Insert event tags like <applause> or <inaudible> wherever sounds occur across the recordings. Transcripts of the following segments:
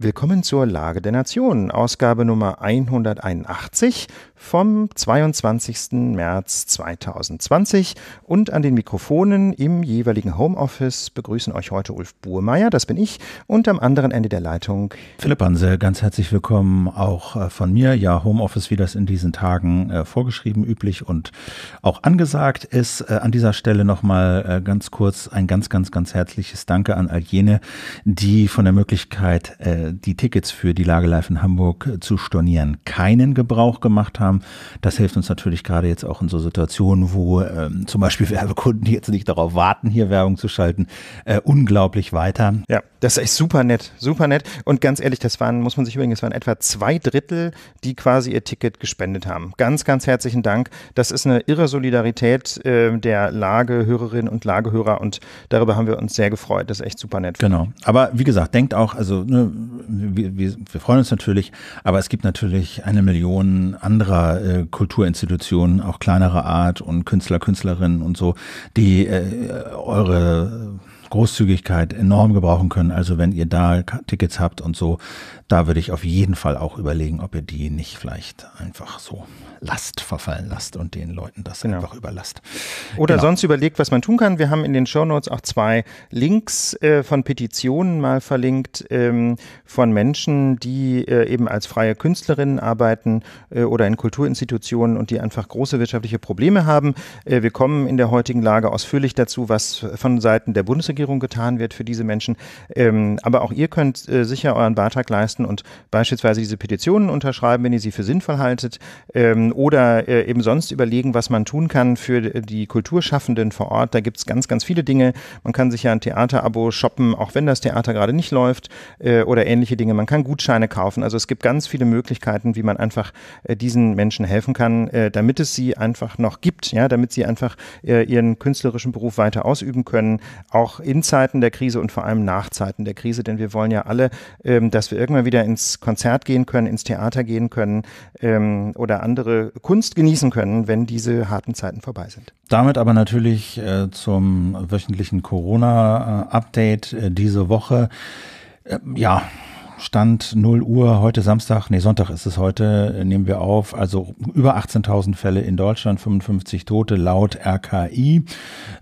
Willkommen zur Lage der Nation, Ausgabe Nummer 181 vom 22. März 2020 und an den Mikrofonen im jeweiligen Homeoffice begrüßen euch heute Ulf Burmeier, das bin ich, und am anderen Ende der Leitung Philipp Hansel. ganz herzlich willkommen auch äh, von mir. Ja, Homeoffice, wie das in diesen Tagen äh, vorgeschrieben, üblich und auch angesagt ist. Äh, an dieser Stelle nochmal ganz kurz ein ganz, ganz, ganz herzliches Danke an all jene, die von der Möglichkeit die Tickets für die Lage Live in Hamburg zu stornieren, keinen Gebrauch gemacht haben. Das hilft uns natürlich gerade jetzt auch in so Situationen, wo ähm, zum Beispiel <laughs> Werbekunden, jetzt nicht darauf warten, hier Werbung zu schalten, äh, unglaublich weiter. Ja. Das ist echt super nett, super nett. Und ganz ehrlich, das waren, muss man sich übrigens, das waren etwa zwei Drittel, die quasi ihr Ticket gespendet haben. Ganz, ganz herzlichen Dank. Das ist eine irre Solidarität äh, der Lagehörerinnen und Lagehörer und darüber haben wir uns sehr gefreut. Das ist echt super nett. Genau. Aber wie gesagt, denkt auch, also ne, wir, wir, wir, freuen uns natürlich, aber es gibt natürlich eine Million anderer äh, Kulturinstitutionen, auch kleinerer Art und Künstler, Künstlerinnen und so, die äh, eure Großzügigkeit enorm gebrauchen können. Also wenn ihr da Tickets habt und so, da würde ich auf jeden Fall auch überlegen, ob ihr die nicht vielleicht einfach so Last verfallen lasst und den Leuten das genau. einfach überlasst. Oder genau. sonst überlegt, was man tun kann. Wir haben in den Shownotes auch zwei Links äh, von Petitionen mal verlinkt ähm, von Menschen, die äh, eben als freie Künstlerinnen arbeiten äh, oder in Kulturinstitutionen und die einfach große wirtschaftliche Probleme haben. Äh, wir kommen in der heutigen Lage ausführlich dazu, was von Seiten der Bundesregierung Bundesregierung getan wird für diese Menschen. Ähm, aber auch ihr könnt äh, sicher euren Beitrag leisten und beispielsweise diese Petitionen unterschreiben, wenn ihr sie für sinnvoll haltet ähm, oder äh, eben sonst überlegen, was man tun kann für die Kulturschaffenden vor Ort. Da gibt es ganz, ganz viele Dinge. Man kann sich ja ein Theaterabo shoppen, auch wenn das Theater gerade nicht läuft äh, oder ähnliche Dinge. Man kann Gutscheine kaufen. Also es gibt ganz viele Möglichkeiten, wie man einfach äh, diesen Menschen helfen kann, äh, damit es sie einfach noch gibt, ja, damit sie einfach äh, ihren künstlerischen Beruf weiter ausüben können, auch in Zeiten der Krise und vor allem nach Zeiten der Krise, denn wir wollen ja alle, ähm, dass wir irgendwann wieder ins Konzert gehen können, ins Theater gehen können ähm, oder andere Kunst genießen können, wenn diese harten Zeiten vorbei sind. Damit aber natürlich äh, zum wöchentlichen Corona-Update äh, äh, diese Woche. Äh, ja, Stand 0 Uhr, heute Samstag, nee, Sonntag ist es heute, äh, nehmen wir auf, also über 18.000 Fälle in Deutschland, 55 Tote laut RKI.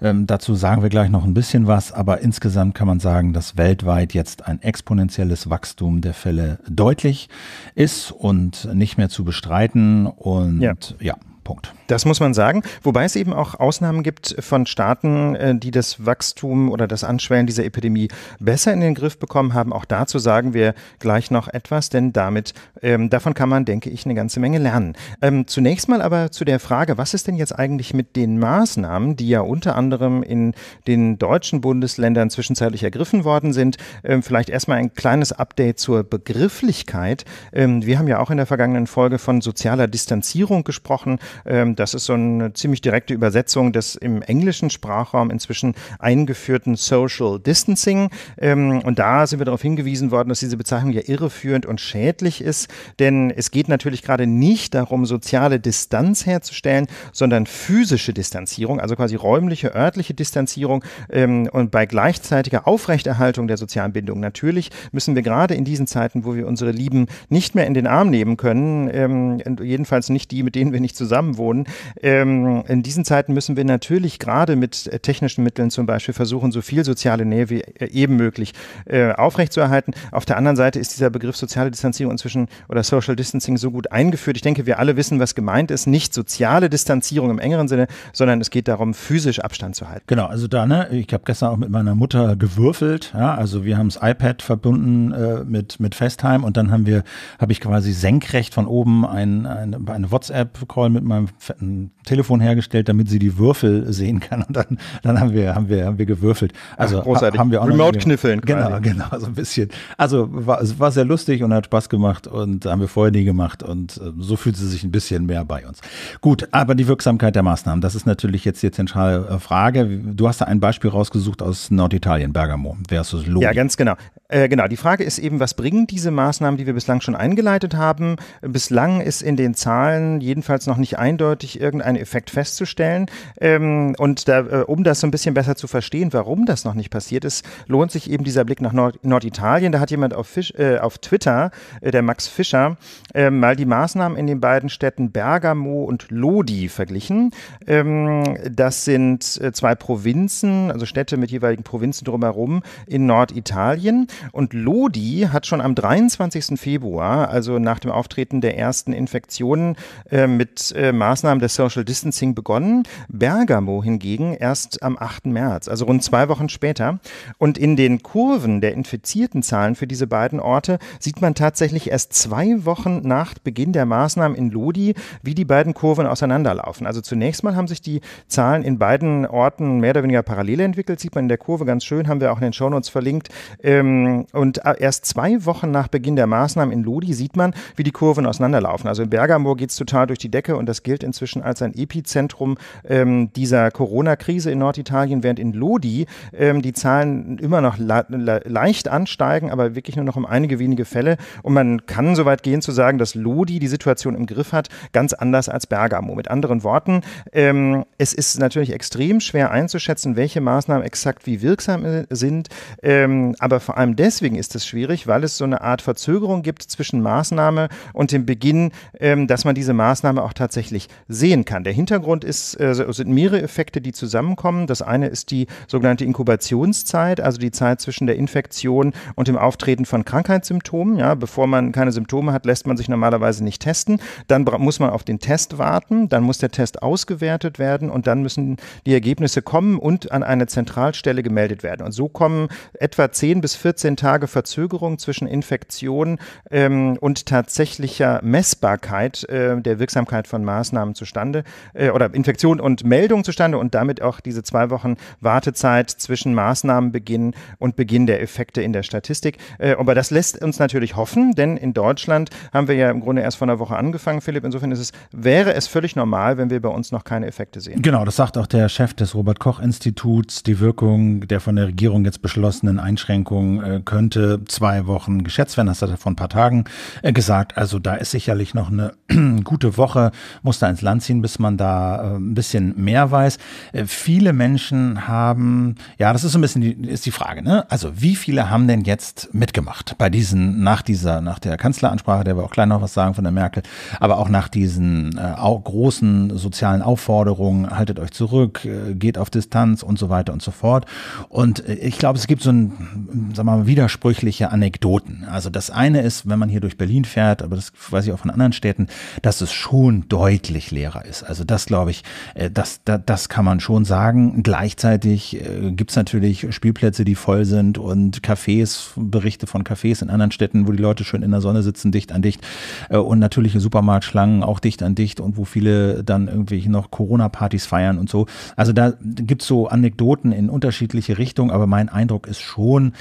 Ähm, dazu sagen wir gleich noch ein bisschen was, aber insgesamt kann man sagen, dass weltweit jetzt ein exponentielles Wachstum der Fälle deutlich ist und nicht mehr zu bestreiten und ja, ja Punkt. Das muss man sagen. Wobei es eben auch Ausnahmen gibt von Staaten, äh, die das Wachstum oder das Anschwellen dieser Epidemie besser in den Griff bekommen haben. Auch dazu sagen wir gleich noch etwas, denn damit, ähm, davon kann man, denke ich, eine ganze Menge lernen. Ähm, zunächst mal aber zu der Frage, was ist denn jetzt eigentlich mit den Maßnahmen, die ja unter anderem in den deutschen Bundesländern zwischenzeitlich ergriffen worden sind? Ähm, vielleicht erstmal ein kleines Update zur Begrifflichkeit. Ähm, wir haben ja auch in der vergangenen Folge von sozialer Distanzierung gesprochen ähm, das ist so eine ziemlich direkte Übersetzung des im englischen Sprachraum inzwischen eingeführten Social Distancing. Ähm, und da sind wir darauf hingewiesen worden, dass diese Bezeichnung ja irreführend und schädlich ist, denn es geht natürlich gerade nicht darum, soziale Distanz herzustellen, sondern physische Distanzierung, also quasi räumliche, örtliche Distanzierung ähm, und bei gleichzeitiger Aufrechterhaltung der sozialen Bindung. Natürlich müssen wir gerade in diesen Zeiten, wo wir unsere Lieben nicht mehr in den Arm nehmen können, jedenfalls nicht die, mit denen wir nicht zusammen zusammenwohnen. Ähm, in diesen Zeiten müssen wir natürlich gerade mit äh, technischen Mitteln zum Beispiel versuchen, so viel soziale Nähe wie äh, eben möglich äh, aufrechtzuerhalten. Auf der anderen Seite ist dieser Begriff soziale Distanzierung inzwischen oder Social Distancing so gut eingeführt. Ich denke, wir alle wissen, was gemeint ist. Nicht soziale Distanzierung im engeren Sinne, sondern es geht darum, physisch Abstand zu halten. Genau, also da, ne, ich habe gestern auch mit meiner Mutter gewürfelt. Ja, also wir haben das iPad verbunden äh, mit, mit FaceTime und dann haben wir, habe ich quasi senkrecht von oben ein, ein, eine WhatsApp-Call mit meinem meinem fetten Telefon hergestellt, damit sie die Würfel sehen kann. Und dann, dann haben wir, haben wir, haben wir gewürfelt. Also Ach, großartig. haben wir auch Remote kniffeln. Genau, quasi. genau, so ein bisschen. Also war, es war sehr lustig und hat Spaß gemacht und haben wir vorher nie gemacht. Und äh, so fühlt sie sich ein bisschen mehr bei uns. Gut, aber die Wirksamkeit der Maßnahmen, das ist natürlich jetzt die zentrale äh, Frage. Du hast da ein Beispiel rausgesucht aus Norditalien, Bergamo. Wer ist das Lob? Ja, ganz genau. Äh, genau, die Frage ist eben, was bringen diese Maßnahmen, die wir bislang schon eingeleitet haben? Bislang ist in den Zahlen jedenfalls noch nicht eindeutig irgendein Effekt festzustellen. Ähm, und da, äh, um das so ein bisschen besser zu verstehen, warum das noch nicht passiert ist, lohnt sich eben dieser Blick nach Nord Norditalien. Da hat jemand auf, Fisch, äh, auf Twitter, äh, der Max Fischer, ähm, mal die Maßnahmen in den beiden Städten Bergamo und Lodi verglichen. Ähm, das sind zwei Provinzen, also Städte mit jeweiligen Provinzen drumherum in Norditalien. Und Lodi hat schon am 23. Februar, also nach dem Auftreten der ersten Infektionen, äh, mit äh, Maßnahmen des Social Distancing begonnen. Bergamo hingegen erst am 8. März, also rund zwei Wochen später. Und in den Kurven der infizierten Zahlen für diese beiden Orte sieht man tatsächlich erst zwei Wochen nach Beginn der Maßnahmen in Lodi, wie die beiden Kurven auseinanderlaufen. Also zunächst mal haben sich die Zahlen in beiden Orten mehr oder weniger parallel entwickelt. Sieht man in der Kurve ganz schön, haben wir auch in den Shownotes verlinkt. Ähm, ähm, und äh, erst zwei Wochen nach Beginn der Maßnahmen in Lodi sieht man, wie die Kurven auseinanderlaufen. Also in Bergamo geht es total durch die Decke und das gilt inzwischen als ein Epizentrum ähm, dieser Corona-Krise in Norditalien, während in Lodi ähm, die Zahlen immer noch leicht ansteigen, aber wirklich nur noch um einige wenige Fälle. Und man kann so weit gehen zu sagen, dass Lodi die Situation im Griff hat, ganz anders als Bergamo. Mit anderen Worten, ähm, es ist natürlich extrem schwer einzuschätzen, welche Maßnahmen exakt wie wirksam äh, sind, ähm, aber vor allem deswegen ist es schwierig, weil es so eine Art Verzögerung gibt zwischen Maßnahme und dem Beginn, ähm, dass man diese Maßnahme auch tatsächlich sehen kann. Der Hintergrund ist, äh, sind mehrere Effekte, die zusammenkommen. Das eine ist die sogenannte Inkubationszeit, also die Zeit zwischen der Infektion und dem Auftreten von Krankheitssymptomen. Ja, bevor man keine Symptome hat, lässt man sich normalerweise nicht testen. Dann muss man auf den Test warten, dann muss der Test ausgewertet werden und dann müssen die Ergebnisse kommen und an eine Zentralstelle gemeldet werden. Und so kommen etwa 10 bis 14 14 Tage Verzögerung zwischen Infektion ähm, und tatsächlicher Messbarkeit äh, der Wirksamkeit von Maßnahmen zustande äh, oder Infektion und Meldung zustande und damit auch diese zwei Wochen Wartezeit zwischen Maßnahmenbeginn und Beginn der Effekte in der Statistik. Äh, aber das lässt uns natürlich hoffen, denn in Deutschland haben wir ja im Grunde erst vor einer Woche angefangen, Philipp. Insofern ist es, wäre es völlig normal, wenn wir bei uns noch keine Effekte sehen. Genau, das sagt auch der Chef des Robert Koch Instituts, die Wirkung der von der Regierung jetzt beschlossenen Einschränkungen äh, könnte zwei Wochen geschätzt werden. Das hat er vor ein paar Tagen äh, gesagt. Also da ist sicherlich noch eine <clears throat> gute Woche, muss da ins Land ziehen, bis man da äh, ein bisschen mehr weiß. Äh, viele Menschen haben, ja, das ist so ein bisschen die, ist die Frage, ne? Also wie viele haben denn jetzt mitgemacht bei diesen, nach dieser, nach der Kanzleransprache, der wir auch gleich noch was sagen von der Merkel, aber auch nach diesen auch großen sozialen Aufforderungen, haltet euch zurück, geht auf Distanz und so weiter und so fort. Und ich glaube, es gibt so ein, sag mal, widersprüchliche Anekdoten. Also das eine ist, wenn man hier durch Berlin fährt, aber das weiß ich auch von anderen Städten, dass es schon deutlich leerer ist. Also das glaube ich, äh, das, das, das kann man schon sagen. Gleichzeitig äh, gibt es natürlich Spielplätze, die voll sind und Cafés, Berichte von Cafés in anderen Städten, wo die Leute schön in der Sonne sitzen, dicht an dicht äh, und natürliche Supermarktschlangen auch dicht an dicht und wo viele dann irgendwie noch Corona-Partys feiern und so. Also da gibt es so Anekdoten in unterschiedliche Richtungen, aber mein Eindruck ist schon,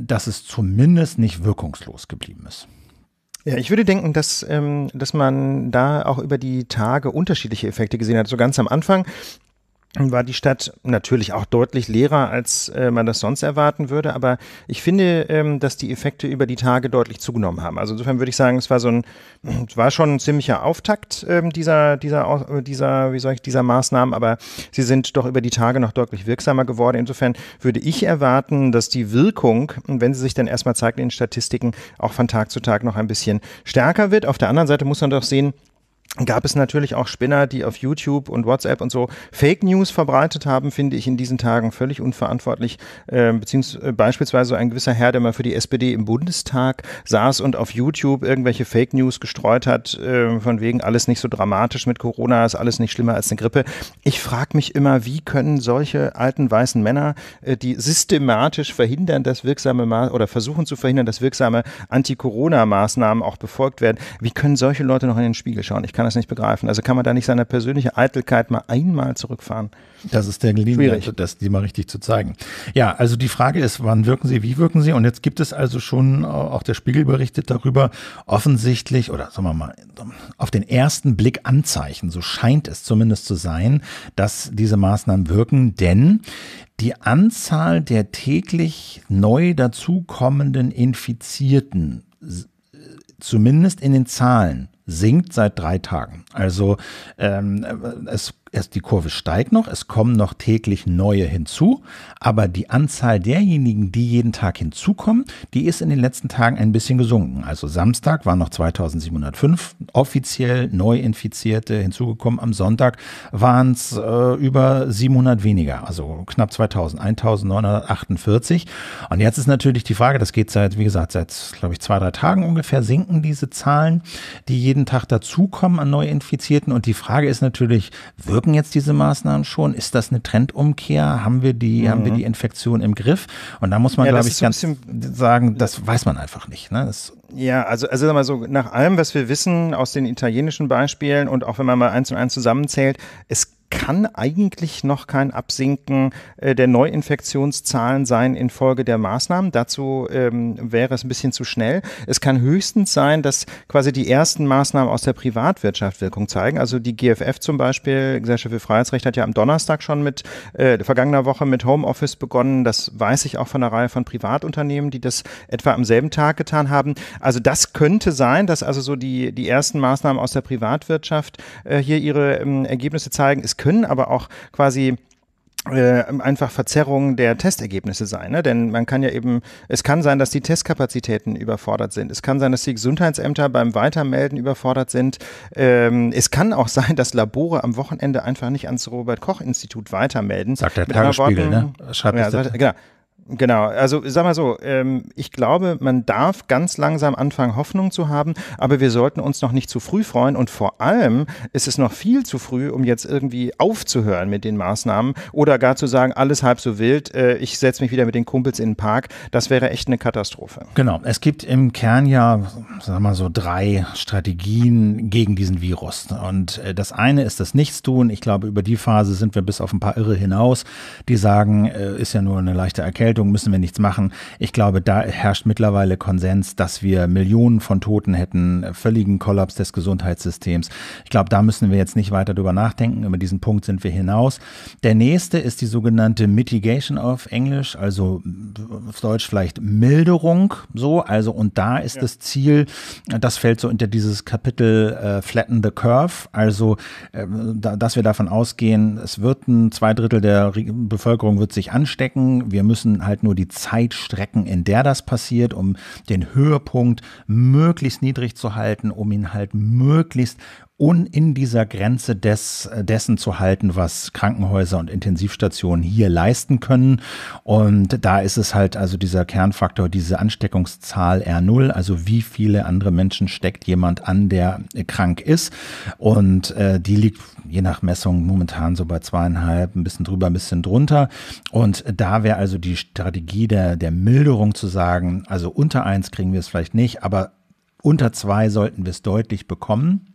dass es zumindest nicht wirkungslos geblieben ist. Ja, ich würde denken, dass, ähm, dass man da auch über die Tage unterschiedliche Effekte gesehen hat. So ganz am Anfang war die Stadt natürlich auch deutlich leerer, als äh, man das sonst erwarten würde. Aber ich finde, ähm, dass die Effekte über die Tage deutlich zugenommen haben. Also insofern würde ich sagen, es war so ein, es war schon ein ziemlicher Auftakt ähm, dieser, dieser, dieser, wie soll ich, dieser Maßnahmen. Aber sie sind doch über die Tage noch deutlich wirksamer geworden. Insofern würde ich erwarten, dass die Wirkung, wenn sie sich dann erstmal zeigt in den Statistiken, auch von Tag zu Tag noch ein bisschen stärker wird. Auf der anderen Seite muss man doch sehen, gab es natürlich auch Spinner, die auf YouTube und WhatsApp und so Fake News verbreitet haben, finde ich in diesen Tagen völlig unverantwortlich. Ähm, äh, beziehungsweise beispielsweise ein gewisser Herr, der mal für die SPD im Bundestag saß und auf YouTube irgendwelche Fake News gestreut hat, äh, von wegen alles nicht so dramatisch mit Corona, ist alles nicht schlimmer als eine Grippe. Ich frage mich immer, wie können solche alten weißen Männer, äh, die systematisch verhindern, dass wirksame Ma oder versuchen zu verhindern, dass wirksame Anti-Corona-Maßnahmen auch befolgt werden, wie können solche Leute noch in den Spiegel schauen? Ich kann das nicht begreifen. Also kann man da nicht seine persönliche Eitelkeit mal einmal zurückfahren. Das ist der Schwierig. das die mal richtig zu zeigen. Ja, also die Frage ist, wann wirken sie, wie wirken sie? Und jetzt gibt es also schon, äh, auch der Spiegel berichtet darüber, offensichtlich oder sagen wir mal, auf den ersten Blick Anzeichen, so scheint es zumindest zu sein, dass diese Maßnahmen wirken, denn die Anzahl der täglich neu dazukommenden Infizierten, äh, zumindest in den Zahlen, sinkt seit drei Tagen. Also ähm, es es, die Kurve steigt noch, es kommen noch täglich neue hinzu, aber die Anzahl derjenigen, die jeden Tag hinzukommen, die ist in den letzten Tagen ein bisschen gesunken. Also Samstag waren noch 2705 offiziell Neuinfizierte hinzugekommen, am Sonntag waren es äh, über 700 weniger, also knapp 2000, 1948. Und jetzt ist natürlich die Frage, das geht seit, wie gesagt, seit, glaube ich, zwei, drei Tagen ungefähr, sinken diese Zahlen, die jeden Tag dazukommen an Neuinfizierten. Und die Frage ist natürlich, wird wirken jetzt diese Maßnahmen schon? Ist das eine Trendumkehr? Haben wir die, mhm. haben wir die Infektion im Griff? Und da muss man, ja, glaube ich, ganz sagen, das weiß man einfach nicht. Ne? ja, also, also mal so, nach allem, was wir wissen aus den italienischen Beispielen und auch wenn man mal eins und eins zusammenzählt, es kann eigentlich noch kein Absinken äh, der Neuinfektionszahlen sein infolge der Maßnahmen. Dazu ähm, wäre es ein bisschen zu schnell. Es kann höchstens sein, dass quasi die ersten Maßnahmen aus der Privatwirtschaft Wirkung zeigen. Also die GFF zum Beispiel, Gesellschaft für Freiheitsrecht, hat ja am Donnerstag schon mit äh, vergangener Woche mit Homeoffice begonnen. Das weiß ich auch von einer Reihe von Privatunternehmen, die das etwa am selben Tag getan haben. Also das könnte sein, dass also so die, die ersten Maßnahmen aus der Privatwirtschaft äh, hier ihre ähm, Ergebnisse zeigen. Es können aber auch quasi äh, einfach Verzerrungen der Testergebnisse sein. Ne? Denn man kann ja eben, es kann sein, dass die Testkapazitäten überfordert sind. Es kann sein, dass die Gesundheitsämter beim Weitermelden überfordert sind. Ähm, es kann auch sein, dass Labore am Wochenende einfach nicht ans Robert-Koch-Institut weitermelden. Sagt der Tagesspiegel, ne? Schreibt ja, sagt, genau. Genau, also sag mal so, ähm, ich glaube, man darf ganz langsam anfangen, Hoffnung zu haben, aber wir sollten uns noch nicht zu früh freuen und vor allem ist es noch viel zu früh, um jetzt irgendwie aufzuhören mit den Maßnahmen oder gar zu sagen, alles halb so wild, äh, ich setze mich wieder mit den Kumpels in den Park. Das wäre echt eine Katastrophe. Genau, es gibt im Kern ja, sag mal so, drei Strategien gegen diesen Virus. Und äh, das eine ist das Nichtstun. Ich glaube, über die Phase sind wir bis auf ein paar Irre hinaus, die sagen, äh, ist ja nur eine leichte Erkältung Zeitung müssen wir nichts machen. Ich glaube, da herrscht mittlerweile Konsens, dass wir Millionen von Toten hätten, völligen Kollaps des Gesundheitssystems. Ich glaube, da müssen wir jetzt nicht weiter drüber nachdenken. Über diesen Punkt sind wir hinaus. Der nächste ist die sogenannte Mitigation auf Englisch, also auf Deutsch vielleicht Milderung. So, also und da ist ja. das Ziel, das fällt so unter dieses Kapitel äh, Flatten the Curve, also äh, da, dass wir davon ausgehen, es wird ein zwei Drittel der Re Bevölkerung wird sich anstecken. Wir müssen halt nur die Zeit strecken, in der das passiert, um den Höhepunkt möglichst niedrig zu halten, um ihn halt möglichst und in dieser Grenze des, äh, dessen zu halten, was Krankenhäuser und Intensivstationen hier leisten können. Und da ist es halt also dieser Kernfaktor, diese Ansteckungszahl R0, also wie viele andere Menschen steckt jemand an, der äh, krank ist. Und äh, die liegt je nach Messung momentan so bei zweieinhalb, ein bisschen drüber, ein bisschen drunter. Und da wäre also die Strategie der, der Milderung zu sagen, also unter eins kriegen wir es vielleicht nicht, aber unter zwei sollten wir es deutlich bekommen.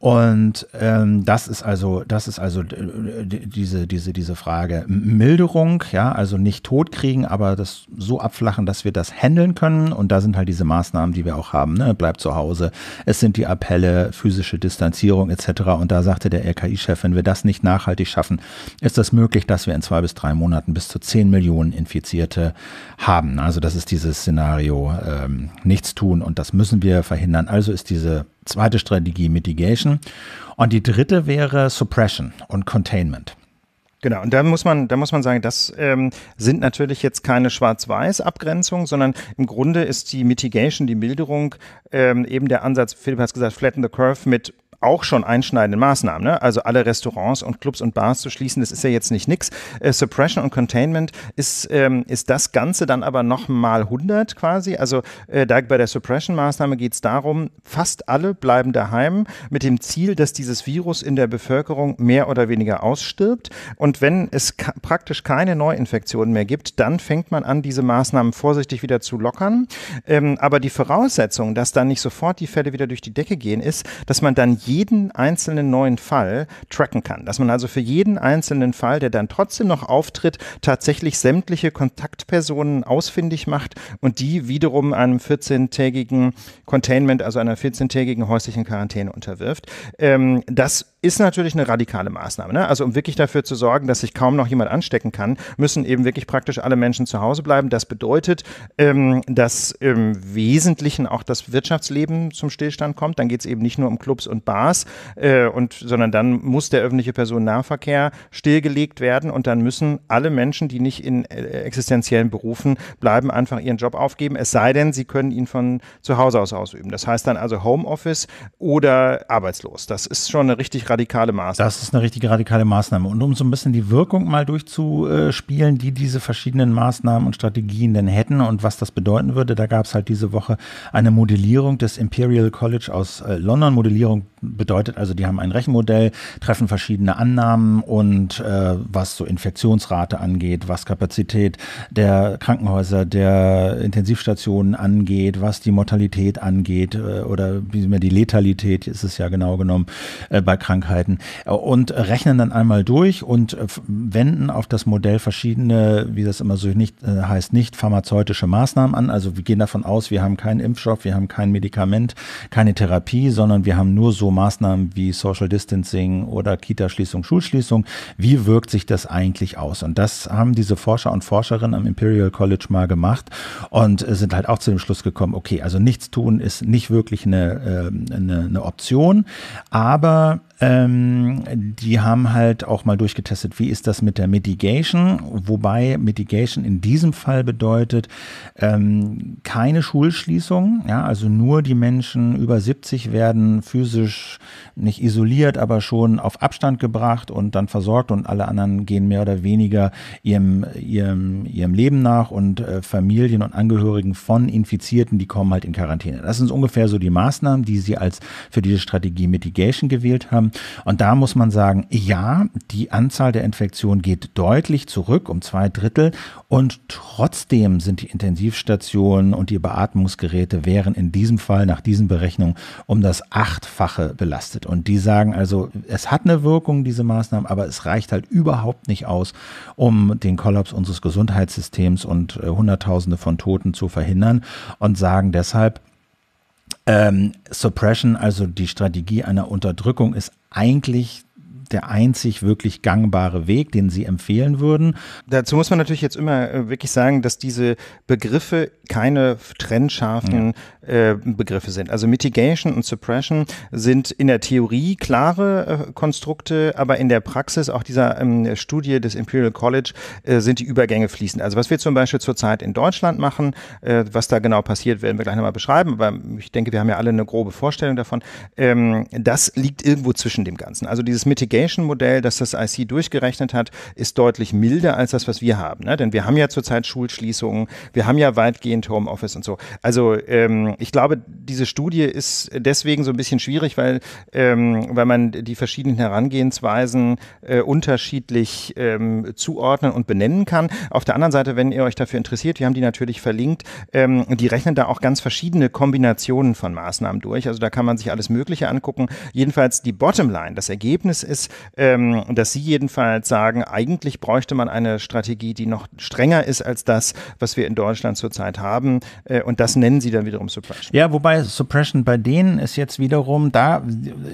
Und ähm, das ist also, das ist also äh, diese, diese, diese Frage. Milderung, ja, also nicht totkriegen, aber das so abflachen, dass wir das handeln können. Und da sind halt diese Maßnahmen, die wir auch haben. Ne? bleibt zu Hause, es sind die Appelle, physische Distanzierung etc. Und da sagte der RKI-Chef, wenn wir das nicht nachhaltig schaffen, ist das möglich, dass wir in zwei bis drei Monaten bis zu zehn Millionen Infizierte haben. Also das ist dieses Szenario, ähm, nichts tun und das müssen wir verhindern. Also ist diese Zweite Strategie Mitigation. Und die dritte wäre Suppression und Containment. Genau, und da muss man, da muss man sagen, das ähm, sind natürlich jetzt keine Schwarz-Weiß-Abgrenzungen, sondern im Grunde ist die Mitigation, die Milderung ähm, eben der Ansatz, Philipp hat es gesagt, flatten the curve mit auch schon einschneidenden Maßnahmen. Ne? Also alle Restaurants und Clubs und Bars zu schließen, das ist ja jetzt nicht nix. Äh, Suppression und Containment ist, ähm, ist das Ganze dann aber nochmal 100 quasi. Also äh, da bei der Suppression-Maßnahme geht es darum, fast alle bleiben daheim mit dem Ziel, dass dieses Virus in der Bevölkerung mehr oder weniger ausstirbt. Und wenn es praktisch keine Neuinfektionen mehr gibt, dann fängt man an, diese Maßnahmen vorsichtig wieder zu lockern. Ähm, aber die Voraussetzung, dass dann nicht sofort die Fälle wieder durch die Decke gehen, ist, dass man dann jeden einzelnen neuen Fall tracken kann. Dass man also für jeden einzelnen Fall, der dann trotzdem noch auftritt, tatsächlich sämtliche Kontaktpersonen ausfindig macht und die wiederum einem 14-tägigen Containment, also einer 14-tägigen häuslichen Quarantäne unterwirft. Ähm, das ist natürlich eine radikale Maßnahme. Ne? Also um wirklich dafür zu sorgen, dass sich kaum noch jemand anstecken kann, müssen eben wirklich praktisch alle Menschen zu Hause bleiben. Das bedeutet, ähm, dass im Wesentlichen auch das Wirtschaftsleben zum Stillstand kommt. Dann geht es eben nicht nur um Clubs und Bars, äh, und, sondern dann muss der öffentliche Personennahverkehr stillgelegt werden und dann müssen alle Menschen, die nicht in äh, existenziellen Berufen bleiben, einfach ihren Job aufgeben, es sei denn, sie können ihn von zu Hause aus ausüben. Das heißt dann also Homeoffice oder arbeitslos. Das ist schon eine richtig radikale Maßnahme. Das ist eine richtige radikale Maßnahme. Und um so ein bisschen die Wirkung mal durchzuspielen, die diese verschiedenen Maßnahmen und Strategien denn hätten und was das bedeuten würde, da gab es halt diese Woche eine Modellierung des Imperial College aus äh, London. Modellierung bedeutet also, die haben ein Rechenmodell, treffen verschiedene Annahmen und äh, was so Infektionsrate angeht, was Kapazität der Krankenhäuser, der Intensivstationen angeht, was die Mortalität angeht äh, oder wie mehr die Letalität ist es ja genau genommen äh, bei Krankenhäusern. Krankheiten äh, und rechnen dann einmal durch und äh, wenden auf das Modell verschiedene, wie das immer so nicht, äh, heißt, nicht pharmazeutische Maßnahmen an. Also wir gehen davon aus, wir haben keinen Impfstoff, wir haben kein Medikament, keine Therapie, sondern wir haben nur so Maßnahmen wie Social Distancing oder Kitaschließung, Schulschließung. Wie wirkt sich das eigentlich aus? Und das haben diese Forscher und Forscherinnen am Imperial College mal gemacht und sind halt auch zu dem Schluss gekommen, okay, also nichts tun ist nicht wirklich eine, ähm, eine, eine Option, aber ähm, die haben halt auch mal durchgetestet, wie ist das mit der Mitigation, wobei Mitigation in diesem Fall bedeutet ähm, keine Schulschließung, ja, also nur die Menschen über 70 werden physisch nicht isoliert, aber schon auf Abstand gebracht und dann versorgt und alle anderen gehen mehr oder weniger ihrem, ihrem, ihrem Leben nach und äh, Familien und Angehörigen von Infizierten, die kommen halt in Quarantäne. Das sind ungefähr so die Maßnahmen, die sie als für diese Strategie Mitigation gewählt haben. Und da muss man sagen, ja, die Anzahl der Infektionen geht deutlich zurück, um zwei Drittel. Und trotzdem sind die Intensivstationen und die Beatmungsgeräte wären in diesem Fall nach diesen Berechnungen um das Achtfache belastet. Und die sagen also, es hat eine Wirkung, diese Maßnahmen, aber es reicht halt überhaupt nicht aus, um den Kollaps unseres Gesundheitssystems und äh, Hunderttausende von Toten zu verhindern und sagen deshalb, ähm, Suppression, also die Strategie einer Unterdrückung, ist eigentlich der einzig wirklich gangbare Weg, den Sie empfehlen würden? Dazu muss man natürlich jetzt immer äh, wirklich sagen, dass diese Begriffe keine trennscharfen ja. Äh, Begriffe sind. Also Mitigation und Suppression sind in der Theorie klare äh, Konstrukte, aber in der Praxis, auch dieser ähm, Studie des Imperial College, sind die Übergänge fließend. Also was wir zum Beispiel zurzeit in Deutschland machen, was da genau passiert, werden wir gleich nochmal beschreiben, aber ich denke, wir haben ja alle eine grobe Vorstellung davon. Ähm, das liegt irgendwo zwischen dem Ganzen. Also dieses Mitigation Gamification-Modell, das das IC durchgerechnet hat, ist deutlich milder als das, was wir haben. Ne? Denn wir haben ja zurzeit Schulschließungen, wir haben ja weitgehend Homeoffice und so. Also ähm, ich glaube, diese Studie ist deswegen so ein bisschen schwierig, weil, ähm, weil man die verschiedenen Herangehensweisen äh, unterschiedlich ähm, zuordnen und benennen kann. Auf der anderen Seite, wenn ihr euch dafür interessiert, wir haben die natürlich verlinkt, ähm, die rechnen da auch ganz verschiedene Kombinationen von Maßnahmen durch. Also da kann man sich alles Mögliche angucken. Jedenfalls die Bottomline, das Ergebnis ist, ähm, dass Sie jedenfalls sagen, eigentlich bräuchte man eine Strategie, die noch strenger ist als das, was wir in Deutschland zurzeit haben. Äh, und das nennen Sie dann wiederum Suppression. Ja, wobei Suppression bei denen ist jetzt wiederum da,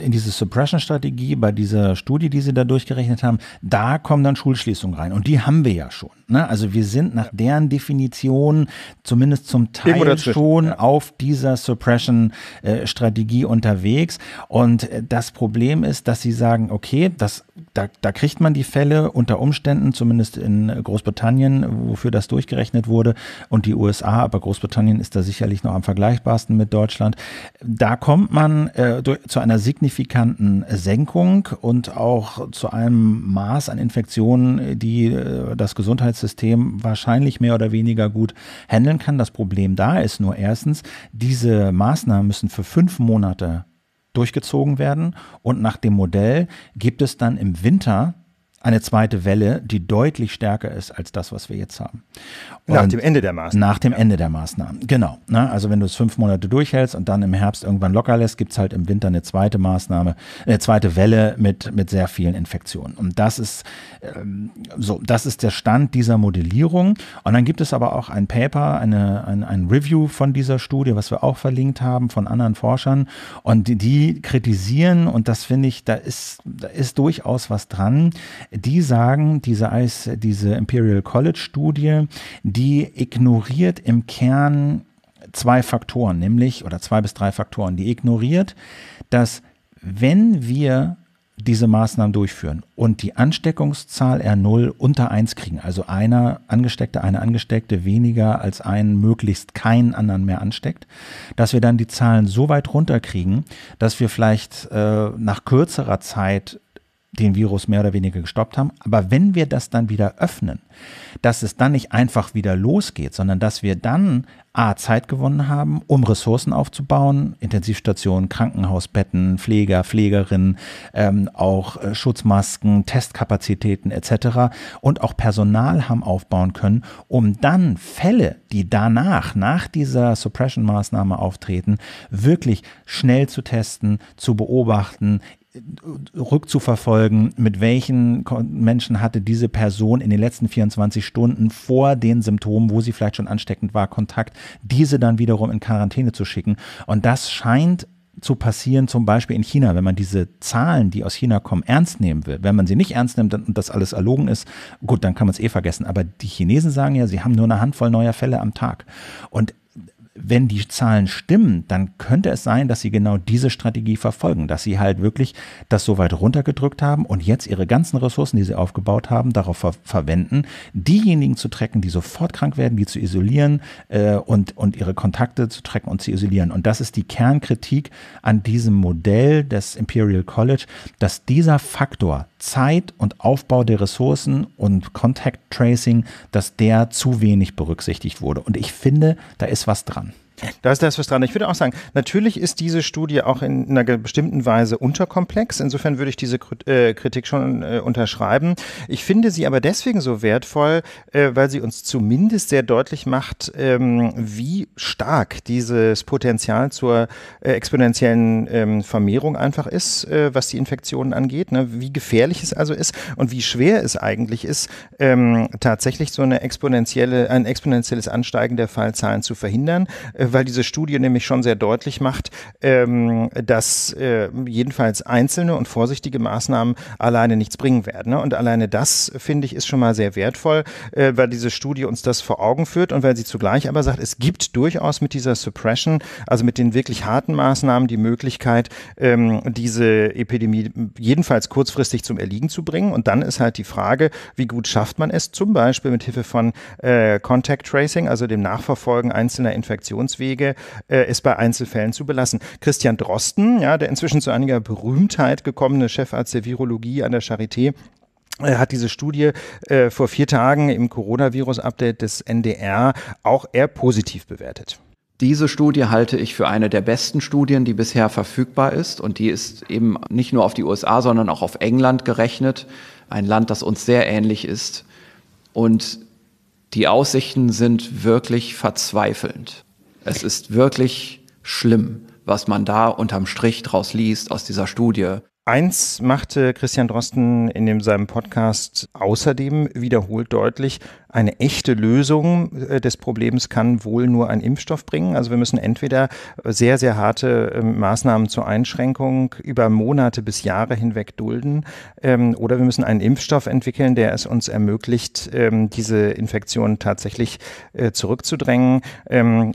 in diese Suppression-Strategie, bei dieser Studie, die Sie da durchgerechnet haben, da kommen dann Schulschließungen rein. Und die haben wir ja schon. Ne? Also wir sind nach deren Definition zumindest zum Teil schon ja. auf dieser Suppression-Strategie äh, unterwegs. Und äh, das Problem ist, dass sie sagen, okay, das, da, da kriegt man die Fälle unter Umständen, zumindest in Großbritannien, wofür das durchgerechnet wurde, und die USA, aber Großbritannien ist da sicherlich noch am vergleichbarsten mit Deutschland. Da kommt man äh, durch, zu einer signifikanten Senkung und auch zu einem Maß an Infektionen, die äh, das Gesundheitssystem wahrscheinlich mehr oder weniger gut handeln kann. Das Problem da ist nur erstens, diese Maßnahmen müssen für fünf Monate durchgezogen werden. Und nach dem Modell gibt es dann im Winter eine zweite Welle, die deutlich stärker ist als das, was wir jetzt haben. Und nach dem Ende der Maßnahmen. Nach dem ja. Ende der Maßnahmen, genau. Ne? Also wenn du es fünf Monate durchhältst und dann im Herbst irgendwann locker lässt, gibt es halt im Winter eine zweite Maßnahme, eine äh, zweite Welle mit, mit sehr vielen Infektionen. Und das ist ähm, so, das ist der Stand dieser Modellierung. Und dann gibt es aber auch ein Paper, eine, ein, ein Review von dieser Studie, was wir auch verlinkt haben von anderen Forschern. Und die, die kritisieren, und das finde ich, da ist, da ist durchaus was dran die sagen, diese, ICE, diese Imperial College Studie, die ignoriert im Kern zwei Faktoren, nämlich, oder zwei bis drei Faktoren, die ignoriert, dass wenn wir diese Maßnahmen durchführen und die Ansteckungszahl R0 unter 1 kriegen, also einer Angesteckte, eine Angesteckte weniger als einen möglichst keinen anderen mehr ansteckt, dass wir dann die Zahlen so weit runterkriegen, dass wir vielleicht äh, nach kürzerer Zeit den Virus mehr oder weniger gestoppt haben. Aber wenn wir das dann wieder öffnen, dass es dann nicht einfach wieder losgeht, sondern dass wir dann A, Zeit gewonnen haben, um Ressourcen aufzubauen, Intensivstationen, Krankenhausbetten, Pfleger, Pflegerinnen, ähm, auch äh, Schutzmasken, Testkapazitäten etc. und auch Personal haben aufbauen können, um dann Fälle, die danach, nach dieser Suppression-Maßnahme auftreten, wirklich schnell zu testen, zu beobachten, rückzuverfolgen, mit welchen Menschen hatte diese Person in den letzten 24 Stunden vor den Symptomen, wo sie vielleicht schon ansteckend war, Kontakt, diese dann wiederum in Quarantäne zu schicken. Und das scheint zu passieren, zum Beispiel in China, wenn man diese Zahlen, die aus China kommen, ernst nehmen will. Wenn man sie nicht ernst nimmt und das alles erlogen ist, gut, dann kann man es eh vergessen. Aber die Chinesen sagen ja, sie haben nur eine Handvoll neuer Fälle am Tag. Und wenn die Zahlen stimmen, dann könnte es sein, dass sie genau diese Strategie verfolgen, dass sie halt wirklich das so weit runtergedrückt haben und jetzt ihre ganzen Ressourcen, die sie aufgebaut haben, darauf ver verwenden, diejenigen zu tracken, die sofort krank werden, die zu isolieren äh, und, und ihre Kontakte zu tracken und zu isolieren. Und das ist die Kernkritik an diesem Modell des Imperial College, dass dieser Faktor Zeit und Aufbau der Ressourcen und Contact Tracing, dass der zu wenig berücksichtigt wurde. Und ich finde, da ist was dran. Da ist, das was dran. Ich würde auch sagen, natürlich ist diese Studie auch in einer bestimmten Weise unterkomplex. Insofern würde ich diese äh, Kritik schon äh, unterschreiben. Ich finde sie aber deswegen so wertvoll, äh, weil sie uns zumindest sehr deutlich macht, ähm, wie stark dieses Potenzial zur exponentiellen ähm, Vermehrung einfach ist, was die Infektionen angeht, ne? wie gefährlich es also ist und wie schwer es eigentlich ist, ähm, tatsächlich so eine exponentielle, ein exponentielles Ansteigen der Fallzahlen zu verhindern weil diese Studie nämlich schon sehr deutlich macht, ähm, dass äh, jedenfalls einzelne und vorsichtige Maßnahmen alleine nichts bringen werden. Ne? Und alleine das, finde ich, ist schon mal sehr wertvoll, äh, weil diese Studie uns das vor Augen führt und weil sie zugleich aber sagt, es gibt durchaus mit dieser Suppression, also mit den wirklich harten Maßnahmen, die Möglichkeit, ähm, diese Epidemie jedenfalls kurzfristig zum Erliegen zu bringen. Und dann ist halt die Frage, wie gut schafft man es, zum Beispiel mit Hilfe von äh, Contact Tracing, also dem Nachverfolgen einzelner Infektions Verfahrenswege äh, es bei Einzelfällen zu belassen. Christian Drosten, ja, der inzwischen zu einiger Berühmtheit gekommene Chefarzt der Virologie an der Charité, äh, hat diese Studie äh, vor vier Tagen im Coronavirus-Update des NDR auch eher positiv bewertet. Diese Studie halte ich für eine der besten Studien, die bisher verfügbar ist. Und die ist eben nicht nur auf die USA, sondern auch auf England gerechnet. Ein Land, das uns sehr ähnlich ist. Und die Aussichten sind wirklich verzweifelnd. Es ist wirklich schlimm, was man da unterm Strich draus liest aus dieser Studie. Eins machte Christian Drosten in dem, seinem Podcast außerdem wiederholt deutlich, eine echte Lösung äh, des Problems kann wohl nur ein Impfstoff bringen. Also wir müssen entweder sehr, sehr harte ähm, Maßnahmen zur Einschränkung über Monate bis Jahre hinweg dulden ähm, oder wir müssen einen Impfstoff entwickeln, der es uns ermöglicht, ähm, diese Infektion tatsächlich äh, zurückzudrängen.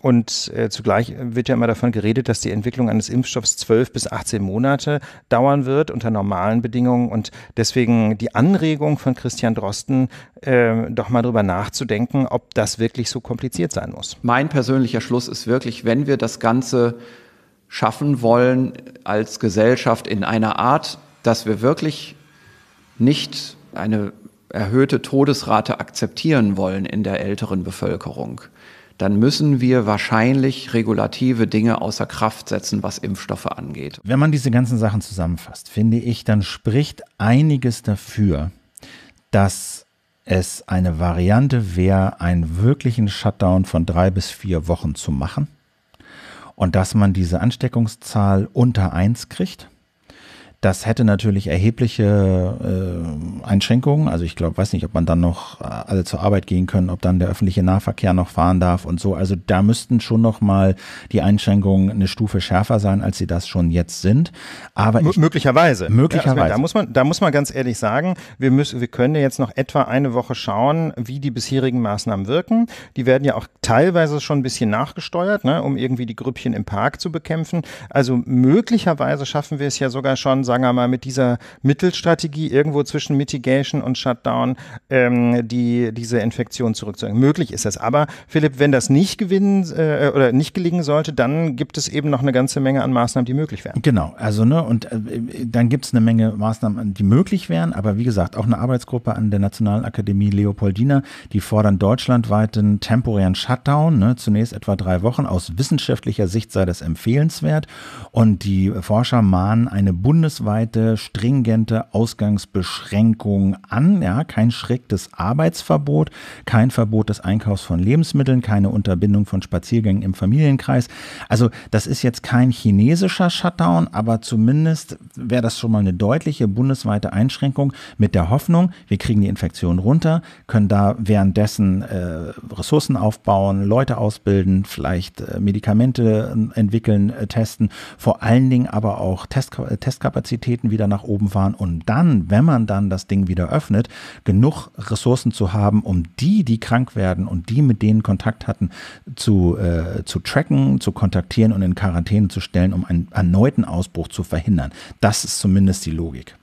und äh, zugleich wird ja immer davon geredet, dass die Entwicklung eines Impfstoffs zwölf bis 18 Monate dauern wird unter normalen Bedingungen. Und deswegen die Anregung von Christian Drosten, ähm, doch mal drüber nachzudenken, ob das wirklich so kompliziert sein muss. Mein persönlicher Schluss ist wirklich, wenn wir das Ganze schaffen wollen als Gesellschaft in einer Art, dass wir wirklich nicht eine erhöhte Todesrate akzeptieren wollen in der älteren Bevölkerung, dann müssen wir wahrscheinlich regulative Dinge außer Kraft setzen, was Impfstoffe angeht. Wenn man diese ganzen Sachen zusammenfasst, finde ich, dann spricht einiges dafür, dass es eine Variante wäre, einen wirklichen Shutdown von drei bis vier Wochen zu machen und dass man diese Ansteckungszahl unter eins kriegt das hätte natürlich erhebliche äh, Einschränkungen. Also ich glaube, weiß nicht, ob man dann noch äh, alle zur Arbeit gehen können, ob dann der öffentliche Nahverkehr noch fahren darf und so. Also da müssten schon noch mal die Einschränkungen eine Stufe schärfer sein, als sie das schon jetzt sind. Aber ich, möglicherweise. Möglicherweise. Ja, also da muss man, da muss man ganz ehrlich sagen, wir müssen, wir können jetzt noch etwa eine Woche schauen, wie die bisherigen Maßnahmen wirken. Die werden ja auch teilweise schon ein bisschen nachgesteuert, ne, um irgendwie die Grüppchen im Park zu bekämpfen. Also möglicherweise schaffen wir es ja sogar schon sagen wir mal, mit dieser Mittelstrategie irgendwo zwischen Mitigation und Shutdown ähm, die, diese Infektion zurückzuhalten. Möglich ist das. Aber Philipp, wenn das nicht gewinnen äh, oder nicht gelingen sollte, dann gibt es eben noch eine ganze Menge an Maßnahmen, die möglich wären. Genau, also ne, und äh, dann gibt es eine Menge Maßnahmen, die möglich wären, aber wie gesagt, auch eine Arbeitsgruppe an der Nationalen Akademie Leopoldina, die fordern deutschlandweiten temporären Shutdown, ne, zunächst etwa drei Wochen. Aus wissenschaftlicher Sicht sei das empfehlenswert. Und die Forscher mahnen eine bundes bundesweite stringente Ausgangsbeschränkungen an. Ja, kein striktes Arbeitsverbot, kein Verbot des Einkaufs von Lebensmitteln, keine Unterbindung von Spaziergängen im Familienkreis. Also das ist jetzt kein chinesischer Shutdown, aber zumindest wäre das schon mal eine deutliche bundesweite Einschränkung mit der Hoffnung, wir kriegen die Infektion runter, können da währenddessen äh, Ressourcen aufbauen, Leute ausbilden, vielleicht äh, Medikamente äh, entwickeln, äh, testen, vor allen Dingen aber auch Testka äh, Testkapazitäten Kapazitäten wieder nach oben fahren und dann, wenn man dann das Ding wieder öffnet, genug Ressourcen zu haben, um die, die krank werden und die, mit denen Kontakt hatten, zu, äh, zu tracken, zu kontaktieren und in Quarantäne zu stellen, um einen erneuten Ausbruch zu verhindern. Das ist zumindest die Logik.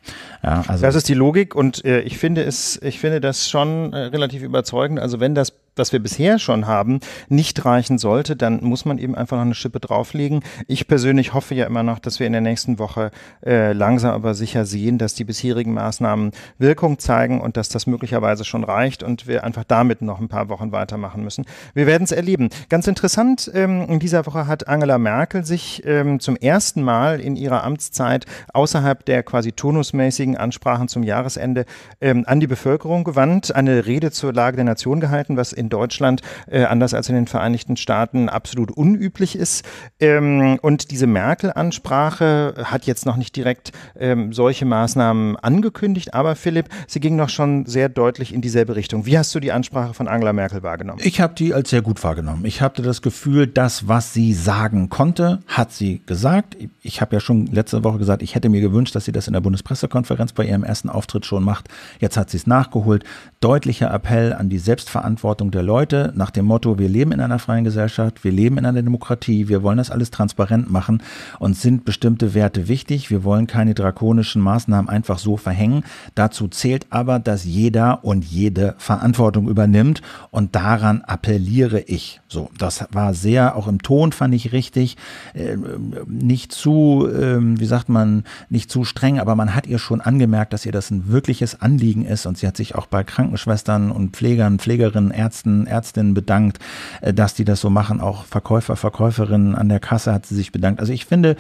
Ja, also das ist die Logik und äh, ich finde es, ich finde das schon äh, relativ überzeugend. Also wenn das das wir bisher schon haben, nicht reichen sollte, dann muss man eben einfach noch eine Schippe drauflegen. Ich persönlich hoffe ja immer noch, dass wir in der nächsten Woche äh, langsam aber sicher sehen, dass die bisherigen Maßnahmen Wirkung zeigen und dass das möglicherweise schon reicht und wir einfach damit noch ein paar Wochen weitermachen müssen. Wir werden es erleben. Ganz interessant, ähm, in dieser Woche hat Angela Merkel sich ähm, zum ersten Mal in ihrer Amtszeit außerhalb der quasi turnusmäßigen Ansprachen zum Jahresende ähm, an die Bevölkerung gewandt, eine Rede zur Lage der Nation gehalten, was in in Deutschland, äh, anders als in den Vereinigten Staaten, absolut unüblich ist. Ähm, und diese Merkel-Ansprache hat jetzt noch nicht direkt ähm, solche Maßnahmen angekündigt, aber Philipp, sie ging doch schon sehr deutlich in dieselbe Richtung. Wie hast du die Ansprache von Angela Merkel wahrgenommen? Ich habe die als sehr gut wahrgenommen. Ich hatte das Gefühl, das, was sie sagen konnte, hat sie gesagt. Ich habe ja schon letzte Woche gesagt, ich hätte mir gewünscht, dass sie das in der Bundespressekonferenz bei ihrem ersten Auftritt schon macht. Jetzt hat sie es nachgeholt. Deutlicher Appell an die Selbstverantwortung der Leute nach dem Motto, wir leben in einer freien Gesellschaft, wir leben in einer Demokratie, wir wollen das alles transparent machen und sind bestimmte Werte wichtig. Wir wollen keine drakonischen Maßnahmen einfach so verhängen. Dazu zählt aber, dass jeder und jede Verantwortung übernimmt und daran appelliere ich. So, das war sehr, auch im Ton fand ich richtig, ähm, nicht zu, ähm, wie sagt man, nicht zu streng, aber man hat ihr schon angemerkt, dass ihr das ein wirkliches Anliegen ist und sie hat sich auch bei Krankenschwestern und Pflegern, Pflegerinnen, Ärzten Ärzten, Ärztinnen bedankt, äh, dass die das so machen. Auch Verkäufer, Verkäuferinnen an der Kasse hat sie sich bedankt. Also ich finde,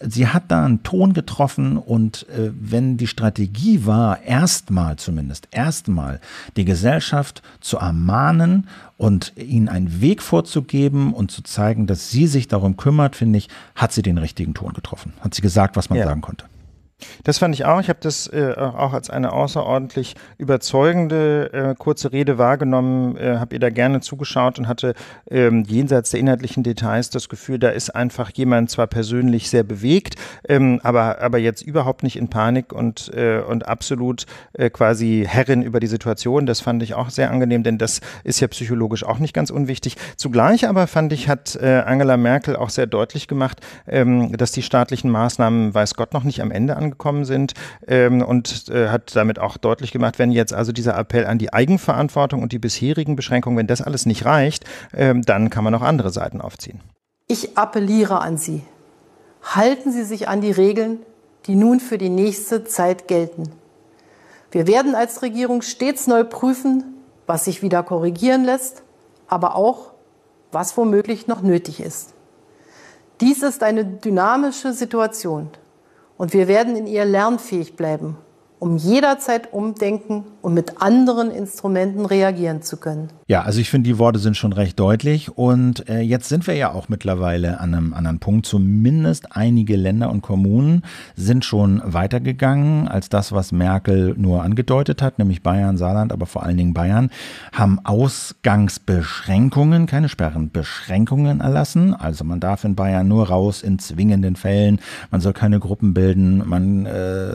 sie hat da einen Ton getroffen und äh, wenn die Strategie war, erstmal zumindest, erstmal die Gesellschaft zu ermahnen und ihnen einen Weg vorzugeben und zu zeigen, dass sie sich darum kümmert, finde ich, hat sie den richtigen Ton getroffen. Hat sie gesagt, was man ja. sagen konnte. Das fand ich auch. Ich habe das äh, auch als eine außerordentlich überzeugende äh, kurze Rede wahrgenommen, äh, habe ihr da gerne zugeschaut und hatte ähm, jenseits der inhaltlichen Details das Gefühl, da ist einfach jemand zwar persönlich sehr bewegt, ähm, aber, aber jetzt überhaupt nicht in Panik und, äh, und absolut äh, quasi Herrin über die Situation. Das fand ich auch sehr angenehm, denn das ist ja psychologisch auch nicht ganz unwichtig. Zugleich aber fand ich, hat äh, Angela Merkel auch sehr deutlich gemacht, ähm, dass die staatlichen Maßnahmen, weiß Gott, noch nicht am Ende angekommen angekommen sind ähm, und äh, hat damit auch deutlich gemacht, wenn jetzt also dieser Appell an die Eigenverantwortung und die bisherigen Beschränkungen, wenn das alles nicht reicht, ähm, dann kann man auch andere Seiten aufziehen. Ich appelliere an Sie, halten Sie sich an die Regeln, die nun für die nächste Zeit gelten. Wir werden als Regierung stets neu prüfen, was sich wieder korrigieren lässt, aber auch, was womöglich noch nötig ist. Dies ist eine dynamische Situation. Und wir werden in ihr lernfähig bleiben um jederzeit umdenken und mit anderen Instrumenten reagieren zu können. Ja, also ich finde, die Worte sind schon recht deutlich. Und äh, jetzt sind wir ja auch mittlerweile an einem anderen Punkt. Zumindest einige Länder und Kommunen sind schon weitergegangen als das, was Merkel nur angedeutet hat, nämlich Bayern, Saarland, aber vor allen Dingen Bayern, haben Ausgangsbeschränkungen, keine Sperren, Beschränkungen erlassen. Also man darf in Bayern nur raus in zwingenden Fällen, man soll keine Gruppen bilden, man äh,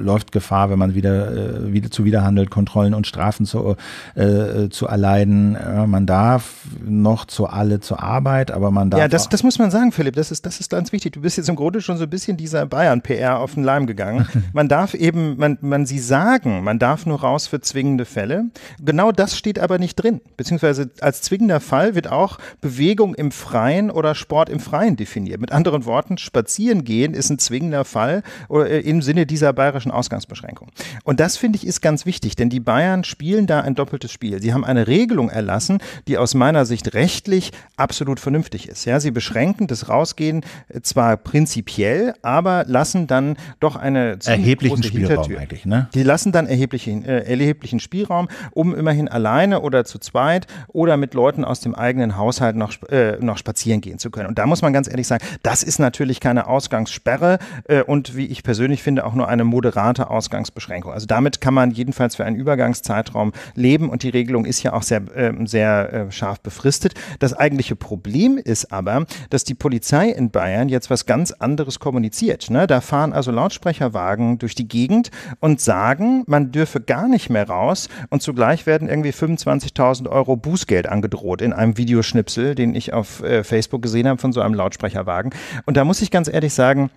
läuft Gefahr, wenn man wieder, äh, wieder zu widerhandelt, Kontrollen und Strafen zu, äh, zu erleiden. Äh, man darf noch zu alle zur Arbeit, aber man darf. Ja, das, das muss man sagen, Philipp, das ist, das ist ganz wichtig. Du bist jetzt im Grunde schon so ein bisschen dieser Bayern-PR auf den Leim gegangen. <laughs> Man darf eben, man, man sie sagen, man darf nur raus für zwingende Fälle. Genau das steht aber nicht drin. Beziehungsweise als zwingender Fall wird auch Bewegung im Freien oder Sport im Freien definiert. Mit anderen Worten, spazieren gehen ist ein zwingender Fall äh, im Sinne dieser bayerischen Ausgangs Ausgangsbeschränkung. Und das finde ich ist ganz wichtig, denn die Bayern spielen da ein doppeltes Spiel. Sie haben eine Regelung erlassen, die aus meiner Sicht rechtlich absolut vernünftig ist. Ja, sie beschränken das Rausgehen äh, zwar prinzipiell, aber lassen dann doch eine erheblichen Spielraum Hintertür. eigentlich. Ne? Die lassen dann erheblichen, äh, erheblichen Spielraum, um immerhin alleine oder zu zweit oder mit Leuten aus dem eigenen Haushalt noch, äh, noch spazieren gehen zu können. Und da muss man ganz ehrlich sagen, das ist natürlich keine Ausgangssperre äh, und wie ich persönlich finde auch nur eine moderate Ausgangsbeschränkung. Also damit kann man jedenfalls für einen Übergangszeitraum leben und die Regelung ist ja auch sehr, äh, sehr äh, scharf befristet. Das eigentliche Problem ist aber, dass die Polizei in Bayern jetzt was ganz anderes kommuniziert. Ne? Da fahren also Lautsprecherwagen durch die Gegend und sagen, man dürfe gar nicht mehr raus und zugleich werden irgendwie 25.000 Euro Bußgeld angedroht in einem Videoschnipsel, den ich auf äh, Facebook gesehen habe von so einem Lautsprecherwagen. Und da muss ich ganz ehrlich sagen,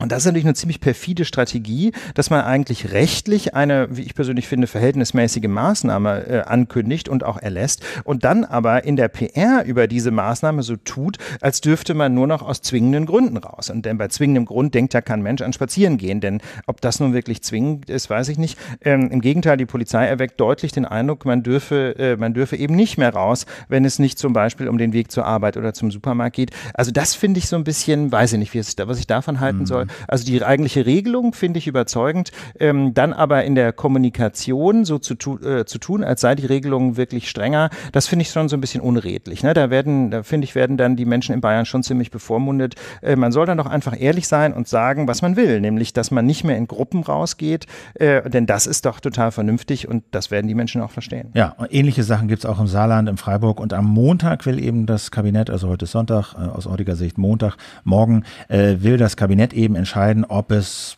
und das ist natürlich eine ziemlich perfide Strategie, dass man eigentlich rechtlich eine, wie ich persönlich finde, verhältnismäßige Maßnahme äh, ankündigt und auch erlässt und dann aber in der PR über diese Maßnahme so tut, als dürfte man nur noch aus zwingenden Gründen raus. Und denn bei zwingendem Grund denkt ja kein Mensch an Spazierengehen, denn ob das nun wirklich zwingend ist, weiß ich nicht. Ähm, Im Gegenteil, die Polizei erweckt deutlich den Eindruck, man dürfe, äh, man dürfe eben nicht mehr raus, wenn es nicht zum Beispiel um den Weg zur Arbeit oder zum Supermarkt geht. Also das finde ich so ein bisschen, weiß ich nicht, ich da, was ich davon halten mhm. soll überzeugend. Mhm. Also die eigentliche Regelung finde ich überzeugend. Ähm, dann aber in der Kommunikation so zu, tu äh, zu tun, als sei die Regelung wirklich strenger, das finde ich schon so ein bisschen unredlich. Ne? Da werden, da finde ich, werden dann die Menschen in Bayern schon ziemlich bevormundet. Äh, man soll dann doch einfach ehrlich sein und sagen, was man will, nämlich, dass man nicht mehr in Gruppen rausgeht, äh, denn das ist doch total vernünftig und das werden die Menschen auch verstehen. Ja, und ähnliche Sachen gibt es auch im Saarland, im Freiburg und am Montag will eben das Kabinett, also heute ist Sonntag, äh, aus heutiger Sicht Montag, morgen äh, will das Kabinett eben entscheiden, ob es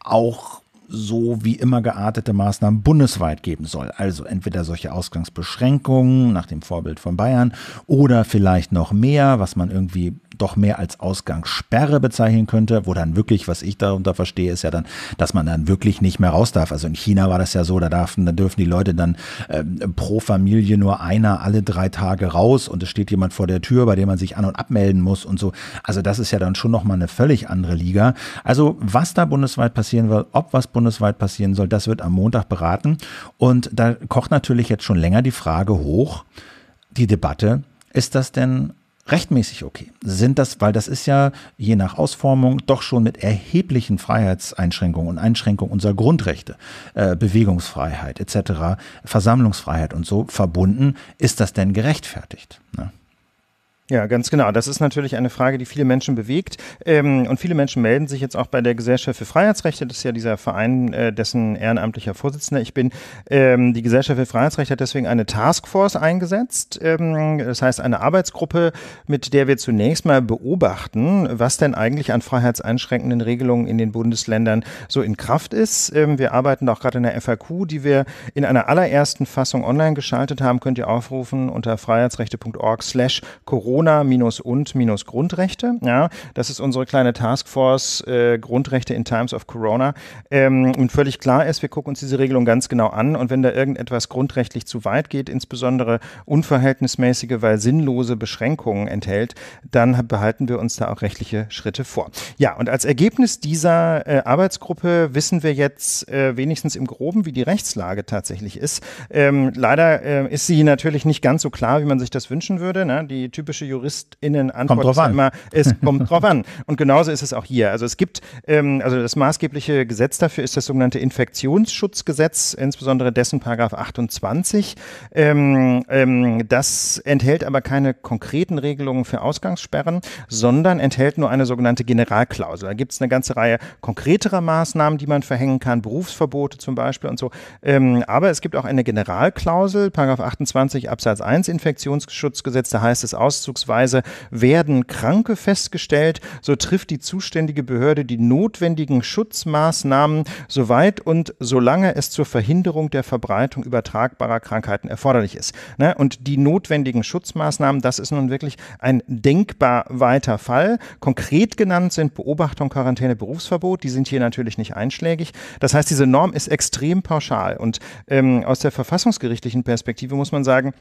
auch so wie immer geartete Maßnahmen bundesweit geben soll. Also entweder solche Ausgangsbeschränkungen nach dem Vorbild von Bayern oder vielleicht noch mehr, was man irgendwie doch mehr als Ausgangssperre bezeichnen könnte, wo dann wirklich, was ich darunter verstehe, ist ja dann, dass man dann wirklich nicht mehr raus darf. Also in China war das ja so, da dürfen, da dürfen die Leute dann ähm, pro Familie nur einer alle drei Tage raus und es steht jemand vor der Tür, bei dem man sich an- und abmelden muss und so. Also das ist ja dann schon nochmal eine völlig andere Liga. Also was da bundesweit passieren wird, ob was bundesweit bundesweit passieren soll, das wird am Montag beraten. Und da kocht natürlich jetzt schon länger die Frage hoch, die Debatte, ist das denn rechtmäßig okay? Sind das, weil das ist ja je nach Ausformung doch schon mit erheblichen Freiheitseinschränkungen und Einschränkungen unserer Grundrechte, äh, Bewegungsfreiheit etc., Versammlungsfreiheit und so verbunden, ist das denn gerechtfertigt? Ne? Ja, ganz genau. Das ist natürlich eine Frage, die viele Menschen bewegt. Ähm, und viele Menschen melden sich jetzt auch bei der Gesellschaft für Freiheitsrechte. Das ist ja dieser Verein, äh, dessen ehrenamtlicher Vorsitzender ich bin. Ähm, die Gesellschaft für Freiheitsrechte hat deswegen eine Taskforce eingesetzt. Ähm, das heißt, eine Arbeitsgruppe, mit der wir zunächst mal beobachten, was denn eigentlich an freiheitseinschränkenden Regelungen in den Bundesländern so in Kraft ist. wir arbeiten auch gerade in der FAQ, die wir in einer allerersten Fassung online geschaltet haben. Könnt ihr aufrufen unter freiheitsrechte.org slash Corona Corona-und-Grundrechte. Ja, das ist unsere kleine Taskforce äh, Grundrechte in Times of Corona. Ähm, und völlig klar ist, wir gucken uns diese Regelung ganz genau an. Und wenn da irgendetwas grundrechtlich zu weit geht, insbesondere unverhältnismäßige, weil sinnlose Beschränkungen enthält, dann behalten wir uns da auch rechtliche Schritte vor. Ja, und als Ergebnis dieser äh, Arbeitsgruppe wissen wir jetzt äh, wenigstens im Groben, wie die Rechtslage tatsächlich ist. Ähm, leider äh, ist sie natürlich nicht ganz so klar, wie man sich das wünschen würde. Ne? Die typische JuristInnen antworten kommt drauf an. immer, es kommt drauf an. Und genauso ist es auch hier. Also es gibt, ähm, also das maßgebliche Gesetz dafür ist das sogenannte Infektionsschutzgesetz, insbesondere dessen Paragraph 28. Ähm, ähm, das enthält aber keine konkreten Regelungen für Ausgangssperren, sondern enthält nur eine sogenannte Generalklausel. Da gibt es eine ganze Reihe konkreterer Maßnahmen, die man verhängen kann, Berufsverbote zum Beispiel und so. Ähm, aber es gibt auch eine Generalklausel, Paragraph 28 Absatz 1 Infektionsschutzgesetz, da heißt es Auszug Bezugsweise werden Kranke festgestellt, so trifft die zuständige Behörde die notwendigen Schutzmaßnahmen, soweit und solange es zur Verhinderung der Verbreitung übertragbarer Krankheiten erforderlich ist. Ne? Und die notwendigen Schutzmaßnahmen, das ist nun wirklich ein denkbar weiter Fall. Konkret genannt sind Beobachtung, Quarantäne, Berufsverbot. Die sind hier natürlich nicht einschlägig. Das heißt, diese Norm ist extrem pauschal. Und ähm, aus der verfassungsgerichtlichen Perspektive muss man sagen,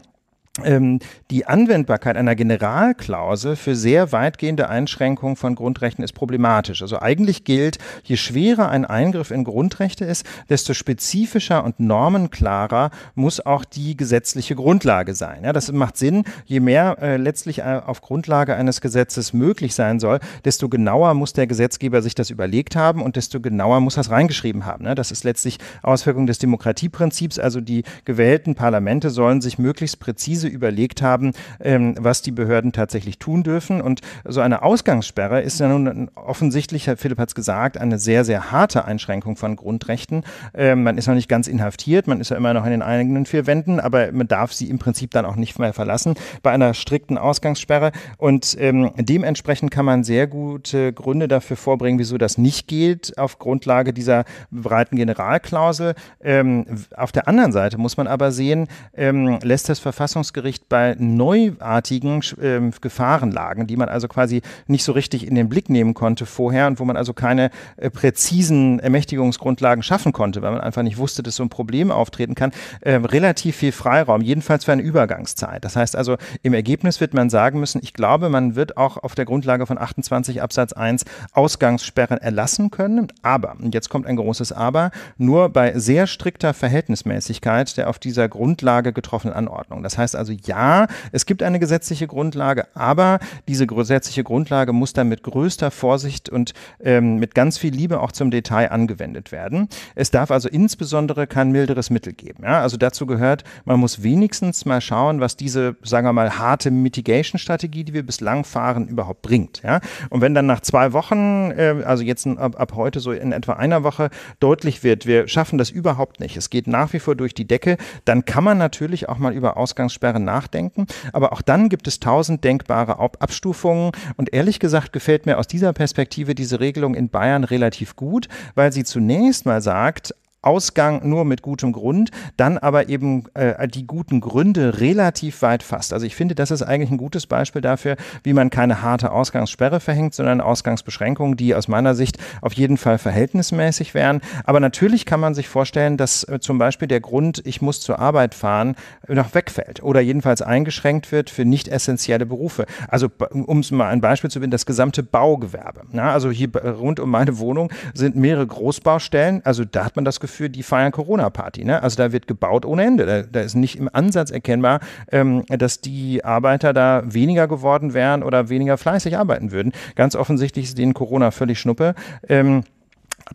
ähm, die Anwendbarkeit einer Generalklausel für sehr weitgehende Einschränkungen von Grundrechten ist problematisch. Also eigentlich gilt, je schwerer ein Eingriff in Grundrechte ist, desto spezifischer und normenklarer muss auch die gesetzliche Grundlage sein. Ja, das macht Sinn, je mehr äh, letztlich äh, auf Grundlage eines Gesetzes möglich sein soll, desto genauer muss der Gesetzgeber sich das überlegt haben und desto genauer muss das reingeschrieben haben. Ne? Das ist letztlich Auswirkung des Demokratieprinzips. Also die gewählten Parlamente sollen sich möglichst präzise weise überlegt haben, ähm, was die Behörden tatsächlich tun dürfen. Und so eine Ausgangssperre ist ja nun offensichtlich, Herr Philipp hat es gesagt, eine sehr, sehr harte Einschränkung von Grundrechten. Ähm, man ist noch nicht ganz inhaftiert, man ist ja immer noch in den eigenen vier Wänden, aber man darf sie im Prinzip dann auch nicht mehr verlassen bei einer strikten Ausgangssperre. Und ähm, dementsprechend kann man sehr gute Gründe dafür vorbringen, wieso das nicht geht, auf Grundlage dieser breiten Generalklausel. Ähm, auf der anderen Seite muss man aber sehen, ähm, lässt das Verfassungsgericht Bundesgericht bei neuartigen äh, Gefahrenlagen, die man also quasi nicht so richtig in den Blick nehmen konnte vorher und wo man also keine äh, präzisen Ermächtigungsgrundlagen schaffen konnte, weil man einfach nicht wusste, dass so ein Problem auftreten kann, äh, relativ viel Freiraum, jedenfalls für eine Übergangszeit. Das heißt also, im Ergebnis wird man sagen müssen, ich glaube, man wird auch auf der Grundlage von 28 Absatz 1 Ausgangssperren erlassen können, aber, und jetzt kommt ein großes Aber, nur bei sehr strikter Verhältnismäßigkeit der auf dieser Grundlage getroffenen Anordnung. Das heißt also ja, es gibt eine gesetzliche Grundlage, aber diese gesetzliche Grundlage muss dann mit größter Vorsicht und ähm, mit ganz viel Liebe auch zum Detail angewendet werden. Es darf also insbesondere kein milderes Mittel geben. Ja? Also dazu gehört, man muss wenigstens mal schauen, was diese, sagen wir mal, harte Mitigation-Strategie, die wir bislang fahren, überhaupt bringt. Ja? Und wenn dann nach zwei Wochen, äh, also jetzt ab, ab heute so in etwa einer Woche deutlich wird, wir schaffen das überhaupt nicht, es geht nach wie vor durch die Decke, dann kann man natürlich auch mal über Ausgangssperren denkbaren Nachdenken. Aber auch dann gibt es tausend denkbare Abstufungen. Und ehrlich gesagt gefällt mir aus dieser Perspektive diese Regelung in Bayern relativ gut, weil sie zunächst mal sagt, Ausgang nur mit gutem Grund, dann aber eben äh, die guten Gründe relativ weit fasst. Also ich finde, das ist eigentlich ein gutes Beispiel dafür, wie man keine harte Ausgangssperre verhängt, sondern Ausgangsbeschränkungen, die aus meiner Sicht auf jeden Fall verhältnismäßig wären. Aber natürlich kann man sich vorstellen, dass äh, zum Beispiel der Grund, ich muss zur Arbeit fahren, noch wegfällt oder jedenfalls eingeschränkt wird für nicht essentielle Berufe. Also um mal ein Beispiel zu nennen, das gesamte Baugewerbe. Na, ne? also hier rund um meine Wohnung sind mehrere Großbaustellen. Also da hat man das Gefühl, für die Feiern Corona Party. Ne? Also da wird gebaut ohne Ende. Da, da ist nicht im Ansatz erkennbar, ähm, dass die Arbeiter da weniger geworden wären oder weniger fleißig arbeiten würden. Ganz offensichtlich ist denen Corona völlig Schnuppe. Ähm,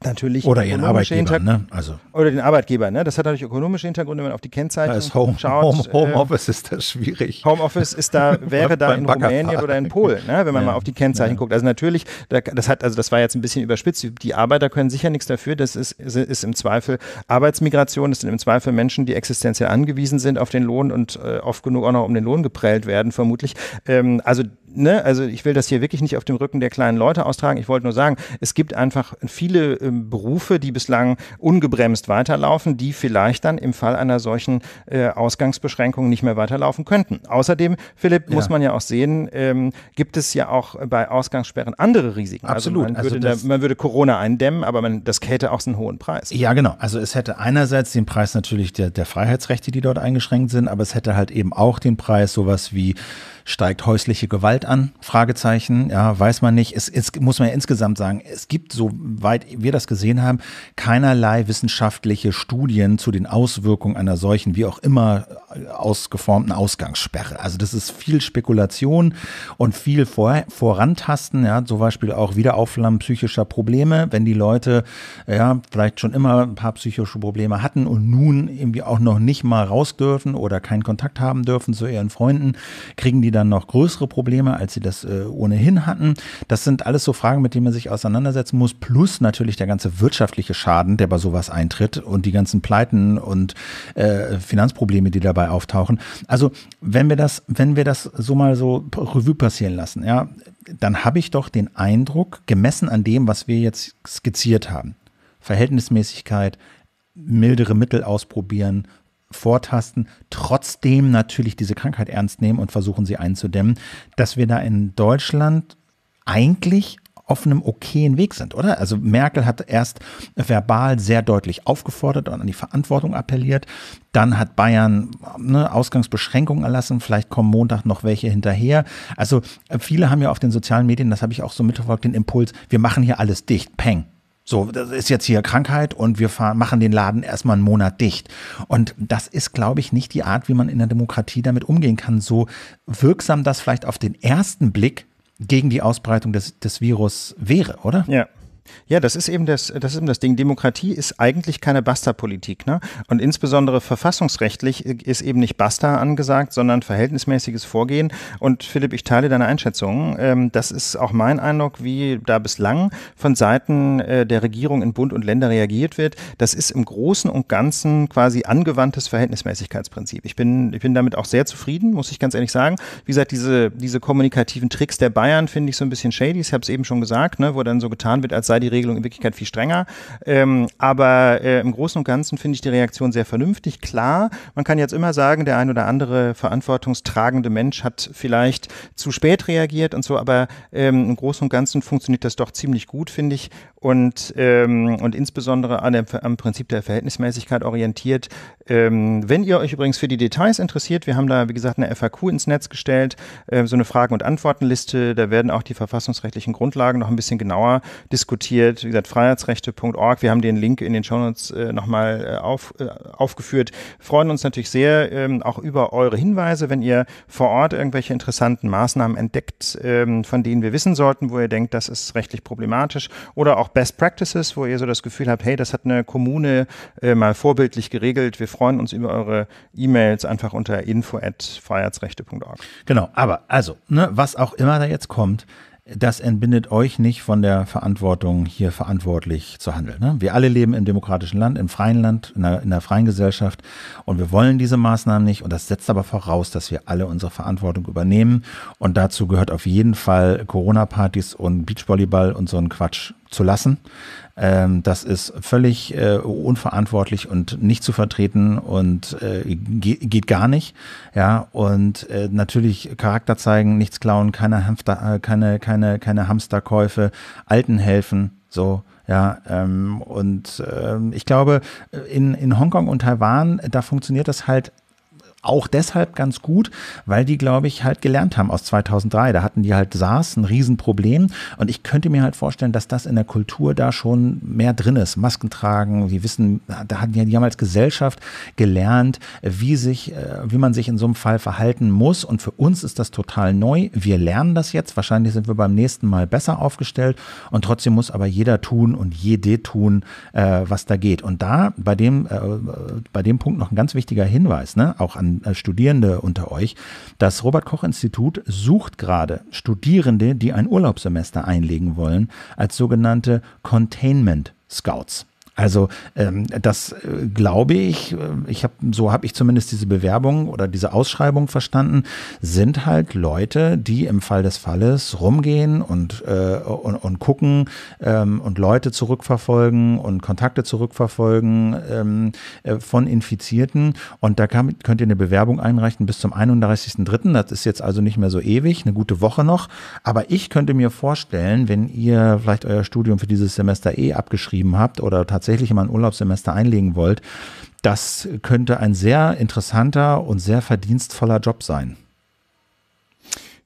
natürlich oder ihren Arbeitgeber, ne? also oder den Arbeitgeber, ne? Das hat natürlich ökonomische Hintergründe, wenn man auf die Kennzeichen da Home, schaut. Äh, Homeoffice äh, ist das schwierig. Homeoffice ist da <laughs> wäre da in Rumänien oder in Polen, ne? Wenn man ja. mal auf die Kennzeichen ja. guckt. Also natürlich, das hat also das war jetzt ein bisschen überspitzt. Die Arbeiter können sicher nichts dafür. Das ist, ist, ist im Zweifel Arbeitsmigration. Das sind im Zweifel Menschen, die existenziell angewiesen sind auf den Lohn und äh, oft genug auch noch um den Lohn geprellt werden vermutlich. Ähm, also ne, also ich will das hier wirklich nicht auf dem Rücken der kleinen Leute austragen. Ich wollte nur sagen, es gibt einfach viele äh, Berufe, die bislang ungebremst weiterlaufen, die vielleicht dann im Fall einer solchen äh, Ausgangsbeschränkung nicht mehr weiterlaufen könnten. Außerdem, Philipp, ja. muss man ja auch sehen, ähm, gibt es ja auch bei Ausgangssperren andere Risiken. Also Absolut. Also man, also würde da, ne, man, würde Corona eindämmen, aber man, das hätte auch einen hohen Preis. Ja, genau. Also es hätte einerseits den Preis natürlich der, der Freiheitsrechte, die dort eingeschränkt sind, aber es hätte halt eben auch den Preis sowas wie Steigt häusliche Gewalt an? Fragezeichen. Ja, weiß man nicht. Es, es muss man ja insgesamt sagen, es gibt, soweit wir das gesehen haben, keinerlei wissenschaftliche Studien zu den Auswirkungen einer solchen, wie auch immer, äh, ausgeformten Ausgangssperre. Also das ist viel Spekulation und viel Vor Vorantasten, ja, zum Beispiel auch Wiederaufflammen psychischer Probleme, wenn die Leute ja vielleicht schon immer ein paar psychische Probleme hatten und nun irgendwie auch noch nicht mal raus dürfen oder keinen Kontakt haben dürfen zu ihren Freunden, kriegen die dann noch größere Probleme, als sie das äh, ohnehin hatten? Das sind alles so Fragen, mit denen man sich auseinandersetzen muss, plus natürlich der ganze wirtschaftliche Schaden, der bei sowas eintritt und die ganzen Pleiten und äh, Finanzprobleme, die dabei auftauchen. Also wenn wir das, wenn wir das so mal so Revue passieren lassen, ja, dann habe ich doch den Eindruck, gemessen an dem, was wir jetzt skizziert haben, Verhältnismäßigkeit, mildere Mittel ausprobieren, vortasten, trotzdem natürlich diese Krankheit ernst nehmen und versuchen sie einzudämmen, dass wir da in Deutschland eigentlich auf einem okayen Weg sind, oder? Also Merkel hat erst verbal sehr deutlich aufgefordert und an die Verantwortung appelliert. Dann hat Bayern ne, Ausgangsbeschränkungen erlassen. Vielleicht kommen Montag noch welche hinterher. Also äh, viele haben ja auf den sozialen Medien, das habe ich auch so mitverfolgt, den Impuls, wir machen hier alles dicht. Peng. So, das ist jetzt hier Krankheit und wir fahren, machen den Laden erstmal einen Monat dicht. Und das ist, glaube ich, nicht die Art, wie man in der Demokratie damit umgehen kann. So wirksam das vielleicht auf den ersten Blick gegen die Ausbreitung des, des Virus wäre, oder? Ja, ja, das ist eben das, das ist eben das Ding. Demokratie ist eigentlich keine Basta-Politik, ne? Und insbesondere verfassungsrechtlich äh, ist eben nicht Basta angesagt, sondern verhältnismäßiges Vorgehen. Und Philipp, ich teile deine Einschätzung. Ähm, das ist auch mein Eindruck, wie da bislang von Seiten äh, der Regierung in Bund und Länder reagiert wird. Das ist im Großen und Ganzen quasi angewandtes Verhältnismäßigkeitsprinzip. Ich bin, ich bin damit auch sehr zufrieden, muss ich ganz ehrlich sagen. Wie gesagt, diese, diese kommunikativen Tricks der Bayern finde ich so ein bisschen shady. Ich habe es eben schon gesagt, ne? wo dann so getan wird, als sei die Regelung in Wirklichkeit viel strenger. Ähm, aber äh, im Großen und Ganzen finde ich die Reaktion sehr vernünftig. Klar, man kann jetzt immer sagen, der ein oder andere verantwortungstragende Mensch hat vielleicht zu spät reagiert und so, aber ähm, im Großen und Ganzen funktioniert das doch ziemlich gut, finde ich und, ähm, und insbesondere an dem, am Prinzip der Verhältnismäßigkeit orientiert. Ähm, wenn ihr euch übrigens für die Details interessiert, wir haben da, wie gesagt, eine FAQ ins Netz gestellt, äh, so eine Fragen- und Antwortenliste. Da werden auch die verfassungsrechtlichen Grundlagen noch ein bisschen genauer diskutiert. Wie gesagt, freiheitsrechte.org. Wir haben den Link in den Shownotes äh, nochmal äh, auf, äh, aufgeführt. Freuen uns natürlich sehr ähm, auch über eure Hinweise, wenn ihr vor Ort irgendwelche interessanten Maßnahmen entdeckt, ähm, von denen wir wissen sollten, wo ihr denkt, das ist rechtlich problematisch oder auch Best Practices, wo ihr so das Gefühl habt, hey, das hat eine Kommune äh, mal vorbildlich geregelt. Wir freuen uns über eure E-Mails einfach unter info@freiheitsrechte.org. Genau, aber also, ne, was auch immer da jetzt kommt, das entbindet euch nicht von der Verantwortung, hier verantwortlich zu handeln. Ne? Wir alle leben im demokratischen Land, im freien Land, in einer, in einer freien Gesellschaft und wir wollen diese Maßnahmen nicht. Und das setzt aber voraus, dass wir alle unsere Verantwortung übernehmen. Und dazu gehört auf jeden Fall Corona-Partys und Beachvolleyball und so ein Quatsch zu lassen. Ähm, das ist völlig äh, unverantwortlich und nicht zu vertreten und äh, ge geht gar nicht. Ja, und äh, natürlich Charakter zeigen, nichts klauen, keine, Hamster, äh, keine, keine, keine Hamsterkäufe, Alten helfen, so. Ja, ähm, und ähm, ich glaube, äh, in, in Hongkong und Taiwan, da funktioniert das halt auch deshalb ganz gut, weil die, glaube ich, halt gelernt haben aus 2003. Da hatten die halt SARS ein Riesenproblem. Und ich könnte mir halt vorstellen, dass das in der Kultur da schon mehr drin ist. Masken tragen, wir wissen, da hatten ja die haben Gesellschaft gelernt, wie sich, äh, wie man sich in so einem Fall verhalten muss. Und für uns ist das total neu. Wir lernen das jetzt. Wahrscheinlich sind wir beim nächsten Mal besser aufgestellt. Und trotzdem muss aber jeder tun und jede tun, äh, was da geht. Und da bei dem, äh, bei dem Punkt noch ein ganz wichtiger Hinweis, ne? auch an an äh, Studierende unter euch. Das Robert Koch Institut sucht gerade Studierende, die ein Urlaubssemester einlegen wollen, als sogenannte Containment Scouts. Also ähm, das äh, glaube ich, äh, ich habe so habe ich zumindest diese Bewerbung oder diese Ausschreibung verstanden, sind halt Leute, die im Fall des Falles rumgehen und äh, und, und gucken ähm, und Leute zurückverfolgen und Kontakte zurückverfolgen ähm, äh, von Infizierten und da kann, könnt ihr eine Bewerbung einreichen bis zum 31.03. Das ist jetzt also nicht mehr so ewig, eine gute Woche noch, aber ich könnte mir vorstellen, wenn ihr vielleicht euer Studium für dieses Semester eh abgeschrieben habt oder tatsächlich tatsächlich mal ein Urlaubssemester einlegen wollt, das könnte ein sehr interessanter und sehr verdienstvoller Job sein.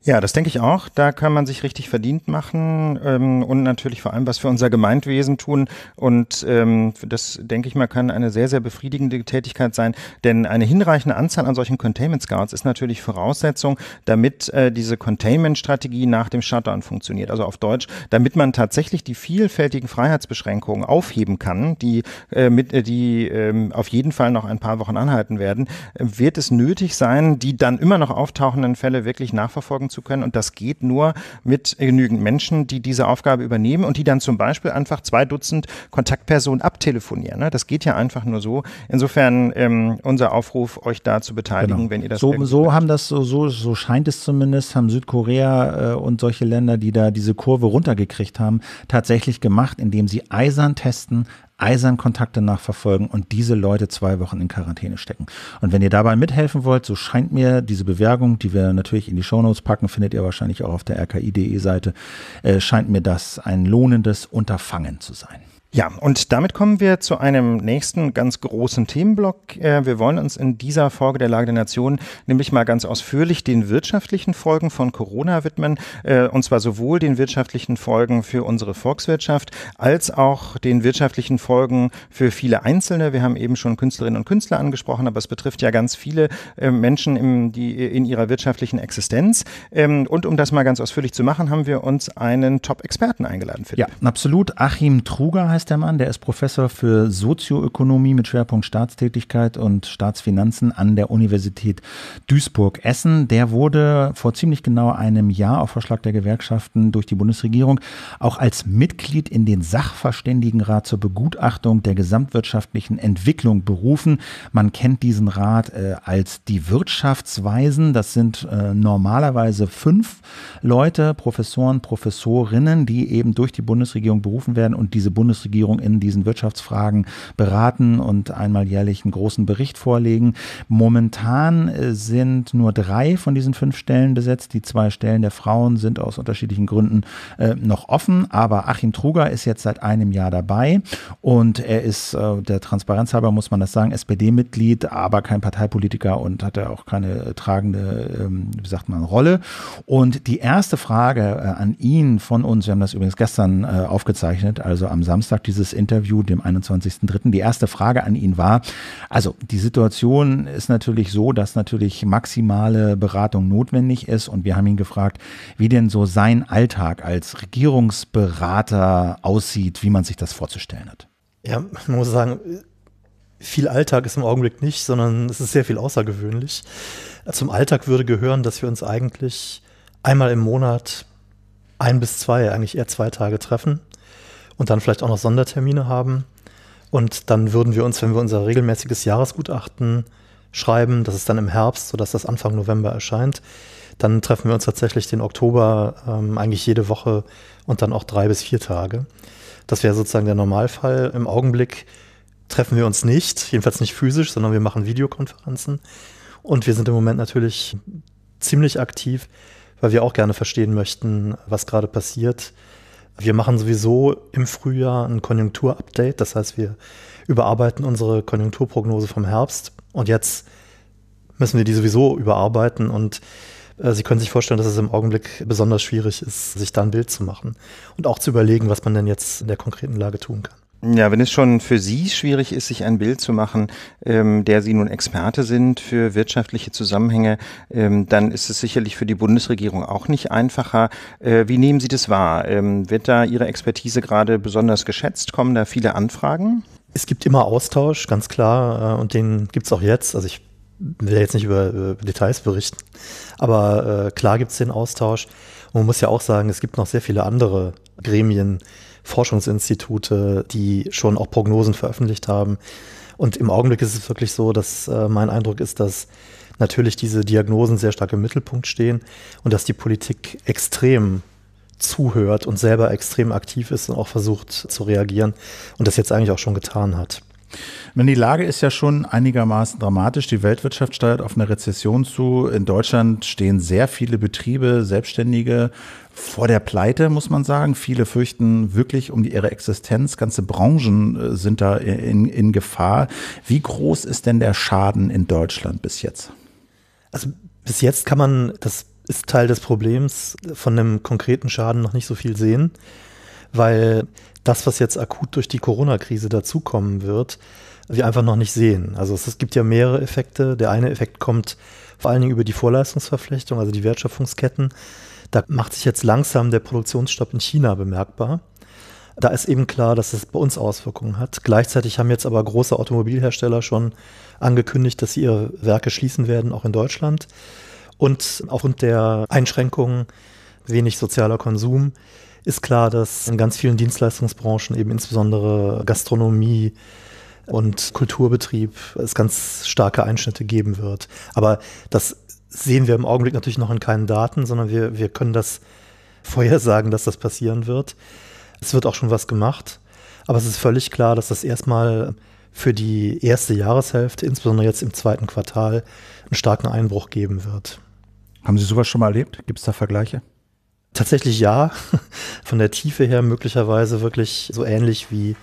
Ja, das denke ich auch. Da kann man sich richtig verdient machen ähm, und natürlich vor allem was für unser Gemeindwesen tun. Und ähm, das, denke ich mal, kann eine sehr, sehr befriedigende Tätigkeit sein. Denn eine hinreichende Anzahl an solchen Containment Scouts ist natürlich Voraussetzung, damit äh, diese Containment-Strategie nach dem Shutdown funktioniert. Also auf Deutsch, damit man tatsächlich die vielfältigen Freiheitsbeschränkungen aufheben kann, die, äh, mit, äh, die äh, auf jeden Fall noch ein paar Wochen anhalten werden, äh, wird es nötig sein, die dann immer noch auftauchenden Fälle wirklich nachverfolgen zu zu können. Und das geht nur mit genügend Menschen, die diese Aufgabe übernehmen und die dann zum Beispiel einfach zwei Dutzend Kontaktpersonen abtelefonieren. Ne? Das geht ja einfach nur so. Insofern ähm, unser Aufruf, euch da zu beteiligen, genau. wenn ihr das so, so haben das so, so so scheint es zumindest haben Südkorea äh, und solche Länder, die da diese Kurve runtergekriegt haben, tatsächlich gemacht, indem sie eisern testen, eisern Kontakte nachverfolgen und diese Leute zwei Wochen in Quarantäne stecken. Und wenn ihr dabei mithelfen wollt, so scheint mir diese Bewerbung, die wir natürlich in die Shownotes packen, findet ihr wahrscheinlich auch auf der rki.de Seite, äh, scheint mir das ein lohnendes Unterfangen zu sein. Ja, und damit kommen wir zu einem nächsten ganz großen Themenblock. Äh, wir wollen uns in dieser Folge der Lage der Nation nämlich mal ganz ausführlich den wirtschaftlichen Folgen von Corona widmen, äh, und zwar sowohl den wirtschaftlichen Folgen für unsere Volkswirtschaft als auch den wirtschaftlichen Folgen für viele Einzelne. Wir haben eben schon Künstlerinnen und Künstler angesprochen, aber es betrifft ja ganz viele äh, Menschen in, die, in ihrer wirtschaftlichen Existenz. Ähm, und um das mal ganz ausführlich zu machen, haben wir uns einen Top-Experten eingeladen. Philipp. Ja, absolut. Achim Truger heißt Westermann, der ist Professor für Sozioökonomie mit Schwerpunkt Staatstätigkeit und Staatsfinanzen an der Universität Duisburg-Essen. Der wurde vor ziemlich genau einem Jahr auf Vorschlag der Gewerkschaften durch die Bundesregierung auch als Mitglied in den Sachverständigenrat zur Begutachtung der gesamtwirtschaftlichen Entwicklung berufen. Man kennt diesen Rat äh, als die Wirtschaftsweisen. Das sind äh, normalerweise fünf Leute, Professoren, Professorinnen, die eben durch die Bundesregierung berufen werden und diese Bundesregierung Bundesregierung in diesen Wirtschaftsfragen beraten und einmal jährlich einen großen Bericht vorlegen. Momentan äh, sind nur drei von diesen fünf Stellen besetzt. Die zwei Stellen der Frauen sind aus unterschiedlichen Gründen äh, noch offen, aber Achim Truger ist jetzt seit einem Jahr dabei und er ist äh, der Transparenz halber, muss man das sagen, SPD-Mitglied, aber kein Parteipolitiker und hatte auch keine tragende, ähm, wie sagt man, Rolle. Und die erste Frage äh, an ihn von uns, wir haben das übrigens gestern äh, aufgezeichnet, also am Samstag, Aufschlag dieses Interview, dem 21.03. Die erste Frage an ihn war, also die Situation ist natürlich so, dass natürlich maximale Beratung notwendig ist und wir haben ihn gefragt, wie denn so sein Alltag als Regierungsberater aussieht, wie man sich das vorzustellen hat. Ja, man muss sagen, viel Alltag ist im Augenblick nicht, sondern es ist sehr viel außergewöhnlich. Zum Alltag würde gehören, dass wir uns eigentlich einmal im Monat ein bis zwei, eigentlich eher zwei Tage treffen und dann vielleicht auch noch Sondertermine haben. Und dann würden wir uns, wenn wir unser regelmäßiges Jahresgutachten schreiben, das ist dann im Herbst, sodass das Anfang November erscheint, dann treffen wir uns tatsächlich den Oktober ähm, eigentlich jede Woche und dann auch drei bis vier Tage. Das wäre sozusagen der Normalfall. Im Augenblick treffen wir uns nicht, jedenfalls nicht physisch, sondern wir machen Videokonferenzen. Und wir sind im Moment natürlich ziemlich aktiv, weil wir auch gerne verstehen möchten, was gerade passiert, wir machen sowieso im Frühjahr ein Konjunkturupdate, das heißt, wir überarbeiten unsere Konjunkturprognose vom Herbst und jetzt müssen wir die sowieso überarbeiten und äh, Sie können sich vorstellen, dass es im Augenblick besonders schwierig ist, sich da ein Bild zu machen und auch zu überlegen, was man denn jetzt in der konkreten Lage tun kann. Ja, wenn es schon für Sie schwierig ist, sich ein Bild zu machen, ähm, der Sie nun Experte sind für wirtschaftliche Zusammenhänge, ähm, dann ist es sicherlich für die Bundesregierung auch nicht einfacher. Äh, wie nehmen Sie das wahr? Ähm, wird da Ihre Expertise gerade besonders geschätzt? Kommen da viele Anfragen? Es gibt immer Austausch, ganz klar, äh, und den gibt es auch jetzt. Also ich will jetzt nicht über, über Details berichten, aber äh, klar es den Austausch. Und man muss ja auch sagen, es gibt noch sehr viele andere Gremien, Forschungsinstitute, die schon auch Prognosen veröffentlicht haben. Und im Augenblick ist es wirklich so, dass äh, mein Eindruck ist, dass natürlich diese Diagnosen sehr stark im Mittelpunkt stehen und dass die Politik extrem zuhört und selber extrem aktiv ist und auch versucht zu reagieren und das jetzt eigentlich auch schon getan hat. Die Lage ist ja schon einigermaßen dramatisch. Die Weltwirtschaft steuert auf eine Rezession zu. In Deutschland stehen sehr viele Betriebe, Selbstständige vor der Pleite, muss man sagen. Viele fürchten wirklich um ihre Existenz. Ganze Branchen äh, sind da in, in Gefahr. Wie groß ist denn der Schaden in Deutschland bis jetzt? Also bis jetzt kann man, das ist Teil des Problems, von einem konkreten Schaden noch nicht so viel sehen, weil das, was jetzt akut durch die Corona-Krise dazukommen wird, wir einfach noch nicht sehen. Also es, es, gibt ja mehrere Effekte. Der eine Effekt kommt vor allen Dingen über die Vorleistungsverflechtung, also die Wertschöpfungsketten. Da macht sich jetzt langsam der Produktionsstopp in China bemerkbar. Da ist eben klar, dass es bei uns Auswirkungen hat. Gleichzeitig haben jetzt aber große Automobilhersteller schon angekündigt, dass sie ihre Werke schließen werden, auch in Deutschland. Und aufgrund der Einschränkungen, wenig sozialer Konsum, ist klar, dass in ganz vielen Dienstleistungsbranchen, eben insbesondere Gastronomie, und Kulturbetrieb es ganz starke Einschnitte geben wird. Aber das sehen wir im Augenblick natürlich noch in keinen Daten, sondern wir, wir können das vorhersagen, dass das passieren wird. Es wird auch schon was gemacht, aber es ist völlig klar, dass das erstmal für die erste Jahreshälfte, insbesondere jetzt im zweiten Quartal, einen starken Einbruch geben wird. Haben Sie sowas schon mal erlebt? Gibt es da Vergleiche? Tatsächlich ja. <laughs> Von der Tiefe her möglicherweise wirklich so ähnlich wie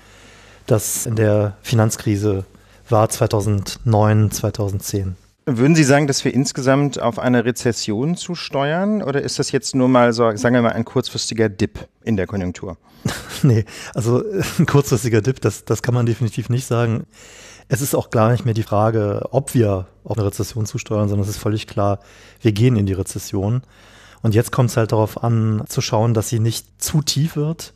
das in der Finanzkrise war 2009, 2010. Würden Sie sagen, dass wir insgesamt auf eine Rezession zusteuern oder ist das jetzt nur mal so, sagen wir mal, ein kurzfristiger Dip in der Konjunktur? <laughs> nee, also <laughs> ein kurzfristiger Dip, das, das kann man definitiv nicht sagen. Es ist auch gar nicht mehr die Frage, ob wir auf eine Rezession zusteuern, sondern es ist völlig klar, wir gehen in die Rezession. Und jetzt kommt es halt darauf an, zu schauen, dass sie nicht zu tief wird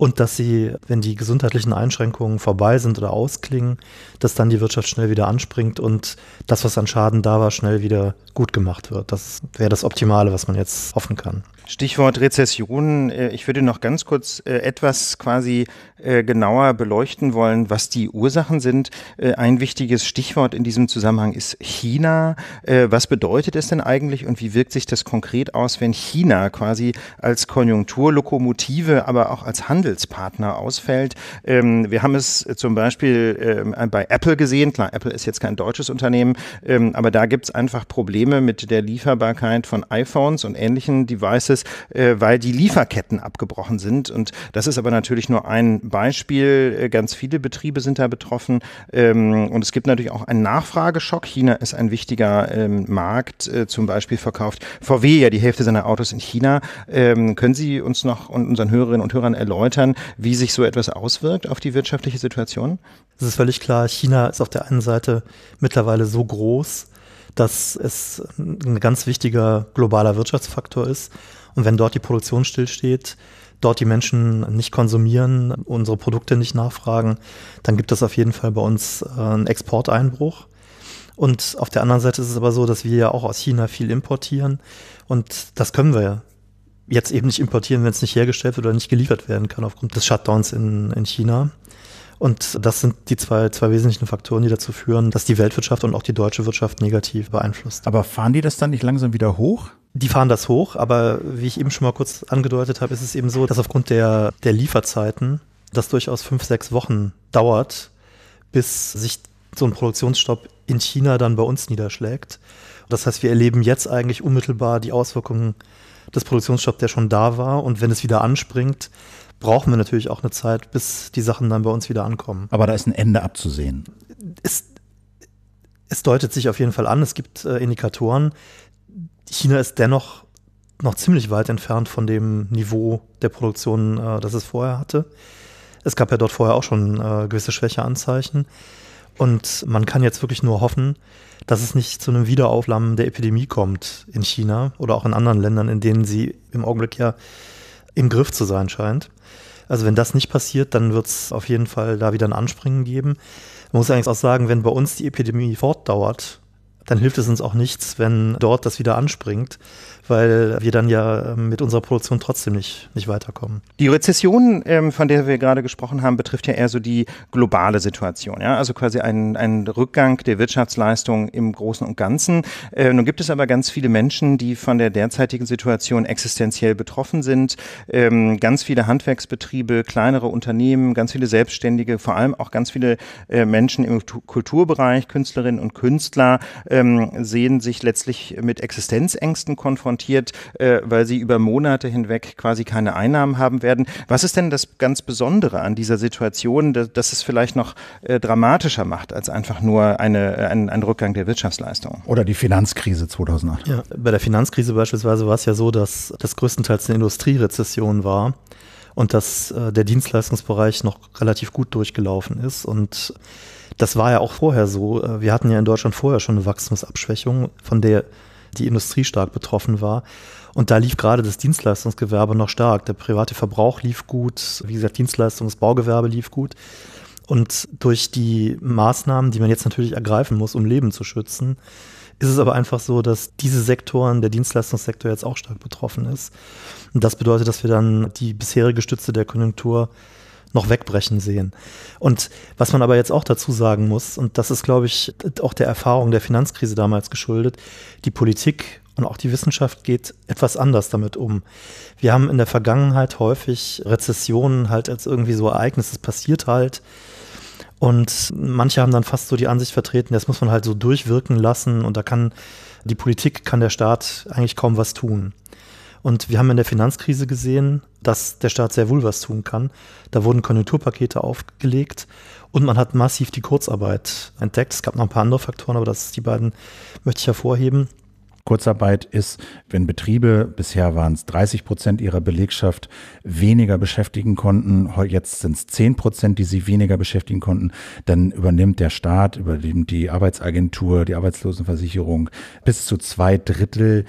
und dass sie, wenn die gesundheitlichen Einschränkungen vorbei sind oder ausklingen, dass dann die Wirtschaft schnell wieder anspringt und das, was an Schaden da war, schnell wieder gut gemacht wird. Das wäre das Optimale, was man jetzt hoffen kann. Stichwort Rezession. Äh, ich würde noch ganz kurz äh, etwas quasi äh, genauer beleuchten wollen, was die Ursachen sind. Ein wichtiges Stichwort in diesem Zusammenhang ist China. Was bedeutet es denn eigentlich und wie wirkt sich das konkret aus, wenn China quasi als Konjunkturlokomotive, aber auch als Handel Handelspartner ausfällt. Ähm, wir haben es äh, zum Beispiel ähm, bei Apple gesehen. Klar, Apple ist jetzt kein deutsches Unternehmen, ähm, aber da gibt es einfach Probleme mit der Lieferbarkeit von iPhones und ähnlichen Devices, äh, weil die Lieferketten abgebrochen sind. Und das ist aber natürlich nur ein Beispiel. Äh, ganz viele Betriebe sind da betroffen. Ähm, und es gibt natürlich auch einen Nachfrageschock. China ist ein wichtiger ähm, Markt. Äh, zum Beispiel verkauft VW ja die Hälfte seiner Autos in China. Ähm, können Sie uns noch und unseren Hörerinnen und Hörern erläutern, erläutern, wie sich so etwas auswirkt auf die wirtschaftliche Situation? Es ist völlig klar, China ist auf der einen Seite mittlerweile so groß, dass es ein ganz wichtiger globaler Wirtschaftsfaktor ist. Und wenn dort die Produktion stillsteht, dort die Menschen nicht konsumieren, unsere Produkte nicht nachfragen, dann gibt es auf jeden Fall bei uns äh, einen Exporteinbruch. Und auf der anderen Seite ist es aber so, dass wir ja auch aus China viel importieren und das können wir ja jetzt eben nicht importieren, wenn es nicht hergestellt wird oder nicht geliefert werden kann aufgrund des Shutdowns in, in China. Und das sind die zwei, zwei wesentlichen Faktoren, die dazu führen, dass die Weltwirtschaft und auch die deutsche Wirtschaft negativ beeinflusst. Aber fahren die das dann nicht langsam wieder hoch? Die fahren das hoch, aber wie ich eben schon mal kurz angedeutet habe, ist es eben so, dass aufgrund der, der Lieferzeiten das durchaus fünf, sechs Wochen dauert, bis sich so ein Produktionsstopp in China dann bei uns niederschlägt. Das heißt, wir erleben jetzt eigentlich unmittelbar die Auswirkungen des Produktionsshops, der schon da war. Und wenn es wieder anspringt, brauchen wir natürlich auch eine Zeit, bis die Sachen dann bei uns wieder ankommen. Aber da ist ein Ende abzusehen. Es, es deutet sich auf jeden Fall an. Es gibt äh, Indikatoren. China ist dennoch noch ziemlich weit entfernt von dem Niveau der Produktion, äh, das es vorher hatte. Es gab ja dort vorher auch schon äh, gewisse Schwächeanzeichen. Und man kann jetzt wirklich nur hoffen, dass es nicht zu einem Wiederauflammen der Epidemie kommt in China oder auch in anderen Ländern, in denen sie im Augenblick ja im Griff zu sein scheint. Also wenn das nicht passiert, dann wird es auf jeden Fall da wieder ein Anspringen geben. Man muss eigentlich auch sagen, wenn bei uns die Epidemie fortdauert, dann hilft es uns auch nichts, wenn dort das wieder anspringt, weil wir dann ja ähm, mit unserer Produktion trotzdem nicht, nicht weiterkommen. Die Rezession, ähm, von der wir gerade gesprochen haben, betrifft ja eher so die globale Situation, ja? also quasi einen, Rückgang der Wirtschaftsleistung im Großen und Ganzen. Äh, nun gibt es aber ganz viele Menschen, die von der derzeitigen Situation existenziell betroffen sind. Ähm, ganz viele Handwerksbetriebe, kleinere Unternehmen, ganz viele Selbstständige, vor allem auch ganz viele äh, Menschen im Kulturbereich, Künstlerinnen und Künstler sehen sich letztlich mit Existenzängsten konfrontiert konfrontiert, äh, weil sie über Monate hinweg quasi keine Einnahmen haben werden. Was ist denn das ganz Besondere an dieser Situation, dass, dass es vielleicht noch äh, dramatischer macht als einfach nur eine, äh, ein, ein Rückgang der Wirtschaftsleistung? Oder die Finanzkrise 2008. Ja, bei der Finanzkrise beispielsweise war es ja so, dass das größtenteils eine Industrierezession war und dass äh, der Dienstleistungsbereich noch relativ gut durchgelaufen ist. Und das war ja auch vorher so. Äh, wir hatten ja in Deutschland vorher schon eine Wachstumsabschwächung, von der die Industrie stark betroffen war. Und da lief gerade das Dienstleistungsgewerbe noch stark. Der private Verbrauch lief gut, wie gesagt, Dienstleistungsbaugewerbe lief gut. Und durch die Maßnahmen, die man jetzt natürlich ergreifen muss, um Leben zu schützen, ist es aber einfach so, dass diese Sektoren, der Dienstleistungssektor jetzt auch stark betroffen ist. Und das bedeutet, dass wir dann die bisherige Stütze der Konjunktur noch wegbrechen sehen. Und was man aber jetzt auch dazu sagen muss, und das ist, glaube ich, auch der Erfahrung der Finanzkrise damals geschuldet, die Politik und auch die Wissenschaft geht etwas anders damit um. Wir haben in der Vergangenheit häufig Rezessionen halt als irgendwie so Ereignis, es passiert halt. Und manche haben dann fast so die Ansicht vertreten, das muss man halt so durchwirken lassen und da kann die Politik, kann der Staat eigentlich kaum was tun. Und wir haben in der Finanzkrise gesehen, dass der Staat sehr wohl was tun kann. Da wurden Konjunkturpakete aufgelegt und man hat massiv die Kurzarbeit entdeckt. Es gab noch ein paar andere Faktoren, aber das die beiden möchte ich hervorheben. Kurzarbeit ist, wenn Betriebe, bisher waren es 30 Prozent ihrer Belegschaft, weniger beschäftigen konnten, jetzt sind es 10 Prozent, die sie weniger beschäftigen konnten, dann übernimmt der Staat, übernimmt die Arbeitsagentur, die Arbeitslosenversicherung bis zu zwei Drittel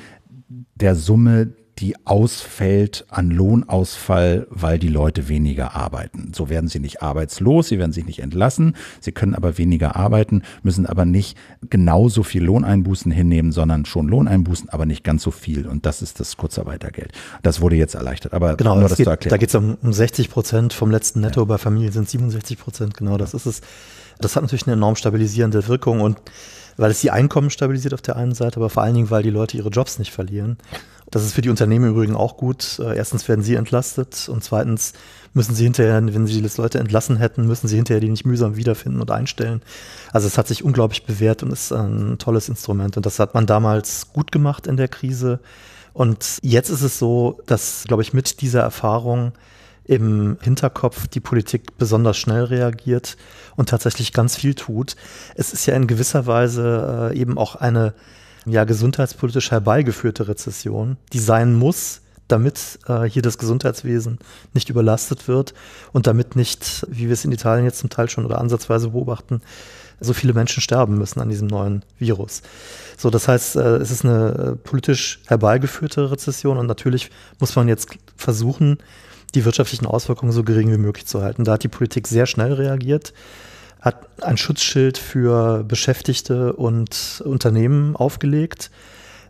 der Summe die ausfällt an Lohnausfall, weil die Leute weniger arbeiten. So werden sie nicht arbeitslos, sie werden sich nicht entlassen, sie können aber weniger arbeiten, müssen aber nicht genauso viel Lohneinbußen hinnehmen, sondern schon Lohneinbußen, aber nicht ganz so viel. Und das ist das Kurzarbeitergeld. Das wurde jetzt erleichtert. Aber genau, nur das geht, zu erklären. Da geht es um 60 Prozent vom letzten Netto, ja. bei Familien sind 67 Prozent, genau das ist es. Das hat natürlich eine enorm stabilisierende Wirkung und weil es die Einkommen stabilisiert auf der einen Seite, aber vor allen Dingen, weil die Leute ihre Jobs nicht verlieren das ist für die Unternehmen übrigens auch gut. Äh, erstens werden sie entlastet und zweitens müssen sie hinterher, wenn sie das Leute entlassen hätten, müssen sie hinterher die nicht mühsam wiederfinden und einstellen. Also es hat sich unglaublich bewährt und ist ein tolles Instrument. Und das hat man damals gut gemacht in der Krise. Und jetzt ist es so, dass, glaube ich, mit dieser Erfahrung im Hinterkopf die Politik besonders schnell reagiert und tatsächlich ganz viel tut. Es ist ja in gewisser Weise äh, eben auch eine ja gesundheitspolitisch herbeigeführte Rezession, die sein muss, damit äh, hier das Gesundheitswesen nicht überlastet wird und damit nicht, wie wir es in Italien jetzt zum Teil schon oder ansatzweise beobachten, so viele Menschen sterben müssen an diesem neuen Virus. So, das heißt, äh, es ist eine äh, politisch herbeigeführte Rezession und natürlich muss man jetzt versuchen, die wirtschaftlichen Auswirkungen so gering wie möglich zu halten. Da hat die Politik sehr schnell reagiert hat ein Schutzschild für Beschäftigte und Unternehmen aufgelegt.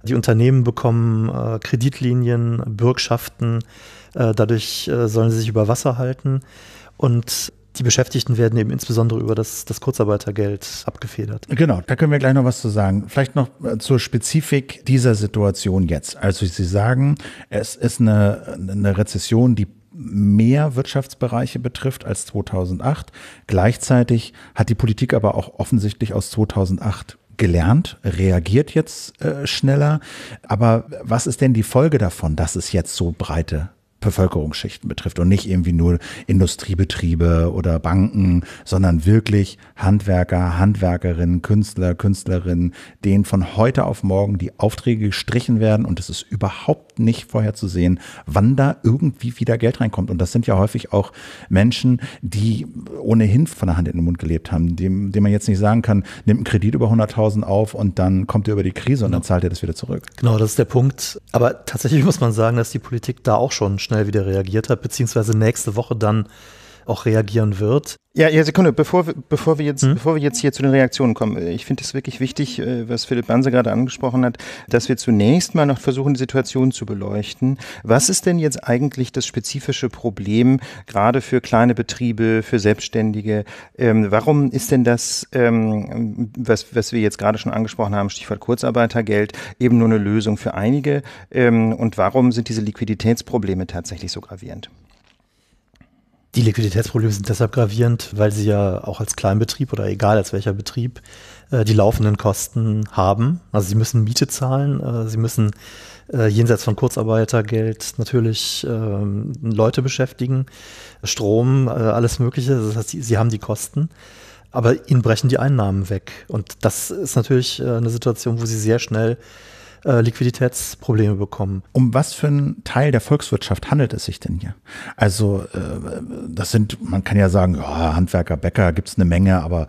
Die Unternehmen bekommen äh, Kreditlinien, Bürgschaften, äh, dadurch äh, sollen sie sich über Wasser halten und die Beschäftigten werden eben insbesondere über das, das Kurzarbeitergeld abgefedert. Genau, da können wir gleich noch was zu sagen. Vielleicht noch äh, zur Spezifik dieser Situation jetzt. Also Sie sagen, es ist eine, eine Rezession, die mehr Wirtschaftsbereiche betrifft als 2008. Gleichzeitig hat die Politik aber auch offensichtlich aus 2008 gelernt, reagiert jetzt äh, schneller. Aber was ist denn die Folge davon, dass es jetzt so breite Bevölkerungsschichten betrifft und nicht irgendwie nur Industriebetriebe oder Banken, sondern wirklich Handwerker, Handwerkerinnen, Künstler, Künstlerinnen, denen von heute auf morgen die Aufträge gestrichen werden und es ist überhaupt nicht vorherzusehen, wann da irgendwie wieder Geld reinkommt. Und das sind ja häufig auch Menschen, die ohnehin von der Hand in den Mund gelebt haben, dem, dem man jetzt nicht sagen kann, nimmt einen Kredit über 100.000 auf und dann kommt er über die Krise und dann genau. zahlt er das wieder zurück. Genau, das ist der Punkt. Aber tatsächlich muss man sagen, dass die Politik da auch schon schnell wieder reagiert hat, beziehungsweise nächste Woche dann auch reagieren wird. Ja, ja, Sekunde, bevor, bevor, wir jetzt, hm? bevor wir jetzt hier zu den Reaktionen kommen, äh, ich finde es wirklich wichtig, äh, was Philipp Banse gerade angesprochen hat, dass wir zunächst mal noch versuchen, die Situation zu beleuchten. Was ist denn jetzt eigentlich das spezifische Problem, gerade für kleine Betriebe, für Selbstständige? Ähm, warum ist denn das, ähm, was, was wir jetzt gerade schon angesprochen haben, Stichwort Kurzarbeitergeld, eben nur eine Lösung für einige? Ähm, und warum sind diese Liquiditätsprobleme tatsächlich so gravierend? Die Liquiditätsprobleme sind deshalb gravierend, weil sie ja auch als Kleinbetrieb oder egal als welcher Betrieb äh, die laufenden Kosten haben. Also sie müssen Miete zahlen, äh, sie müssen äh, jenseits von Kurzarbeitergeld natürlich ähm, Leute beschäftigen, Strom, alles Mögliche. Das heißt, sie haben die Kosten aber ihnen brechen die Einnahmen weg. Und das ist natürlich eine Situation, wo sie sehr schnell äh, Liquiditätsprobleme bekommen. Um was für einen Teil der Volkswirtschaft handelt es sich denn hier? Also äh, das sind, man kann ja sagen, oh, Handwerker, Bäcker gibt es eine Menge, aber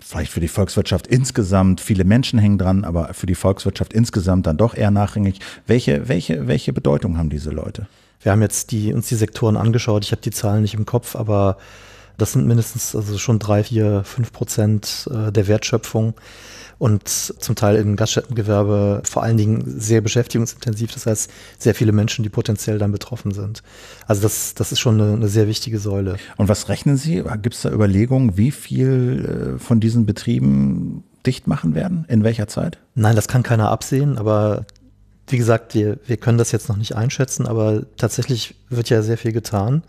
vielleicht für die Volkswirtschaft insgesamt, viele Menschen hängen dran, aber für die Volkswirtschaft insgesamt dann doch eher nachrangig. Welche, welche, welche Bedeutung haben diese Leute? Wir haben jetzt die, uns die Sektoren angeschaut, ich habe die Zahlen nicht im Kopf, aber das sind mindestens also schon drei, vier, fünf Prozent äh, der Wertschöpfung und zum Teil im Gaststättengewerbe vor allen Dingen sehr beschäftigungsintensiv. Das heißt, sehr viele Menschen, die potenziell dann betroffen sind. Also das, das ist schon eine, eine sehr wichtige Säule. Und was rechnen Sie? Gibt es da Überlegungen, wie viel äh, von diesen Betrieben dicht machen werden? In welcher Zeit? Nein, das kann keiner absehen, aber wie gesagt, wir, wir können das jetzt noch nicht einschätzen, aber tatsächlich wird ja sehr viel getan.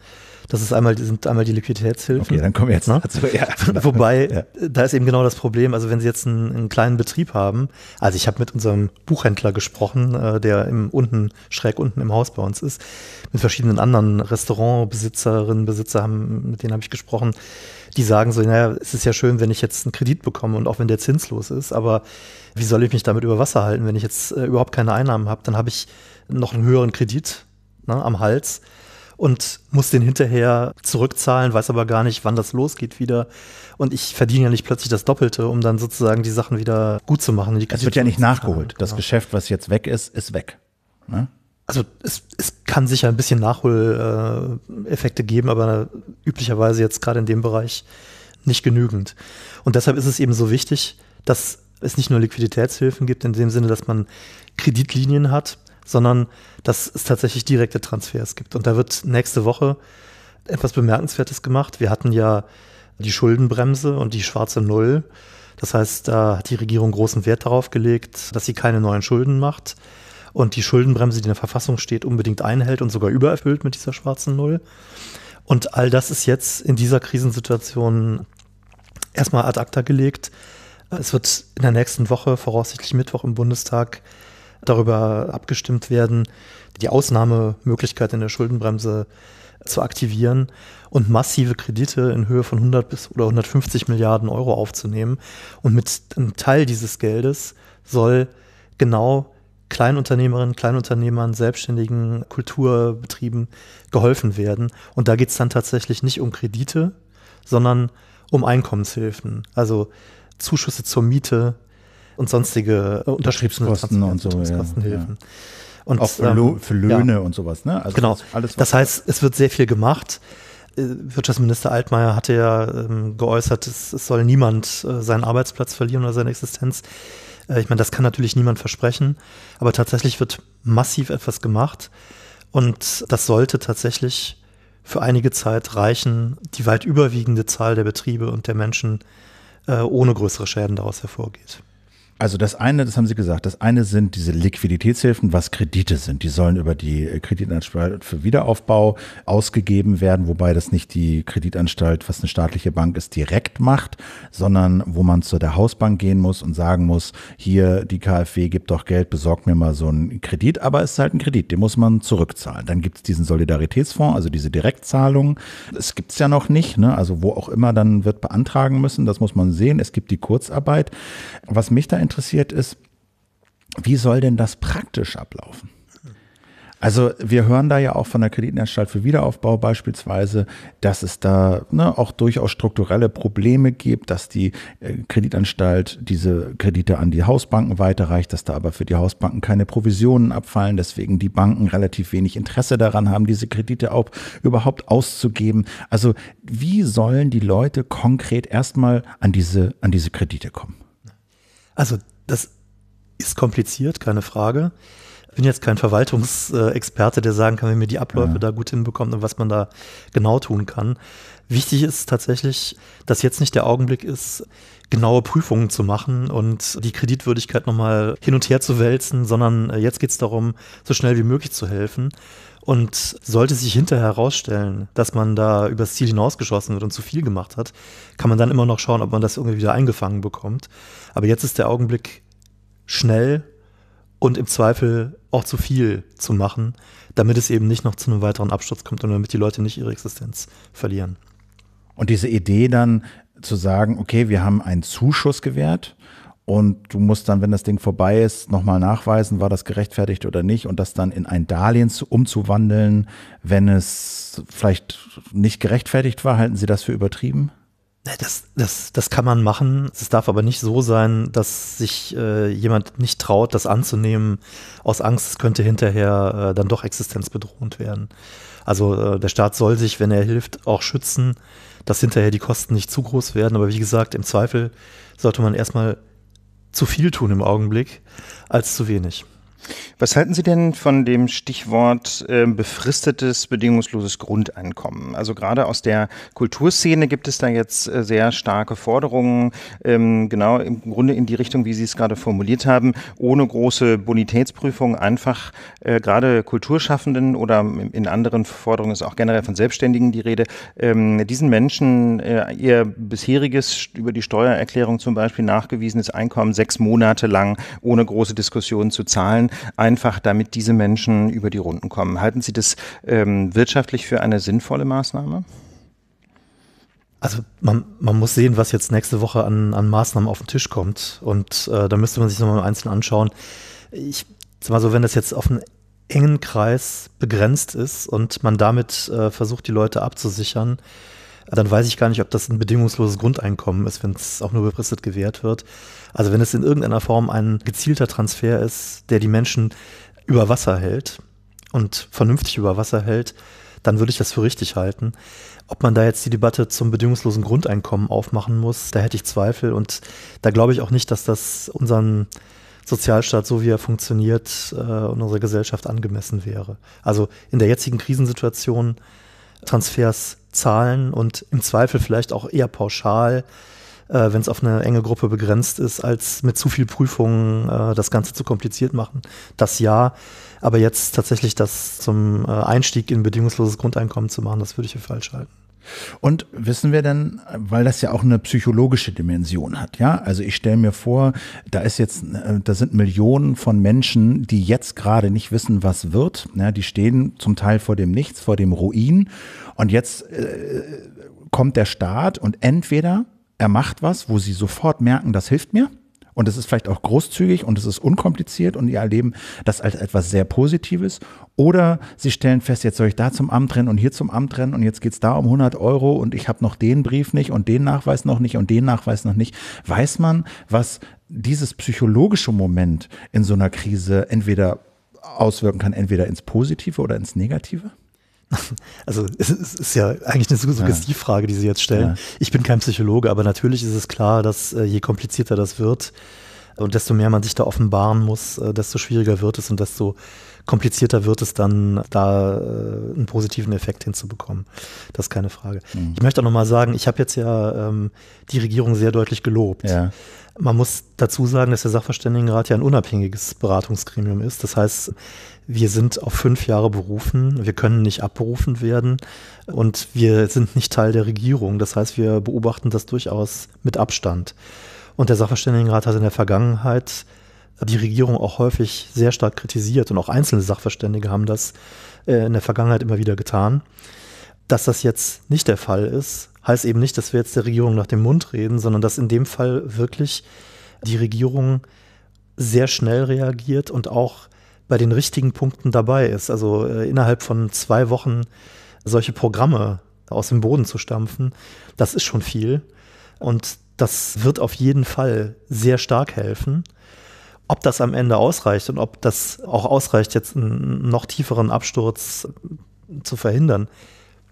Das ist einmal, sind einmal die Liquiditätshilfen. Okay, dann kommen wir jetzt ne? dazu. Ja. <laughs> Wobei, ja. da ist eben genau das Problem. Also wenn Sie jetzt einen, einen kleinen Betrieb haben, also ich habe mit unserem Buchhändler gesprochen, äh, der im unten, schräg unten im Haus bei uns ist, mit verschiedenen anderen Restaurantbesitzerinnen, Besitzer haben, mit denen habe ich gesprochen, die sagen so, naja, es ist ja schön, wenn ich jetzt einen Kredit bekomme und auch wenn der zinslos ist, aber wie soll ich mich damit über Wasser halten, wenn ich jetzt äh, überhaupt keine Einnahmen habe, dann habe ich noch einen höheren Kredit ne, am Hals und muss den hinterher zurückzahlen, weiß aber gar nicht, wann das losgeht wieder. Und ich verdiene ja nicht plötzlich das Doppelte, um dann sozusagen die Sachen wieder gut zu machen. Die es wird ja nicht nachgeholt. Genau. Das Geschäft, was jetzt weg ist, ist weg. Ne? Also es, es kann sicher ein bisschen Nachholeffekte geben, aber üblicherweise jetzt gerade in dem Bereich nicht genügend. Und deshalb ist es eben so wichtig, dass es nicht nur Liquiditätshilfen gibt, in dem Sinne, dass man Kreditlinien hat, sondern dass es tatsächlich direkte Transfers gibt. Und da wird nächste Woche etwas Bemerkenswertes gemacht. Wir hatten ja die Schuldenbremse und die schwarze Null. Das heißt, da hat die Regierung großen Wert darauf gelegt, dass sie keine neuen Schulden macht und die Schuldenbremse, die in der Verfassung steht, unbedingt einhält und sogar übererfüllt mit dieser schwarzen Null. Und all das ist jetzt in dieser Krisensituation erstmal ad acta gelegt. Es wird in der nächsten Woche, voraussichtlich Mittwoch im Bundestag, darüber abgestimmt werden, die Ausnahmemöglichkeit in der Schuldenbremse zu aktivieren und massive Kredite in Höhe von 100 bis oder 150 Milliarden Euro aufzunehmen. Und mit einem Teil dieses Geldes soll genau Kleinunternehmerinnen, Kleinunternehmern, Selbstständigen, Kulturbetrieben geholfen werden. Und da geht es dann tatsächlich nicht um Kredite, sondern um Einkommenshilfen, also Zuschüsse zur Miete, und sonstige äh, äh, Unterschriebskosten und so. Kostenhilfen. Ja. Und, auch für, ähm, für Löhne ja. und sowas, ne? Also genau. Alles, das heißt, es wird sehr viel gemacht. Äh, Wirtschaftsminister Altmaier hatte ja ähm, geäußert, es, es, soll niemand äh, seinen Arbeitsplatz verlieren oder seine Existenz. Äh, ich meine, das kann natürlich niemand versprechen, aber tatsächlich wird massiv etwas gemacht und das sollte tatsächlich für einige Zeit reichen, die weit überwiegende Zahl der Betriebe und der Menschen äh, ohne größere Schäden daraus hervorgeht. Also das eine, das haben Sie gesagt, das eine sind diese Liquiditätshilfen, was Kredite sind. Die sollen über die Kreditanstalt für Wiederaufbau ausgegeben werden, wobei das nicht die Kreditanstalt, was eine staatliche Bank ist, direkt macht, sondern wo man zu der Hausbank gehen muss und sagen muss, hier die KfW gibt doch Geld, besorgt mir mal so einen Kredit, aber es ist halt ein Kredit, den muss man zurückzahlen. Dann gibt es diesen Solidaritätsfonds, also diese Direktzahlung. Das gibt es ja noch nicht, ne? also wo auch immer dann wird beantragen müssen, das muss man sehen. Es gibt die Kurzarbeit. Was mich da interessiert, interessiert ist, wie soll denn das praktisch ablaufen? Also wir hören da ja auch von der Kreditanstalt für Wiederaufbau beispielsweise, dass es da ne, auch durchaus strukturelle Probleme gibt, dass die äh, Kreditanstalt diese Kredite an die Hausbanken weiterreicht, dass da aber für die Hausbanken keine Provisionen abfallen, deswegen die Banken relativ wenig Interesse daran haben, diese Kredite auch überhaupt auszugeben. Also wie sollen die Leute konkret erstmal an diese, an diese Kredite kommen? Also das ist kompliziert, keine Frage. Ich bin jetzt kein Verwaltungsexperte, der sagen kann, wie mir die Abläufe ja. da gut hinbekommt und was man da genau tun kann. Wichtig ist tatsächlich, dass jetzt nicht der Augenblick ist, genaue Prüfungen zu machen und die Kreditwürdigkeit nochmal hin und her zu wälzen, sondern äh, jetzt geht es darum, so schnell wie möglich zu helfen. Und sollte sich hinterher herausstellen, dass man da übers Ziel hinausgeschossen wird und zu viel gemacht hat, kann man dann immer noch schauen, ob man das irgendwie wieder eingefangen bekommt. Aber jetzt ist der Augenblick schnell und im Zweifel auch zu viel zu machen, damit es eben nicht noch zu einem weiteren Absturz kommt und damit die Leute nicht ihre Existenz verlieren. Und diese Idee dann zu sagen, okay, wir haben einen Zuschuss gewährt und du musst dann, wenn das Ding vorbei ist, nochmal nachweisen, war das gerechtfertigt oder nicht und das dann in ein Darlehen umzuwandeln, wenn es vielleicht nicht gerechtfertigt war, halten Sie das für übertrieben? Das, das, das kann man machen. Es darf aber nicht so sein, dass sich äh, jemand nicht traut, das anzunehmen, aus Angst, es könnte hinterher äh, dann doch existenzbedrohend werden. Also äh, der Staat soll sich, wenn er hilft, auch schützen, dass hinterher die Kosten nicht zu groß werden. Aber wie gesagt, im Zweifel sollte man erstmal zu viel tun im Augenblick als zu wenig. Was halten Sie denn von dem Stichwort äh, befristetes, bedingungsloses Grundeinkommen? Also gerade aus der Kulturszene gibt es da jetzt äh, sehr starke Forderungen, ähm, genau im Grunde in die Richtung, wie Sie es gerade formuliert haben, ohne große Bonitätsprüfung einfach äh, gerade Kulturschaffenden oder in anderen Forderungen ist auch generell von Selbstständigen die Rede, ähm, diesen Menschen äh, ihr bisheriges über die Steuererklärung zum Beispiel nachgewiesenes Einkommen sechs Monate lang ohne große Diskussionen zu zahlen einfach damit diese Menschen über die Runden kommen. Halten Sie das ähm, wirtschaftlich für eine sinnvolle Maßnahme? Also man, man muss sehen, was jetzt nächste Woche an, an Maßnahmen auf den Tisch kommt. Und äh, da müsste man sich nochmal im Einzelnen anschauen. Ich sag mal so, wenn das jetzt auf einen engen Kreis begrenzt ist und man damit äh, versucht, die Leute abzusichern, dann weiß ich gar nicht, ob das ein bedingungsloses Grundeinkommen ist, wenn es auch nur befristet gewährt wird. Also wenn es in irgendeiner Form ein gezielter Transfer ist, der die Menschen über Wasser hält und vernünftig über Wasser hält, dann würde ich das für richtig halten. Ob man da jetzt die Debatte zum bedingungslosen Grundeinkommen aufmachen muss, da hätte ich Zweifel und da glaube ich auch nicht, dass das unseren Sozialstaat, so wie er funktioniert, äh, und unserer Gesellschaft angemessen wäre. Also in der jetzigen Krisensituation Transfers Zahlen und im Zweifel vielleicht auch eher pauschal, äh, wenn es auf eine enge Gruppe begrenzt ist, als mit zu viel Prüfungen äh, das Ganze zu kompliziert machen. Das ja. Aber jetzt tatsächlich das zum äh, Einstieg in bedingungsloses Grundeinkommen zu machen, das würde ich hier falsch halten. Und wissen wir denn, weil das ja auch eine psychologische Dimension hat, ja? Also ich stelle mir vor, da ist jetzt, äh, da sind Millionen von Menschen, die jetzt gerade nicht wissen, was wird. Ja, die stehen zum Teil vor dem Nichts, vor dem Ruin und jetzt äh, kommt der Staat und entweder er macht was, wo sie sofort merken, das hilft mir. Und es ist vielleicht auch großzügig und es ist unkompliziert und ihr erleben das als etwas sehr Positives. Oder sie stellen fest, jetzt soll ich da zum Amt rennen und hier zum Amt rennen und jetzt geht es da um 100 Euro und ich habe noch den Brief nicht und den Nachweis noch nicht und den Nachweis noch nicht. Weiß man, was dieses psychologische Moment in so einer Krise entweder auswirken kann, entweder ins Positive oder ins Negative? <laughs> Also es ist ja eigentlich eine Suggestivfrage, die Sie jetzt stellen. Ja. Ich bin kein Psychologe, aber natürlich ist es klar, dass äh, je komplizierter das wird und desto mehr man sich da offenbaren muss, äh, desto schwieriger wird es und desto komplizierter wird es dann, da äh, einen positiven Effekt hinzubekommen. Das ist keine Frage. Mhm. Ich möchte auch nochmal sagen, ich habe jetzt ja ähm, die Regierung sehr deutlich gelobt. Ja. Man muss dazu sagen, dass der Sachverständigenrat ja ein unabhängiges Beratungsgremium ist. Das heißt, wir sind auf fünf Jahre berufen, wir können nicht abberufen werden und wir sind nicht Teil der Regierung. Das heißt, wir beobachten das durchaus mit Abstand. Und der Sachverständigenrat hat in der Vergangenheit die Regierung auch häufig sehr stark kritisiert und auch einzelne Sachverständige haben das äh, in der Vergangenheit immer wieder getan. Dass das jetzt nicht der Fall ist, heißt eben nicht, dass wir jetzt der Regierung nach dem Mund reden, sondern dass in dem Fall wirklich die Regierung sehr schnell reagiert und auch bei den richtigen Punkten dabei ist. Also äh, innerhalb von zwei Wochen solche Programme aus dem Boden zu stampfen, das ist schon viel. Und das wird auf jeden Fall sehr stark helfen. Ob das am Ende ausreicht und ob das auch ausreicht, jetzt einen noch tieferen Absturz zu verhindern,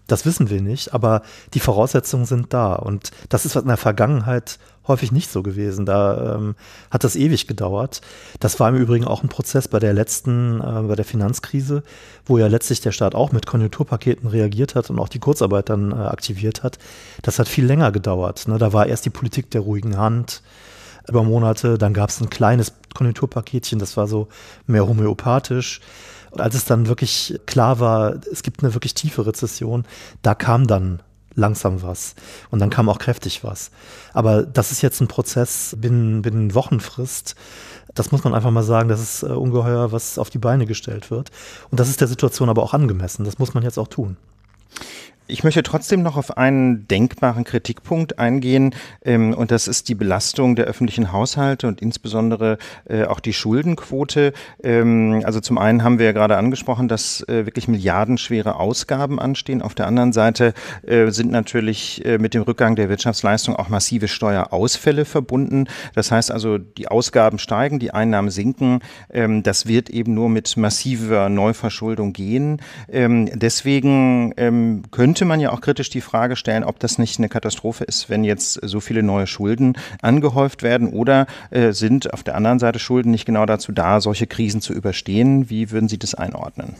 das wissen wir nicht, aber die Voraussetzungen sind da. Und das ist in der Vergangenheit häufig nicht so gewesen. Da ähm, hat das ewig gedauert. Das war im Übrigen auch ein Prozess bei der letzten, äh, bei der Finanzkrise, wo ja letztlich der Staat auch mit Konjunkturpaketen reagiert hat und auch die Kurzarbeit dann äh, aktiviert hat. Das hat viel länger gedauert. Ne? Da war erst die Politik der ruhigen Hand über Monate. Dann gab es ein kleines Konjunkturpaketchen, das war so mehr homöopathisch. Und als es dann wirklich klar war, es gibt eine wirklich tiefe Rezession, da kam dann langsam was. Und dann kam auch kräftig was. Aber das ist jetzt ein Prozess binnen, binnen Wochenfrist. Das muss man einfach mal sagen, das ist äh, ungeheuer, was auf die Beine gestellt wird. Und das ist der Situation aber auch angemessen. Das muss man jetzt auch tun. Ich möchte trotzdem noch auf einen denkbaren Kritikpunkt eingehen, ähm, und das ist die Belastung der öffentlichen Haushalte und insbesondere äh, auch die Schuldenquote. Ähm, also zum einen haben wir ja gerade angesprochen, dass äh, wirklich milliardenschwere Ausgaben anstehen. Auf der anderen Seite äh, sind natürlich äh, mit dem Rückgang der Wirtschaftsleistung auch massive Steuerausfälle verbunden. Das heißt also, die Ausgaben steigen, die Einnahmen sinken. Ähm, das wird eben nur mit massiver Neuverschuldung gehen. Ähm, deswegen ähm, könnte könnte man ja auch kritisch die Frage stellen, ob das nicht eine Katastrophe ist, wenn jetzt so viele neue Schulden angehäuft werden oder äh, sind auf der anderen Seite Schulden nicht genau dazu da, solche Krisen zu überstehen? Wie würden Sie das einordnen?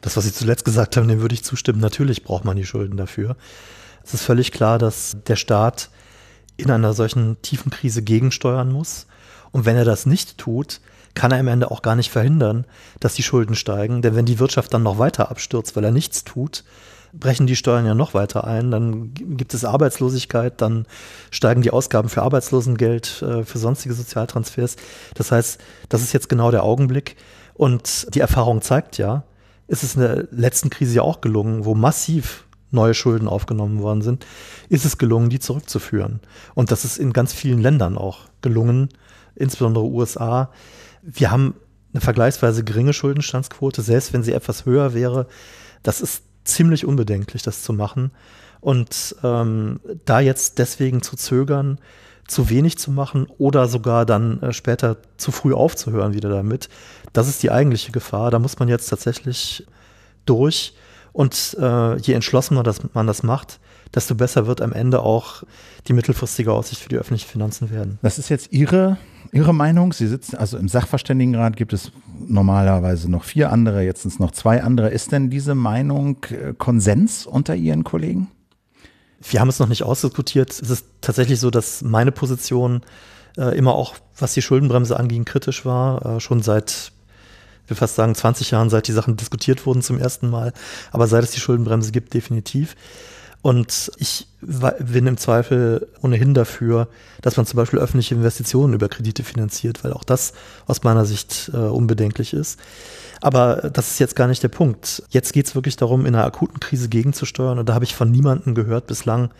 Das, was Sie zuletzt gesagt haben, dem würde ich zustimmen. Natürlich braucht man die Schulden dafür. Es ist völlig klar, dass der Staat in einer solchen tiefen Krise gegensteuern muss. Und wenn er das nicht tut, kann er am Ende auch gar nicht verhindern, dass die Schulden steigen. Denn wenn die Wirtschaft dann noch weiter abstürzt, weil er nichts tut, brechen die Steuern ja noch weiter ein. Dann gibt es Arbeitslosigkeit, dann steigen die Ausgaben für Arbeitslosengeld, äh, für sonstige Sozialtransfers. Das heißt, das ist jetzt genau der Augenblick. Und die Erfahrung zeigt ja, ist es in der letzten Krise ja auch gelungen, wo massiv neue Schulden aufgenommen worden sind, ist es gelungen, die zurückzuführen. Und das ist in ganz vielen Ländern auch gelungen, insbesondere USA. Wir haben eine vergleichsweise geringe Schuldenstandsquote, selbst wenn sie etwas höher wäre. Das ist ziemlich unbedenklich, das zu machen. Und ähm, da jetzt deswegen zu zögern, zu wenig zu machen oder sogar dann äh, später zu früh aufzuhören wieder damit, das ist die eigentliche Gefahr. Da muss man jetzt tatsächlich durch. Und äh, je entschlossener dass man das macht, desto besser wird am Ende auch die mittelfristige Aussicht für die öffentlichen Finanzen werden. Das ist jetzt Ihre Ihre Meinung? Sie sitzen, also im Sachverständigenrat gibt es normalerweise noch vier andere, jetzt sind es noch zwei andere. Ist denn diese Meinung äh, Konsens unter Ihren Kollegen? Wir haben es noch nicht ausdiskutiert. Es ist tatsächlich so, dass meine Position äh, immer auch, was die Schuldenbremse anging, kritisch war, äh, schon seit wir fast sagen 20 Jahren, seit die Sachen diskutiert wurden zum ersten Mal, aber seit es die Schuldenbremse gibt, definitiv. Und ich bin im Zweifel ohnehin dafür, dass man zum Beispiel öffentliche Investitionen über Kredite finanziert, weil auch das aus meiner Sicht äh, unbedenklich ist. Aber das ist jetzt gar nicht der Punkt. Jetzt geht es wirklich darum, in einer akuten Krise gegenzusteuern. Und da habe ich von niemandem gehört bislang,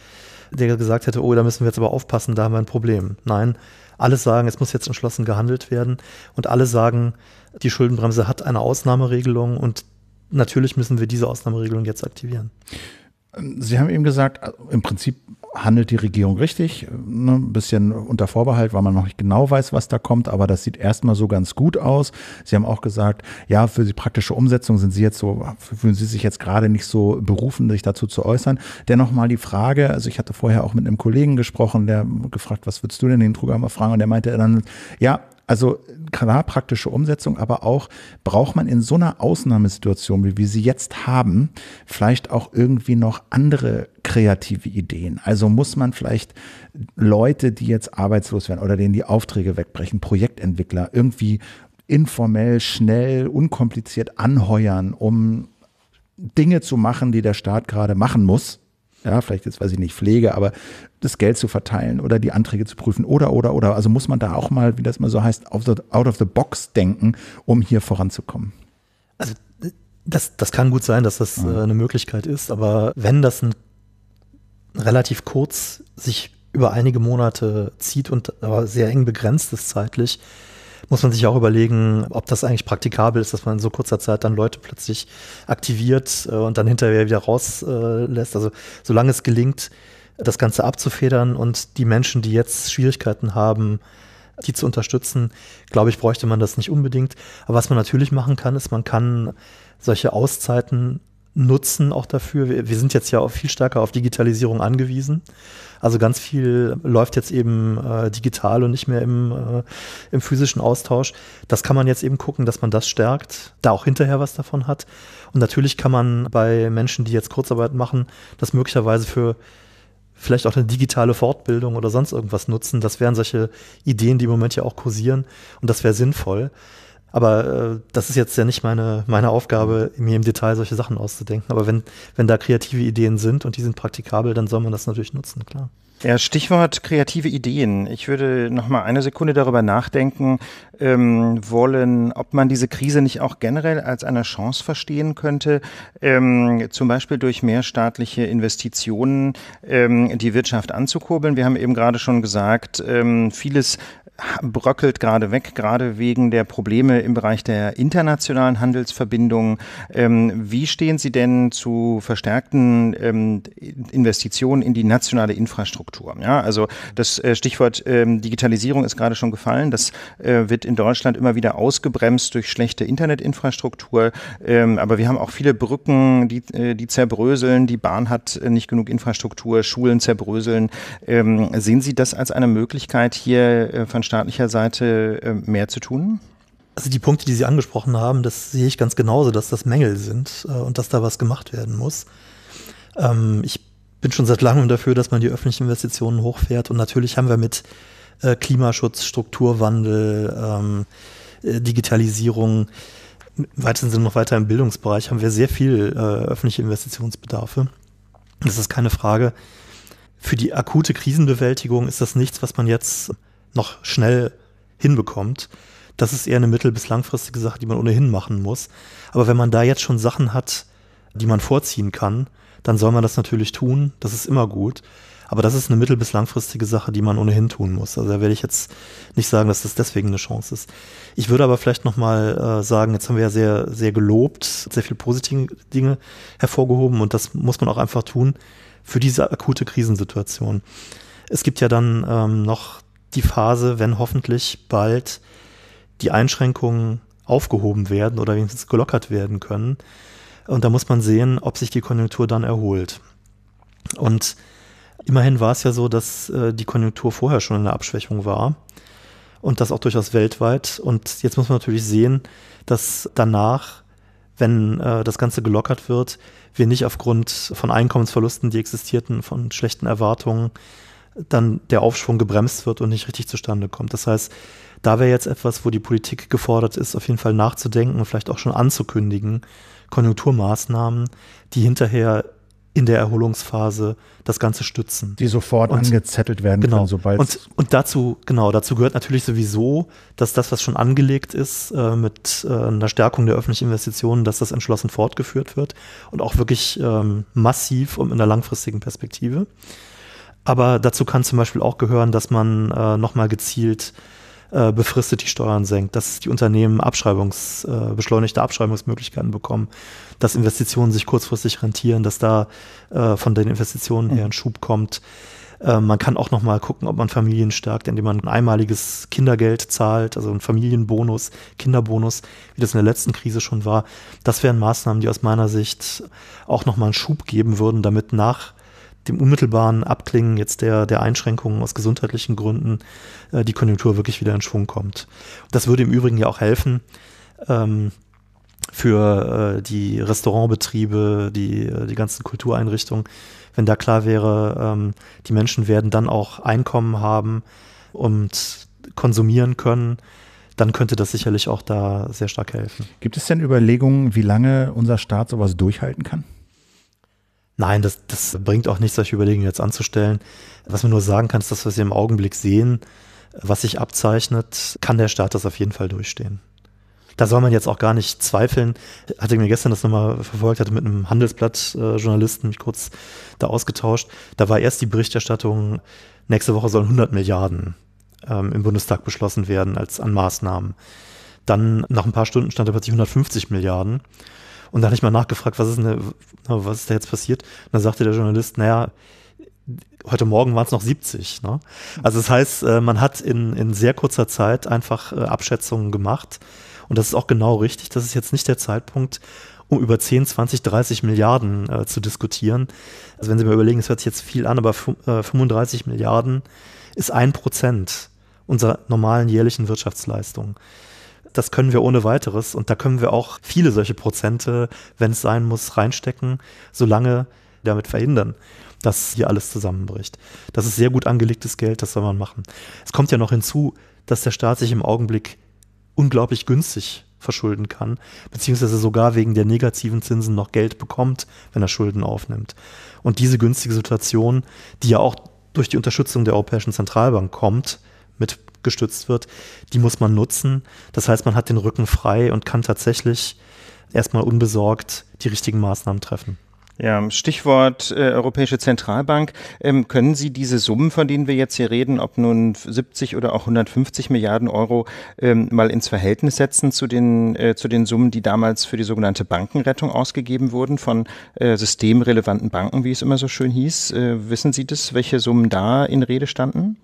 der gesagt hätte, oh, da müssen wir jetzt aber aufpassen, da haben wir ein Problem. Nein, alle sagen, es muss jetzt entschlossen gehandelt werden. Und alle sagen, die Schuldenbremse hat eine Ausnahmeregelung und natürlich müssen wir diese Ausnahmeregelung jetzt aktivieren. Sie haben eben gesagt, also im Prinzip handelt die Regierung richtig, äh, ne? ein bisschen unter Vorbehalt, weil man noch nicht genau weiß, was da kommt, aber das sieht erstmal so ganz gut aus. Sie haben auch gesagt, ja, für die praktische Umsetzung sind Sie jetzt so, fühlen Sie sich jetzt gerade nicht so berufen, sich dazu zu äußern. Dennoch mal die Frage, also ich hatte vorher auch mit einem Kollegen gesprochen, der gefragt, was würdest du denn den Programmer fragen? Und der meinte dann, ja, also klar praktische Umsetzung, aber auch braucht man in so einer Ausnahmesituation, wie wir sie jetzt haben, vielleicht auch irgendwie noch andere kreative Ideen. Also muss man vielleicht Leute, die jetzt arbeitslos werden oder denen die Aufträge wegbrechen, Projektentwickler irgendwie informell, schnell, unkompliziert anheuern, um Dinge zu machen, die der Staat gerade machen muss ja, vielleicht jetzt weiß ich nicht, Pflege, aber das Geld zu verteilen oder die Anträge zu prüfen oder, oder, oder. Also muss man da auch mal, wie das mal so heißt, out of the box denken, um hier voranzukommen. Also das, das kann gut sein, dass das äh, eine Möglichkeit ist, aber wenn das ein relativ kurz sich über einige Monate zieht und aber sehr eng begrenzt ist zeitlich, muss man sich auch überlegen, ob das eigentlich praktikabel ist, dass man in so kurzer Zeit dann Leute plötzlich aktiviert äh, und dann hinterher wieder rauslässt. Äh, also solange es gelingt, das Ganze abzufedern und die Menschen, die jetzt Schwierigkeiten haben, die zu unterstützen, glaube ich, bräuchte man das nicht unbedingt. Aber was man natürlich machen kann, ist, man kann solche Auszeiten nutzen auch dafür. Wir, wir sind jetzt ja auch viel stärker auf Digitalisierung angewiesen. Also ganz viel läuft jetzt eben äh, digital und nicht mehr im, äh, im physischen Austausch. Das kann man jetzt eben gucken, dass man das stärkt, da auch hinterher was davon hat. Und natürlich kann man bei Menschen, die jetzt Kurzarbeit machen, das möglicherweise für vielleicht auch eine digitale Fortbildung oder sonst irgendwas nutzen. Das wären solche Ideen, die im Moment ja auch kursieren und das wäre sinnvoll. Aber äh, das ist jetzt ja nicht meine, meine Aufgabe, mir im Detail solche Sachen auszudenken. Aber wenn, wenn da kreative Ideen sind und die sind praktikabel, dann soll man das natürlich nutzen, klar. Ja, Stichwort kreative Ideen. Ich würde noch mal eine Sekunde darüber nachdenken ähm, wollen, ob man diese Krise nicht auch generell als eine Chance verstehen könnte, ähm, zum Beispiel durch mehr staatliche Investitionen ähm, die Wirtschaft anzukurbeln. Wir haben eben gerade schon gesagt, ähm, vieles bröckelt gerade weg, gerade wegen der Probleme im Bereich der internationalen Handelsverbindungen. Ähm, wie stehen Sie denn zu verstärkten ähm, Investitionen in die nationale Infrastruktur? Ja, also das äh, Stichwort ähm, Digitalisierung ist gerade schon gefallen. Das äh, wird in Deutschland immer wieder ausgebremst durch schlechte Internetinfrastruktur. Ähm, aber wir haben auch viele Brücken, die, äh, die zerbröseln. Die Bahn hat äh, nicht genug Infrastruktur, Schulen zerbröseln. Ähm, sehen Sie das als eine Möglichkeit, hier äh, von staatlicher Seite äh, mehr zu tun? Also die Punkte, die Sie angesprochen haben, das sehe ich ganz genauso, dass das Mängel sind äh, und dass da was gemacht werden muss. Ähm, ich bin schon seit langem dafür, dass man die öffentlichen Investitionen hochfährt und natürlich haben wir mit äh, Klimaschutz, Strukturwandel, ähm, Digitalisierung, im weitesten Sinne noch weiter im Bildungsbereich haben wir sehr viel öffentliche Investitionsbedarfe. Das ist keine Frage. Für die akute Krisenbewältigung ist das nichts, was man jetzt noch schnell hinbekommt. Das ist eher eine mittel- bis langfristige Sache, die man ohnehin machen muss. Aber wenn man da jetzt schon Sachen hat, die man vorziehen kann, dann soll man das natürlich tun. Das ist immer gut. Aber das ist eine mittel- bis langfristige Sache, die man ohnehin tun muss. Also da werde ich jetzt nicht sagen, dass das deswegen eine Chance ist. Ich würde aber vielleicht nochmal äh, sagen, jetzt haben wir ja sehr, sehr gelobt, sehr viele positive Dinge hervorgehoben und das muss man auch einfach tun für diese akute Krisensituation. Es gibt ja dann ähm, noch die Phase, wenn hoffentlich bald die Einschränkungen aufgehoben werden oder wenigstens gelockert werden können. Und da muss man sehen, ob sich die Konjunktur dann erholt. Und immerhin war es ja so, dass äh, die Konjunktur vorher schon in der Abschwächung war und das auch durchaus weltweit. Und jetzt muss man natürlich sehen, dass danach, wenn äh, das Ganze gelockert wird, wir nicht aufgrund von Einkommensverlusten, die existierten, von schlechten Erwartungen, dann der Aufschwung gebremst wird und nicht richtig zustande kommt. Das heißt, da wäre jetzt etwas, wo die Politik gefordert ist, auf jeden Fall nachzudenken und vielleicht auch schon anzukündigen, Konjunkturmaßnahmen, die hinterher in der Erholungsphase das Ganze stützen. Die sofort und, angezettelt werden genau, können, sobald. Und, und dazu, genau, dazu gehört natürlich sowieso, dass das, was schon angelegt ist, äh, mit äh, einer Stärkung der öffentlichen Investitionen, dass das entschlossen fortgeführt wird und auch wirklich ähm, massiv und in der langfristigen Perspektive. Aber dazu kann zum Beispiel auch gehören, dass man äh, nochmal gezielt äh, befristet die Steuern senkt, dass die Unternehmen Abschreibungs, äh, beschleunigte Abschreibungsmöglichkeiten bekommen, dass Investitionen sich kurzfristig rentieren, dass da äh, von den Investitionen mhm. her ein Schub kommt. Äh, man kann auch nochmal gucken, ob man Familien stärkt, indem man ein einmaliges Kindergeld zahlt, also ein Familienbonus, Kinderbonus, wie das in der letzten Krise schon war. Das wären Maßnahmen, die aus meiner Sicht auch nochmal einen Schub geben würden, damit nach dem unmittelbaren Abklingen jetzt der, der Einschränkungen aus gesundheitlichen Gründen äh, die Konjunktur wirklich wieder in Schwung kommt. Das würde im Übrigen ja auch helfen ähm, für äh, die Restaurantbetriebe, die, äh, die ganzen Kultureinrichtungen, wenn da klar wäre, ähm, die Menschen werden dann auch Einkommen haben und konsumieren können dann könnte das sicherlich auch da sehr stark helfen. Gibt es denn Überlegungen, wie lange unser Staat sowas durchhalten kann? Nein, das, das bringt auch nichts, solche Überlegungen jetzt anzustellen. Was man nur sagen kann, ist das, was wir im Augenblick sehen, was sich abzeichnet, kann der Staat das auf jeden Fall durchstehen. Da soll man jetzt auch gar nicht zweifeln. Hatte mir gestern das nochmal verfolgt, hatte mit einem Handelsblatt-Journalisten äh, mich kurz da ausgetauscht. Da war erst die Berichterstattung, nächste Woche sollen 100 Milliarden ähm, im Bundestag beschlossen werden als an Maßnahmen. Dann nach ein paar Stunden stand da plötzlich 150 Milliarden. Und da habe ich mal nachgefragt, was ist, denn, was ist da jetzt passiert? Und dann sagte der Journalist, naja, heute Morgen waren es noch 70. Ne? Also das heißt, äh, man hat in, in sehr kurzer Zeit einfach äh, Abschätzungen gemacht. Und das ist auch genau richtig. Das ist jetzt nicht der Zeitpunkt, um über 10, 20, 30 Milliarden äh, zu diskutieren. Also wenn Sie mir überlegen, es hört sich jetzt viel an, aber äh, 35 Milliarden ist ein Prozent unserer normalen jährlichen Wirtschaftsleistung das können wir ohne weiteres und da können wir auch viele solche Prozente, wenn es sein muss, reinstecken, solange damit verhindern, dass hier alles zusammenbricht. Das ist sehr gut angelegtes Geld, das soll man machen. Es kommt ja noch hinzu, dass der Staat sich im Augenblick unglaublich günstig verschulden kann, beziehungsweise sogar wegen der negativen Zinsen noch Geld bekommt, wenn er Schulden aufnimmt. Und diese günstige Situation, die ja auch durch die Unterstützung der Europäischen Zentralbank kommt, mit gestützt wird, die muss man nutzen. Das heißt, man hat den Rücken frei und kann tatsächlich erstmal unbesorgt die richtigen Maßnahmen treffen. Ja, Stichwort äh, Europäische Zentralbank. Ähm, können Sie diese Summen, von denen wir jetzt hier reden, ob nun 70 oder auch 150 Milliarden Euro, ähm, mal ins Verhältnis setzen zu den, äh, zu den Summen, die damals für die sogenannte Bankenrettung ausgegeben wurden von äh, systemrelevanten Banken, wie es immer so schön hieß? Äh, wissen Sie das, welche Summen da in Rede standen?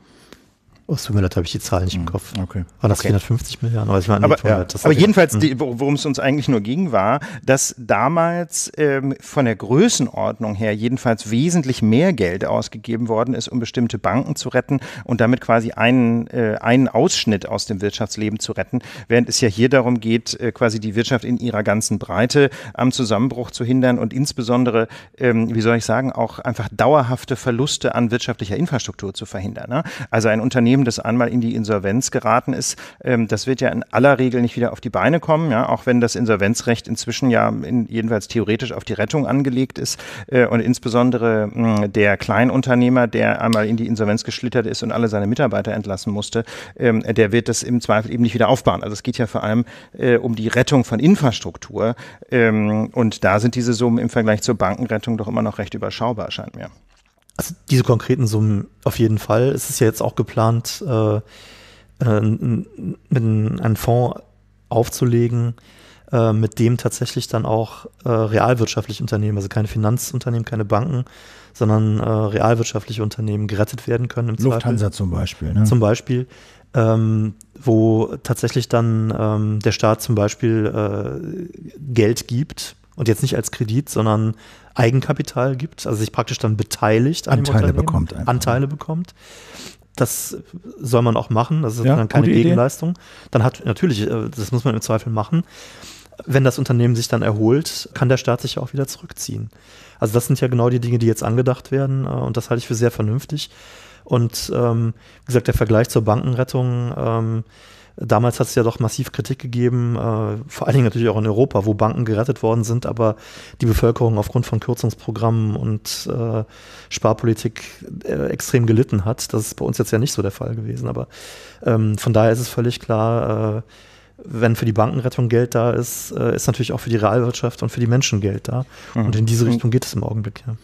Oh, es tut mir leid, habe ich die Zahlen nicht im hm, Kopf. Okay. War das okay. 450 Milliarden? Aber, ich meine, aber, ja. aber jedenfalls, mhm. worum es uns eigentlich nur ging, war, dass damals ähm, von der Größenordnung her jedenfalls wesentlich mehr Geld ausgegeben worden ist, um bestimmte Banken zu retten und damit quasi einen, äh, einen Ausschnitt aus dem Wirtschaftsleben zu retten, während es ja hier darum geht, äh, quasi die Wirtschaft in ihrer ganzen Breite am Zusammenbruch zu hindern und insbesondere, ähm, wie soll ich sagen, auch einfach dauerhafte Verluste an wirtschaftlicher Infrastruktur zu verhindern. Ne? Also ein Unternehmen Unternehmen, das einmal in die Insolvenz geraten ist, ähm, das wird ja in aller Regel nicht wieder auf die Beine kommen, ja, auch wenn das Insolvenzrecht inzwischen ja in, jedenfalls theoretisch auf die Rettung angelegt ist äh, und insbesondere mh, mm, der Kleinunternehmer, der einmal in die Insolvenz geschlittert ist und alle seine Mitarbeiter entlassen musste, ähm, der wird das im Zweifel eben nicht wieder aufbauen. Also es geht ja vor allem äh, um die Rettung von Infrastruktur ähm, und da sind diese Summen im Vergleich zur Bankenrettung doch immer noch recht überschaubar, scheint mir. Also diese konkreten Summen auf jeden Fall. Es ist ja jetzt auch geplant, äh, äh, einen Fonds aufzulegen, äh, mit dem tatsächlich dann auch äh, realwirtschaftliche Unternehmen, also keine Finanzunternehmen, keine Banken, sondern äh, realwirtschaftliche Unternehmen gerettet werden können. Im Lufthansa Zweifel. zum Beispiel. Ne? Zum Beispiel. Ähm, wo tatsächlich dann ähm, der Staat zum Beispiel äh, Geld gibt und jetzt nicht als Kredit, sondern Eigenkapital gibt, also sich praktisch dann beteiligt. An Anteile bekommt. Einfach. Ne? Anteile bekommt. Das soll man auch machen, das ist ja, dann keine Gegenleistung. Idee. Dann hat natürlich, äh, das muss man im Zweifel machen. Wenn das Unternehmen sich dann erholt, kann der Staat sich ja auch wieder zurückziehen. Also das sind ja genau die Dinge, die jetzt angedacht werden äh, und das halte ich für sehr vernünftig. Und ähm, wie gesagt, der Vergleich zur Bankenrettung, ähm, Damals hat es ja doch massiv Kritik gegeben, äh, vor allen Dingen natürlich auch in Europa, wo Banken gerettet worden sind, aber die Bevölkerung aufgrund von Kürzungsprogrammen und äh, Sparpolitik äh, extrem gelitten hat. Das ist bei uns jetzt ja nicht so der Fall gewesen, aber ähm, von daher ist es völlig klar, äh, wenn für die Bankenrettung Geld da ist, äh, ist natürlich auch für die Realwirtschaft und für die Menschen Geld da. Mhm. Und in diese mhm. Richtung geht es im Augenblick, ja.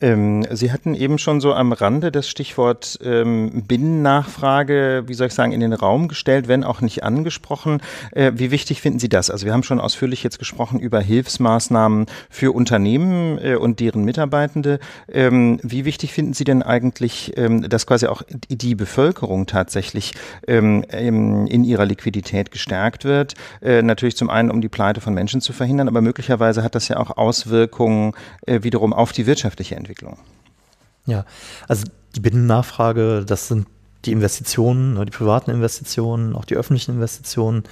Ähm, Sie hatten eben schon so am Rande das Stichwort ähm, Binnennachfrage, wie soll ich sagen, in den Raum gestellt, wenn auch nicht angesprochen. Äh, wie wichtig finden Sie das? Also wir haben schon ausführlich jetzt gesprochen über Hilfsmaßnahmen für Unternehmen äh, und deren Mitarbeitende. Ähm, wie wichtig finden Sie denn eigentlich, ähm, dass quasi auch die Bevölkerung tatsächlich ähm, ähm, in ihrer Liquidität gestärkt wird? Äh, natürlich zum einen, um die Pleite von Menschen zu verhindern, aber möglicherweise hat das ja auch Auswirkungen äh, wiederum auf die wirtschaftliche erfreuliche Entwicklung. Ja, also die Binnennachfrage, das sind die Investitionen, ne, die privaten Investitionen, auch die öffentlichen Investitionen.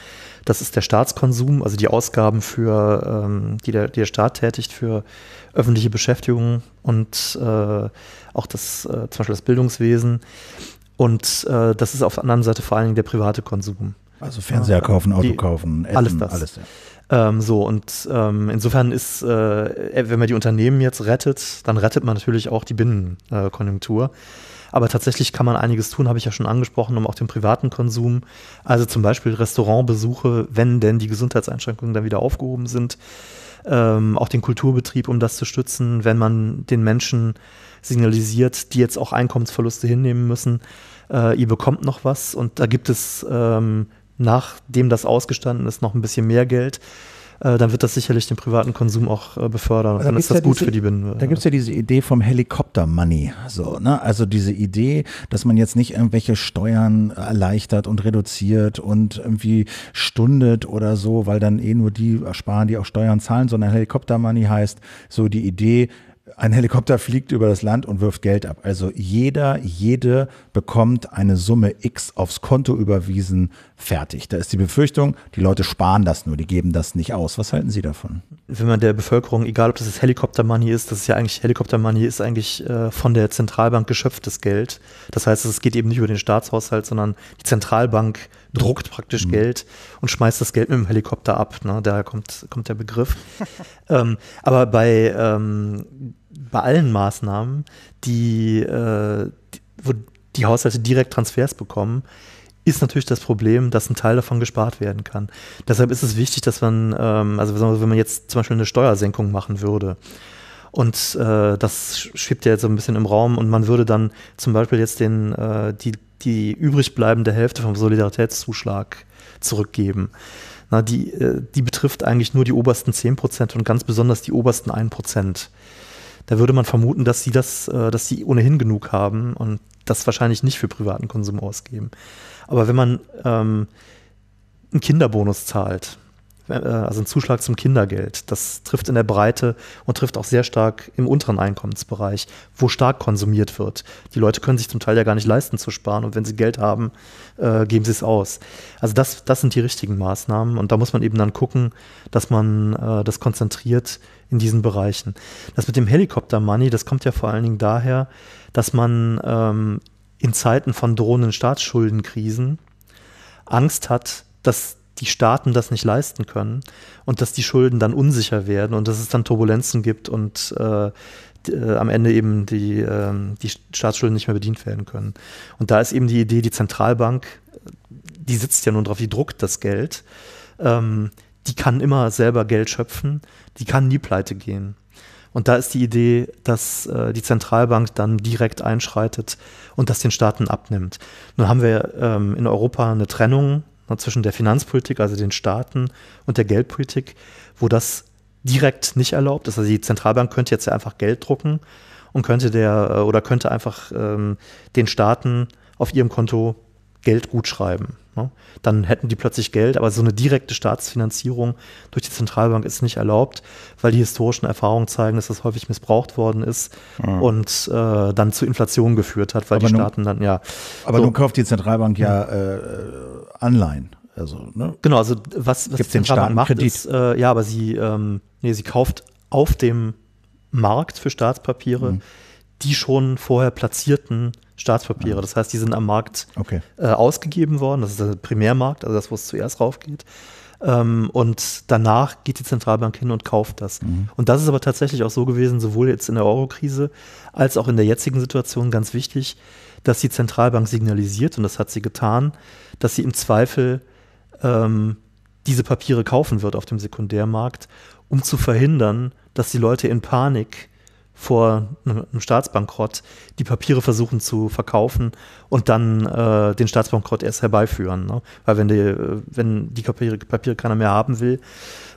Das ist der Staatskonsum, also die Ausgaben für, ähm, die der, die der Staat tätigt für öffentliche Beschäftigung und äh, auch das, äh, zum Beispiel das Bildungswesen. Und äh, das ist auf der anderen Seite vor allen Dingen der private Konsum. Also Fernseher kaufen, Auto kaufen, Essen, alles das. Alles, ja. Ähm, so, und ähm, insofern ist, äh, äh, wenn man die Unternehmen jetzt rettet, dann rettet man natürlich auch die Binnenkonjunktur. Aber tatsächlich kann man einiges tun, habe ich ja schon angesprochen, um auch den privaten Konsum, also zum Beispiel Restaurantbesuche, wenn denn die Gesundheitseinschränkungen dann wieder aufgehoben sind, ähm, auch den Kulturbetrieb, um das zu stützen, wenn man den Menschen signalisiert, die jetzt auch Einkommensverluste hinnehmen müssen, äh, ihr bekommt noch was und da gibt es ähm, nachdem das ausgestanden ist, noch ein bisschen mehr Geld, äh, dann wird das sicherlich den privaten Konsum auch äh, befördern. Da dann ist das ja gut diese, für die Binnen. Da gibt es ja diese Idee vom Helikopter-Money. So, ne? Also diese Idee, dass man jetzt nicht irgendwelche Steuern erleichtert und reduziert und irgendwie stundet oder so, weil dann eh nur die sparen, die auch Steuern zahlen, sondern Helikopter-Money heißt so die Idee, ein Helikopter fliegt über das Land und wirft Geld ab. Also jeder, jede bekommt eine Summe X aufs Konto überwiesen, fertig. Da ist die Befürchtung, die Leute sparen das nur, die geben das nicht aus. Was halten Sie davon? Wenn man der Bevölkerung, egal ob das jetzt Helikoptermoney ist, das ist ja eigentlich Helikoptermoney, ist eigentlich äh, von der Zentralbank geschöpftes Geld. Das heißt, es geht eben nicht über den Staatshaushalt, sondern die Zentralbank druckt praktisch mhm. Geld und schmeißt das Geld mit dem Helikopter ab. Ne? Daher kommt, kommt der Begriff. <laughs> ähm, aber bei, ähm, bei allen Maßnahmen, die, äh, die, wo die Haushalte direkt Transfers bekommen, ist natürlich das Problem, dass ein Teil davon gespart werden kann. Deshalb ist es wichtig, dass man, ähm, also wenn man jetzt zum Beispiel eine Steuersenkung machen würde, und äh, das schwebt ja jetzt so ein bisschen im Raum und man würde dann zum Beispiel jetzt den, äh, die die übrig bleibende Hälfte vom Solidaritätszuschlag zurückgeben. Na, die, äh, die betrifft eigentlich nur die obersten 10% und ganz besonders die obersten 1%. Da würde man vermuten, dass sie das, äh, dass sie ohnehin genug haben und das wahrscheinlich nicht für privaten Konsum ausgeben. Aber wenn man ähm, einen Kinderbonus zahlt, äh, also ein Zuschlag zum Kindergeld. Das trifft in der Breite und trifft auch sehr stark im unteren Einkommensbereich, wo stark konsumiert wird. Die Leute können sich zum Teil ja gar nicht leisten zu sparen und wenn sie Geld haben, äh, geben sie es aus. Also das, das sind die richtigen Maßnahmen und da muss man eben dann gucken, dass man äh, das konzentriert in diesen Bereichen. Das mit dem Helikopter-Money, das kommt ja vor allen Dingen daher, dass man ähm, in Zeiten von drohenden Staatsschuldenkrisen Angst hat, dass die Staaten das nicht leisten können und dass die Schulden dann unsicher werden und dass es dann Turbulenzen gibt und äh, äh, am Ende eben die, äh, die Staatsschulden nicht mehr bedient werden können. Und da ist eben die Idee, die Zentralbank, die sitzt ja nun drauf, die druckt das Geld, ähm, die kann immer selber Geld schöpfen, die kann nie pleite gehen. Und da ist die Idee, dass äh, die Zentralbank dann direkt einschreitet und das den Staaten abnimmt. Nun haben wir ähm, in Europa eine Trennung ne, zwischen der Finanzpolitik, also den Staaten und der Geldpolitik, wo das direkt nicht erlaubt ist. Also die Zentralbank könnte jetzt ja einfach Geld drucken und könnte der äh, oder könnte einfach ähm, den Staaten auf ihrem Konto Geld gut schreiben. Ne? Dann hätten die plötzlich Geld, aber so eine direkte Staatsfinanzierung durch die Zentralbank ist nicht erlaubt, weil die historischen Erfahrungen zeigen, dass das häufig missbraucht worden ist mhm. und äh, dann zu Inflation geführt hat, weil aber die nun, Staaten dann ja. Aber so, nun kauft die Zentralbank ja äh, Anleihen. Also, ne? Genau, also was, was Gibt den macht, Kredit. ist, äh, ja, aber sie, ähm, nee, sie kauft auf dem Markt für Staatspapiere mhm. die schon vorher platzierten Staatspapiere. Ah. Das heißt, die sind am Markt okay. äh, ausgegeben worden. Das ist der Primärmarkt, also das, wo es zuerst raufgeht. Ähm, und danach geht die Zentralbank hin und kauft das. Mhm. Und das ist aber tatsächlich auch so gewesen, sowohl jetzt in der Euro-Krise als auch in der jetzigen Situation ganz wichtig, dass die Zentralbank signalisiert, und das hat sie getan, dass sie im Zweifel ähm, diese Papiere kaufen wird auf dem Sekundärmarkt, um zu verhindern, dass die Leute in Panik vor einem Staatsbankrott die Papiere versuchen zu verkaufen und dann äh, den Staatsbankrott erst herbeiführen. Ne? Weil wenn die, wenn die Papiere, Papiere keiner mehr haben will,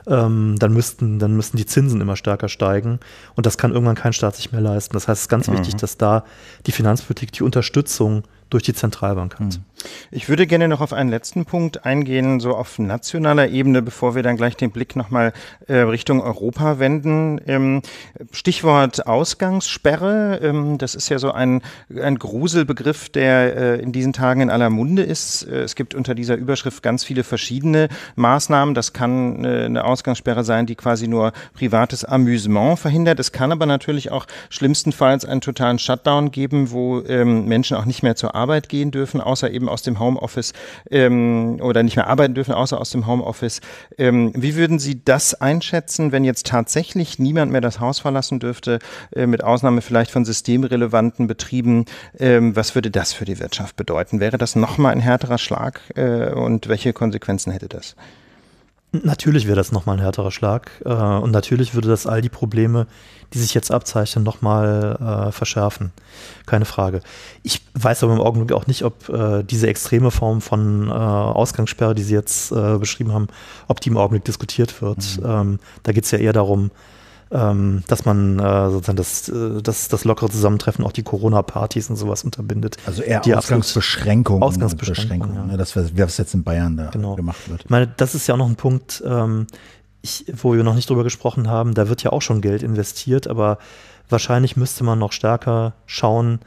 ähm, dann, müssten, dann müssten die Zinsen immer stärker steigen und das kann irgendwann kein Staat sich mehr leisten. Das heißt, es ist ganz mhm. wichtig, dass da die Finanzpolitik die Unterstützung äh, durch die Zentralbank hat. Hm. Ich würde gerne noch auf einen letzten Punkt eingehen, so auf nationaler Ebene, bevor wir dann gleich den Blick nochmal äh, Richtung Europa wenden. Ähm, Stichwort Ausgangssperre, ähm, das ist ja so ein, ein Gruselbegriff, der äh, in diesen Tagen in aller Munde ist. Äh, es gibt unter dieser Überschrift ganz viele verschiedene Maßnahmen. Das kann äh, eine Ausgangssperre sein, die quasi nur privates Amüsement verhindert. Es kann aber natürlich auch schlimmstenfalls einen totalen Shutdown geben, wo ähm, Menschen auch nicht mehr zur Arbeit Arbeit gehen dürfen, außer eben aus dem Homeoffice ähm, oder nicht mehr arbeiten dürfen, außer aus dem Homeoffice. Ähm, wie würden Sie das einschätzen, wenn jetzt tatsächlich niemand mehr das Haus verlassen dürfte, äh, mit Ausnahme vielleicht von systemrelevanten Betrieben? Ähm, was würde das für die Wirtschaft bedeuten? Wäre das nochmal ein härterer Schlag äh, und welche Konsequenzen hätte das? Natürlich wäre das nochmal ein härterer Schlag äh, und natürlich würde das all die Probleme, die sich jetzt abzeichnen, nochmal äh, verschärfen. Keine Frage. Ich weiß aber im Augenblick auch nicht, ob äh, diese extreme Form von äh, Ausgangssperre, die Sie jetzt äh, beschrieben haben, ob die im Augenblick diskutiert wird. Mhm. Ähm, da geht es ja eher darum, ähm, dass man äh, sozusagen das, äh, das, das lockere Zusammentreffen, auch die Corona-Partys und sowas unterbindet. Also eher die Ausgangsbeschränkungen. Ausgangsbeschränkungen, also ja. ne, das, was jetzt in Bayern da genau. gemacht wird. Ich meine, das ist ja auch noch ein Punkt, ähm, ich, wo wir noch nicht drüber gesprochen haben, da wird ja auch schon Geld investiert, aber wahrscheinlich müsste man noch stärker schauen,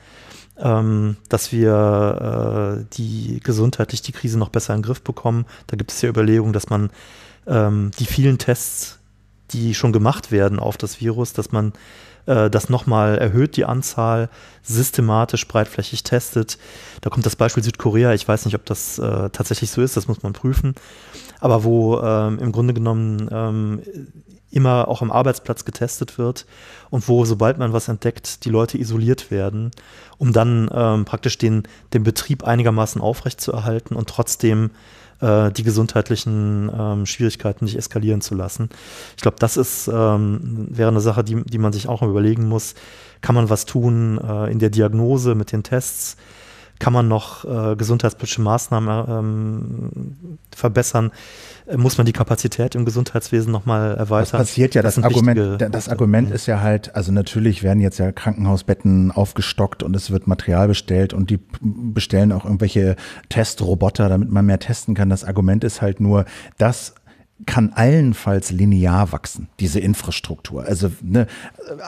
ähm, dass wir äh, die gesundheitlich die Krise noch besser in den Griff bekommen. Da gibt es ja Überlegungen, dass man ähm, die vielen Tests die schon gemacht werden auf das Virus, dass man äh, das nochmal erhöht, die Anzahl, systematisch breitflächig testet. Da kommt das Beispiel Südkorea, ich weiß nicht, ob das äh, tatsächlich so ist, das muss man prüfen, aber wo ähm, im Grunde genommen ähm, immer auch am Arbeitsplatz getestet wird und wo, sobald man was entdeckt, die Leute isoliert werden, um dann ähm, praktisch den, den Betrieb einigermaßen aufrechtzuerhalten und trotzdem äh, die gesundheitlichen ähm, Schwierigkeiten nicht eskalieren zu lassen. Ich glaube, das ist, ähm, wäre eine Sache, die, die man sich auch überlegen muss. Kann man was tun äh, in der Diagnose mit den Tests? kann man noch äh, gesundheitspolitische Maßnahmen äh, ähm, verbessern? Äh, muss man die Kapazität im Gesundheitswesen nochmal erweitern? Das passiert ja, das, das Argument, das Argument ist ja halt, also natürlich werden jetzt ja Krankenhausbetten aufgestockt und es wird Material bestellt und die bestellen auch irgendwelche Testroboter, damit man mehr testen kann. Das Argument ist halt nur, dass kann allenfalls linear wachsen, diese Infrastruktur. Also ne,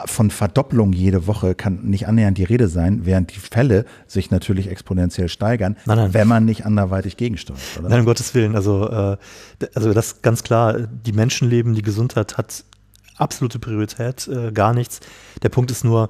von Verdopplung jede Woche kann nicht annähernd die Rede sein, während die Fälle sich natürlich exponentiell steigern, nein, nein. wenn man nicht anderweitig gegensteuert. Oder? Nein, um Gottes Willen. Also, äh, also das ganz klar, die Menschenleben, die Gesundheit hat absolute Priorität, äh, gar nichts. Der Punkt ist nur,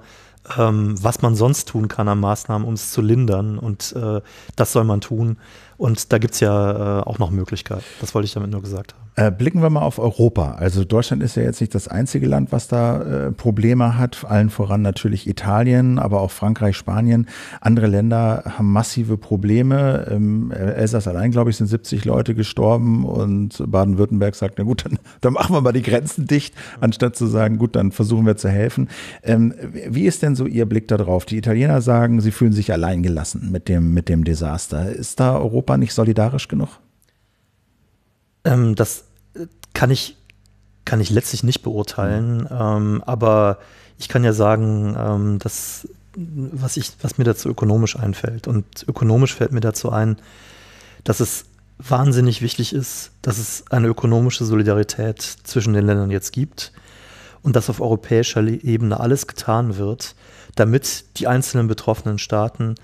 ähm, was man sonst tun kann an Maßnahmen, um es zu lindern. Und äh, das soll man tun. Und da gibt es ja äh, auch noch Möglichkeiten. Das wollte ich damit nur gesagt haben. Äh, blicken wir mal auf Europa. Also Deutschland ist ja jetzt nicht das einzige Land, was da äh, Probleme hat. Allen voran natürlich Italien, aber auch Frankreich, Spanien. Andere Länder haben massive Probleme. Im ähm, Elsass allein, glaube ich, sind 70 Leute gestorben und Baden-Württemberg sagt, na gut, dann, dann, machen wir mal die Grenzen dicht, anstatt zu sagen, gut, dann versuchen wir zu helfen. Ähm, wie ist denn so Ihr Blick darauf? Die Italiener sagen, sie fühlen sich alleingelassen mit dem, mit dem Desaster. Ist da Europa nicht solidarisch genug? Ähm, das kann ich, kann ich letztlich nicht beurteilen, mhm. ähm, aber ich kann ja sagen, ähm, dass, was, ich, was mir dazu ökonomisch einfällt. Und ökonomisch fällt mir dazu ein, dass es wahnsinnig wichtig ist, dass es eine ökonomische Solidarität zwischen den Ländern jetzt gibt und dass auf europäischer Ebene alles getan wird, damit die einzelnen betroffenen Staaten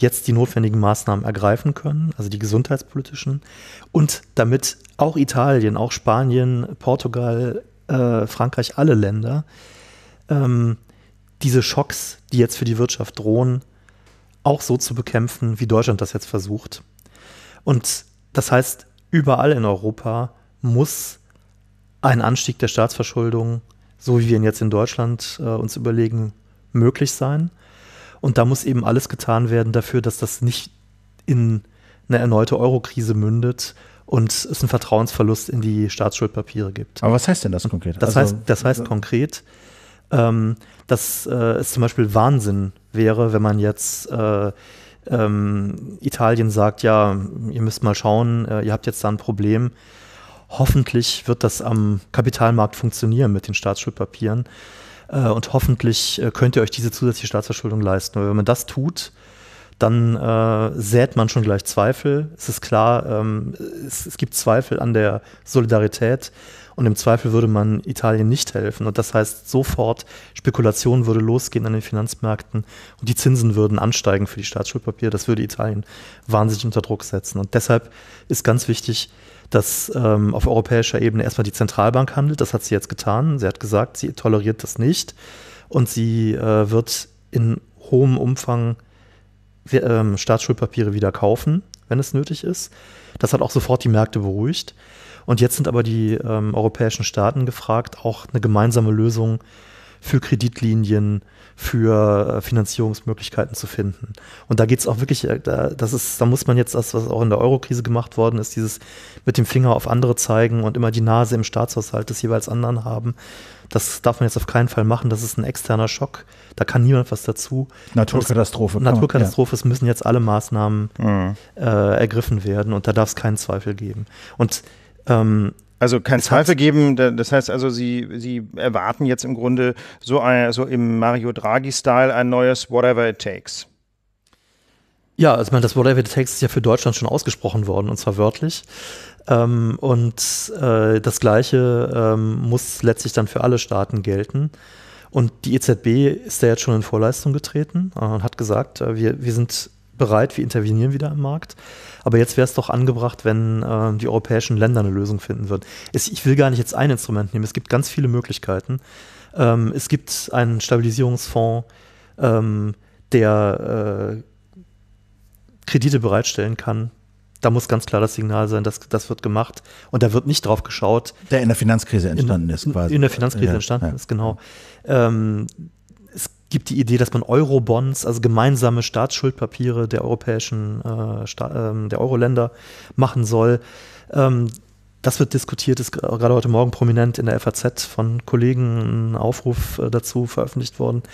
jetzt die notwendigen Maßnahmen ergreifen können, also die gesundheitspolitischen, und damit auch Italien, auch Spanien, Portugal, äh, Frankreich, alle Länder ähm, diese Schocks, die jetzt für die Wirtschaft drohen, auch so zu bekämpfen, wie Deutschland das jetzt versucht. Und das heißt, überall in Europa muss ein Anstieg der Staatsverschuldung, so wie wir ihn jetzt in Deutschland äh, uns überlegen, möglich sein. Und da muss eben alles getan werden dafür, dass das nicht in eine erneute Eurokrise mündet und es einen Vertrauensverlust in die Staatsschuldpapiere gibt. Aber was heißt denn das konkret? Das also, heißt, das heißt äh, konkret, ähm, dass äh, es zum Beispiel Wahnsinn wäre, wenn man jetzt äh, ähm, Italien sagt, ja, ihr müsst mal schauen, äh, ihr habt jetzt da ein Problem. Hoffentlich wird das am Kapitalmarkt funktionieren mit den Staatsschuldpapieren. Äh, und hoffentlich äh, könnt ihr euch diese zusätzliche Staatsverschuldung leisten. Weil wenn man das tut, dann äh, sät man schon gleich Zweifel. Es ist klar, ähm, es, es, gibt Zweifel an der Solidarität und im Zweifel würde man Italien nicht helfen. Und das heißt, sofort Spekulation würde losgehen an den Finanzmärkten und die Zinsen würden ansteigen für die Staatsschuldpapiere. Das würde Italien wahnsinnig unter Druck setzen. Und deshalb ist ganz wichtig, dass ähm, auf europäischer Ebene erstmal die Zentralbank handelt. Das hat sie jetzt getan. Sie hat gesagt, sie toleriert das nicht und sie äh, wird in hohem Umfang äh, ähm, Staatsschuldpapiere wieder kaufen, wenn es nötig ist. Das hat auch sofort die Märkte beruhigt. Und jetzt sind aber die ähm, europäischen Staaten gefragt, auch eine gemeinsame Lösung für Kreditlinien, äh, für äh, Finanzierungsmöglichkeiten zu finden. Und da geht es auch wirklich, äh, da, das ist, da muss man jetzt das, was auch in der Eurokrise gemacht worden ist, dieses mit dem Finger auf andere zeigen und immer die Nase im Staatshaushalt des jeweils anderen haben. Das darf man jetzt auf keinen Fall machen. Das ist ein externer Schock. Da kann niemand was dazu. Naturkatastrophe. Das, Naturkatastrophe. Es ja. müssen jetzt alle Maßnahmen mhm. äh, ergriffen werden und da darf es keinen Zweifel geben. Und ähm, also kein Zweifel geben, das heißt also, Sie, Sie erwarten jetzt im Grunde so, ein, so im Mario Draghi-Style ein neues Whatever It Takes. Ja, also das Whatever It Takes ist ja für Deutschland schon ausgesprochen worden, und zwar wörtlich. Ähm, und äh, das Gleiche ähm, muss letztlich dann für alle Staaten gelten. Und die EZB ist da jetzt schon in Vorleistung getreten äh, und hat gesagt, äh, wir, wir sind bereit, wir intervenieren wieder im Markt. Aber jetzt wäre es doch angebracht, wenn äh, die europäischen Länder eine Lösung finden würden. Es, ich will gar nicht jetzt ein Instrument nehmen. Es gibt ganz viele Möglichkeiten. Ähm, es gibt einen Stabilisierungsfonds, ähm, der äh, Kredite bereitstellen kann, da muss ganz klar das Signal sein, dass das wird gemacht und da wird nicht drauf geschaut. Der in der Finanzkrise entstanden in, ist quasi. In der Finanzkrise ja, entstanden ja. ist, genau. Ähm, gibt die Idee, dass man Euro-Bonds, also gemeinsame Staatsschuldpapiere der europäischen, äh, Sta äh, der Euroländer machen soll. Ähm, das wird diskutiert, ist gerade heute Morgen prominent in der FAZ von Kollegen ein Aufruf äh, dazu veröffentlicht worden.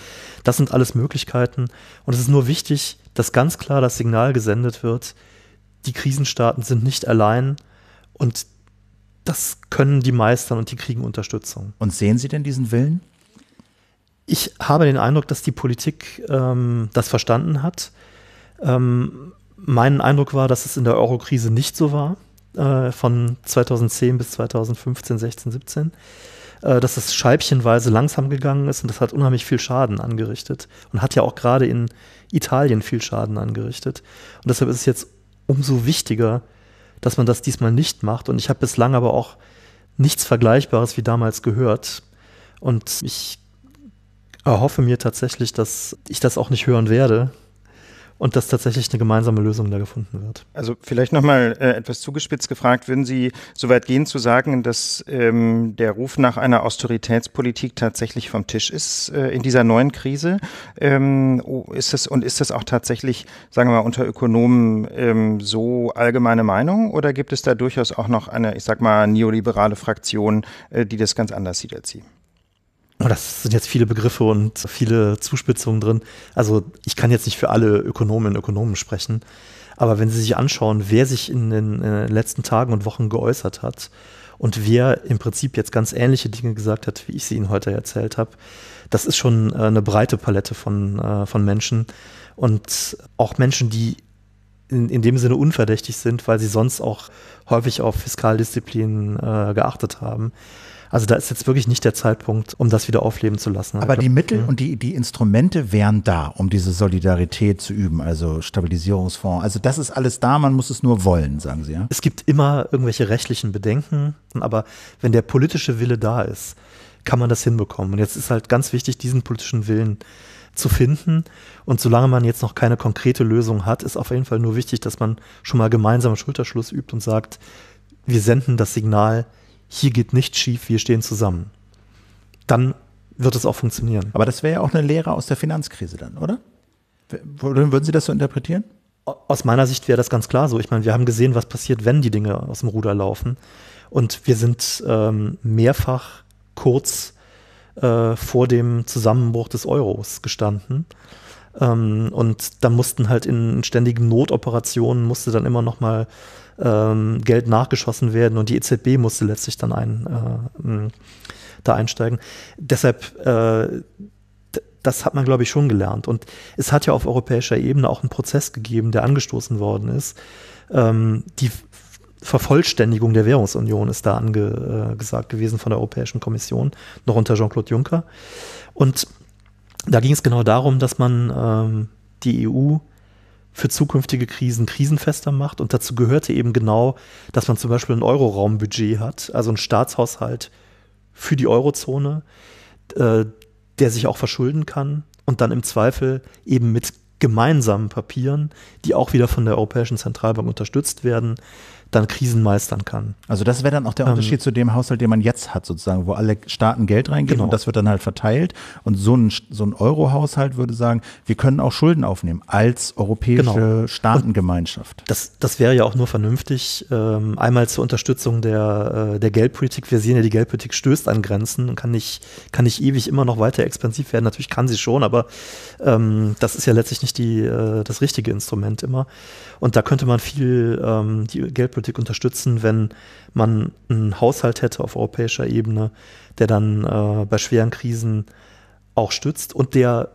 Das sind alles Möglichkeiten. Und es ist nur wichtig, dass ganz klar das Signal gesendet wird, die Krisenstaaten sind nicht allein und das können die meistern und die kriegen Unterstützung. Und sehen Sie denn diesen Willen? Ich habe den Eindruck, dass die Politik ähm, das verstanden hat. Ähm, mein Eindruck war, dass es in der Euro-Krise nicht so war, äh, von 2010 bis 2015, 16, 17 dass es scheibchenweise langsam gegangen ist und das hat unheimlich viel Schaden angerichtet und hat ja auch gerade in Italien viel Schaden angerichtet. Und deshalb ist es jetzt umso wichtiger, dass man das diesmal nicht macht. Und ich habe bislang aber auch nichts Vergleichbares wie damals gehört. Und ich erhoffe mir tatsächlich, dass ich das auch nicht hören werde, und dass tatsächlich eine gemeinsame Lösung da gefunden wird. Also vielleicht nochmal äh, etwas zugespitzt gefragt, würden Sie so weit gehen zu sagen, dass ähm, der Ruf nach einer Austeritätspolitik tatsächlich vom Tisch ist äh, in dieser neuen Krise? Ähm, ist das, und ist das auch tatsächlich, sagen wir mal, unter Ökonomen ähm, so allgemeine Meinung oder gibt es da durchaus auch noch eine, ich sag mal, neoliberale Fraktion, äh, die das ganz anders sieht als Sie? Oh, das sind jetzt viele Begriffe und viele Zuspitzungen drin. Also ich kann jetzt nicht für alle Ökonomen und Ökonomen sprechen, aber wenn Sie sich anschauen, wer sich in den letzten Tagen und Wochen geäußert hat und wer im Prinzip jetzt ganz ähnliche Dinge gesagt hat, wie ich sie Ihnen heute erzählt habe, das ist schon äh, eine breite Palette von, äh, von Menschen und auch Menschen, die in, in dem Sinne unverdächtig sind, weil sie sonst auch häufig auf Fiskaldisziplin äh, geachtet haben. Also da ist jetzt wirklich nicht der Zeitpunkt, um das wieder aufleben zu lassen. Aber glaub, die Mittel ja. Hm. und die, die Instrumente wären da, um diese Solidarität zu üben, also Stabilisierungsfonds. Also das ist alles da, man muss es nur wollen, sagen Sie. Ja? Es gibt immer irgendwelche rechtlichen Bedenken, aber wenn der politische Wille da ist, kann man das hinbekommen. Und jetzt ist halt ganz wichtig, diesen politischen Willen zu finden. Und solange man jetzt noch keine konkrete Lösung hat, ist auf jeden Fall nur wichtig, dass man schon mal gemeinsam Schulterschluss übt und sagt, wir senden das Signal, hier geht nichts schief, wir stehen zusammen. Dann wird es auch funktionieren. Aber das wäre ja auch eine Lehre aus der Finanzkrise dann, oder? Würden Sie das so interpretieren? Aus meiner Sicht wäre das ganz klar so. Ich meine, wir haben gesehen, was passiert, wenn die Dinge aus dem Ruder laufen. Und wir sind ähm, mehrfach kurz äh, vor dem Zusammenbruch des Euros gestanden. Ähm, und da mussten halt in ständigen Notoperationen, musste dann immer noch mal ähm, Geld nachgeschossen werden und die EZB musste letztlich dann ein, äh, da einsteigen. Deshalb, äh, das hat man, glaube ich, schon gelernt. Und es hat ja auf europäischer Ebene auch einen Prozess gegeben, der angestoßen worden ist. Ähm, die Vervollständigung der Währungsunion ist da angesagt ange, äh, gewesen von der Europäischen Kommission, noch unter Jean-Claude Juncker. Und da ging es genau darum, dass man ähm, die EU für zukünftige Krisen krisenfester macht. Und dazu gehörte eben genau, dass man zum Beispiel ein Euroraumbudget hat, also einen Staatshaushalt für die Eurozone, äh, der sich auch verschulden kann und dann im Zweifel eben mit gemeinsamen Papieren, die auch wieder von der Europäischen Zentralbank unterstützt werden, dann Krisen meistern kann. Also das wäre dann auch der ähm, Unterschied ähm, zu dem Haushalt, den man jetzt hat, sozusagen, wo alle Staaten Geld reingeben genau. und das wird dann halt verteilt. Und so ein, so ein Euro-Haushalt würde sagen, wir können auch Schulden aufnehmen als europäische genau. Staatengemeinschaft. das, das wäre ja auch nur vernünftig, ähm, einmal zur Unterstützung der, äh, der Geldpolitik. Wir sehen ja, die Geldpolitik stößt an Grenzen und kann nicht, kann nicht ewig immer noch weiter expansiv werden. Natürlich kann sie schon, aber ähm, das ist ja letztlich nicht die, äh, das richtige Instrument immer. Und da könnte man viel ähm, die Geldpolitik Energiepolitik unterstützen, wenn man einen Haushalt hätte auf europäischer Ebene, der dann äh, bei schweren Krisen auch stützt und der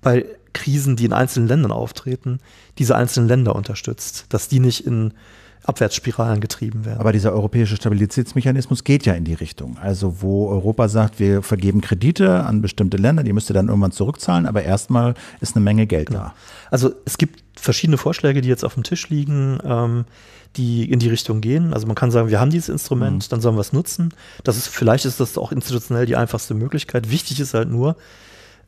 bei Krisen, die in einzelnen Ländern auftreten, diese einzelnen Länder unterstützt, dass die nicht in Abwärtsspiralen getrieben werden. Aber dieser europäische Stabilitätsmechanismus geht ja in die Richtung. Also wo Europa sagt, wir vergeben Kredite an bestimmte Länder, die müsst ihr dann irgendwann zurückzahlen, aber erstmal ist eine Menge Geld genau. da. Also es gibt verschiedene Vorschläge, die jetzt auf dem Tisch liegen, ähm, die in die Richtung gehen. Also man kann sagen, wir haben dieses Instrument, mhm. dann sollen wir es nutzen. Das ist, vielleicht ist das auch institutionell die einfachste Möglichkeit. Wichtig ist halt nur,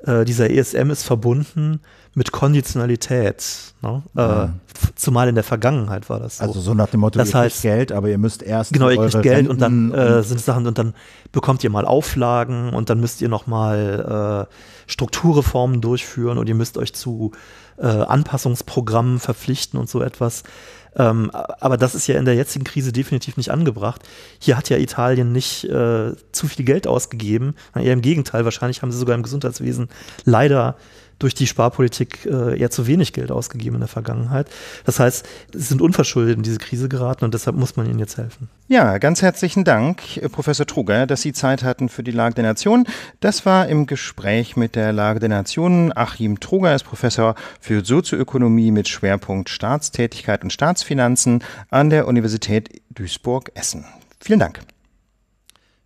äh, dieser ESM ist verbunden mit Konditionalität. Ne? Äh, mhm. Äh, zumal in der Vergangenheit war das so. Also so nach dem Motto, das ihr heißt, Geld, aber ihr müsst erst Genau, ihr kriegt Geld und dann äh, sind Sachen und dann bekommt ihr mal Auflagen und dann müsst ihr nochmal äh, Strukturreformen durchführen und ihr müsst euch zu äh, Anpassungsprogrammen verpflichten und so etwas. Ähm, aber das ist ja in der jetzigen Krise definitiv nicht angebracht. Hier hat ja Italien nicht äh, zu viel Geld ausgegeben. Eher im Gegenteil, wahrscheinlich haben sie sogar im Gesundheitswesen leider durch die Sparpolitik äh, eher zu wenig Geld ausgegeben in der Vergangenheit. Das heißt, sie sind unverschuldet in diese Krise geraten und deshalb muss man ihnen jetzt helfen. Ja, ganz herzlichen Dank, äh, Professor Truger, dass Sie Zeit hatten für die Lage der Nation. Das war im Gespräch mit der Lage der Nationen. Achim Truger ist Professor für Sozioökonomie mit Schwerpunkt Staatstätigkeit und Staatsfinanzen an der Universität Duisburg-Essen. Vielen Dank.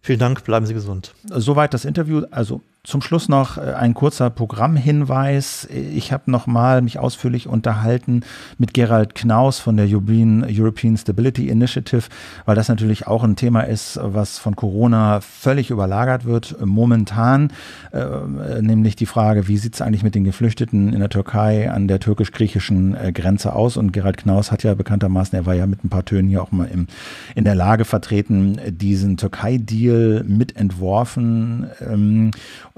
Vielen Dank, bleiben Sie gesund. Soweit das Interview. Also zum Schluss noch äh, ein kurzer Programmhinweis. Ich habe nochmal mich ausführlich unterhalten mit Gerald Knaus von der European, Stability Initiative, weil das natürlich auch ein Thema ist, was von Corona völlig überlagert wird äh, momentan, äh, nämlich die Frage, wie sieht es eigentlich mit den Geflüchteten in der Türkei an der türkisch-griechischen Grenze aus? Und Gerald Knaus hat ja bekanntermaßen, er war ja mit ein paar Tönen hier auch mal im, in der Lage vertreten, diesen Türkei-Deal mitentworfen. Ähm,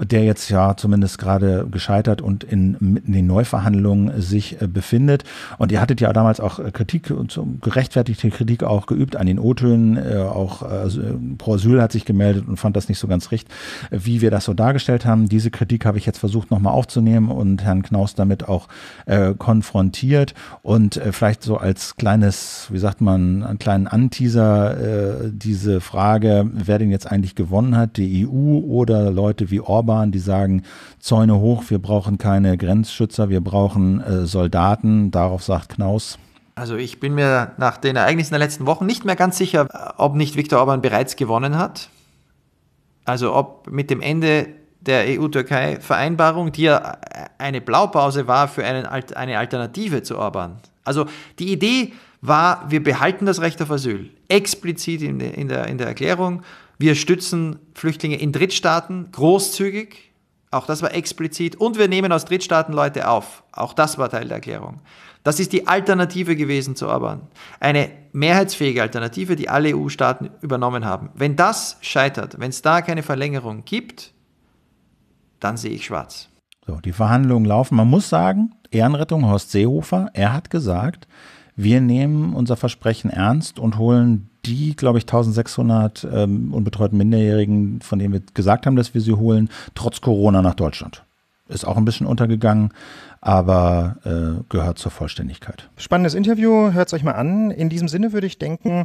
der jetzt ja zumindest gerade gescheitert und in, in den Neuverhandlungen sich äh, befindet. Und ihr hattet ja damals auch äh, Kritik, gerechtfertigte Kritik auch geübt an den O-Tönen. Äh, auch Pro Asyl hat sich gemeldet und fand das nicht so ganz recht, wie wir das so dargestellt haben. Diese Kritik habe ich jetzt versucht nochmal aufzunehmen und Herrn Knaus damit auch konfrontiert. Und vielleicht so als kleines, wie sagt man, einen kleinen Anteaser, diese Frage, wer denn jetzt eigentlich gewonnen hat, die EU oder Leute wie Orban, Autobahn, die sagen, Zäune hoch, wir brauchen keine Grenzschützer, wir brauchen äh, Soldaten. Darauf sagt Knaus, also ich bin mir nach den Ereignissen der letzten Wochen nicht mehr ganz sicher, ob nicht Viktor Orban bereits gewonnen hat. Also ob mit dem Ende der EU-Türkei-Vereinbarung, die ja eine Blaupause war für einen, eine Alternative zu Orban. Also die Idee war, wir behalten das Recht auf Asyl. Explizit in der, in der, in der Erklärung wir stützen Flüchtlinge in Drittstaaten großzügig. Auch das war explizit. Und wir nehmen aus Drittstaaten Leute auf. Auch das war Teil der Erklärung. Das ist die Alternative gewesen zu Orban. Eine mehrheitsfähige Alternative, die alle EU-Staaten übernommen haben. Wenn das scheitert, wenn es da keine Verlängerung gibt, dann sehe ich schwarz. So, die Verhandlungen laufen. Man muss sagen, Ehrenrettung Horst Seehofer, er hat gesagt, wir nehmen unser Versprechen ernst und holen die, glaube ich, 1600 ähm, unbetreuten Minderjährigen, von denen wir gesagt haben, dass wir sie holen, trotz Corona nach Deutschland. Ist auch ein bisschen untergegangen, aber äh, gehört zur Vollständigkeit. Spannendes Interview, hört es euch mal an. In diesem Sinne würde ich denken,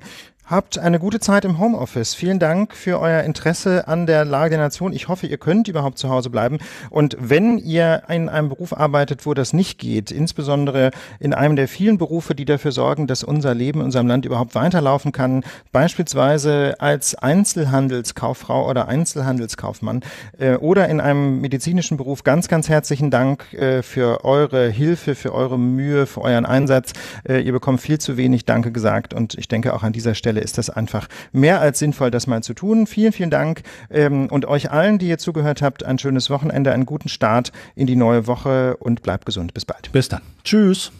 Habt eine gute Zeit im Homeoffice. Vielen Dank für euer Interesse an der Lage der Nation. Ich hoffe, ihr könnt überhaupt zu Hause bleiben. Und wenn ihr in einem Beruf arbeitet, wo das nicht geht, insbesondere in einem der vielen Berufe, die dafür sorgen, dass unser Leben in unserem Land überhaupt weiterlaufen kann, beispielsweise als Einzelhandelskauffrau oder Einzelhandelskaufmann äh, oder in einem medizinischen Beruf, ganz, ganz herzlichen Dank äh, für eure Hilfe, für eure Mühe, für euren Einsatz. Äh, ihr bekommt viel zu wenig Danke gesagt und ich denke auch an dieser Stelle Stelle ist das einfach mehr als sinnvoll, das mal zu tun. Vielen, vielen Dank ähm, und euch allen, die ihr zugehört habt, ein schönes Wochenende, einen guten Start in die neue Woche und bleibt gesund. Bis bald. Bis dann. Tschüss.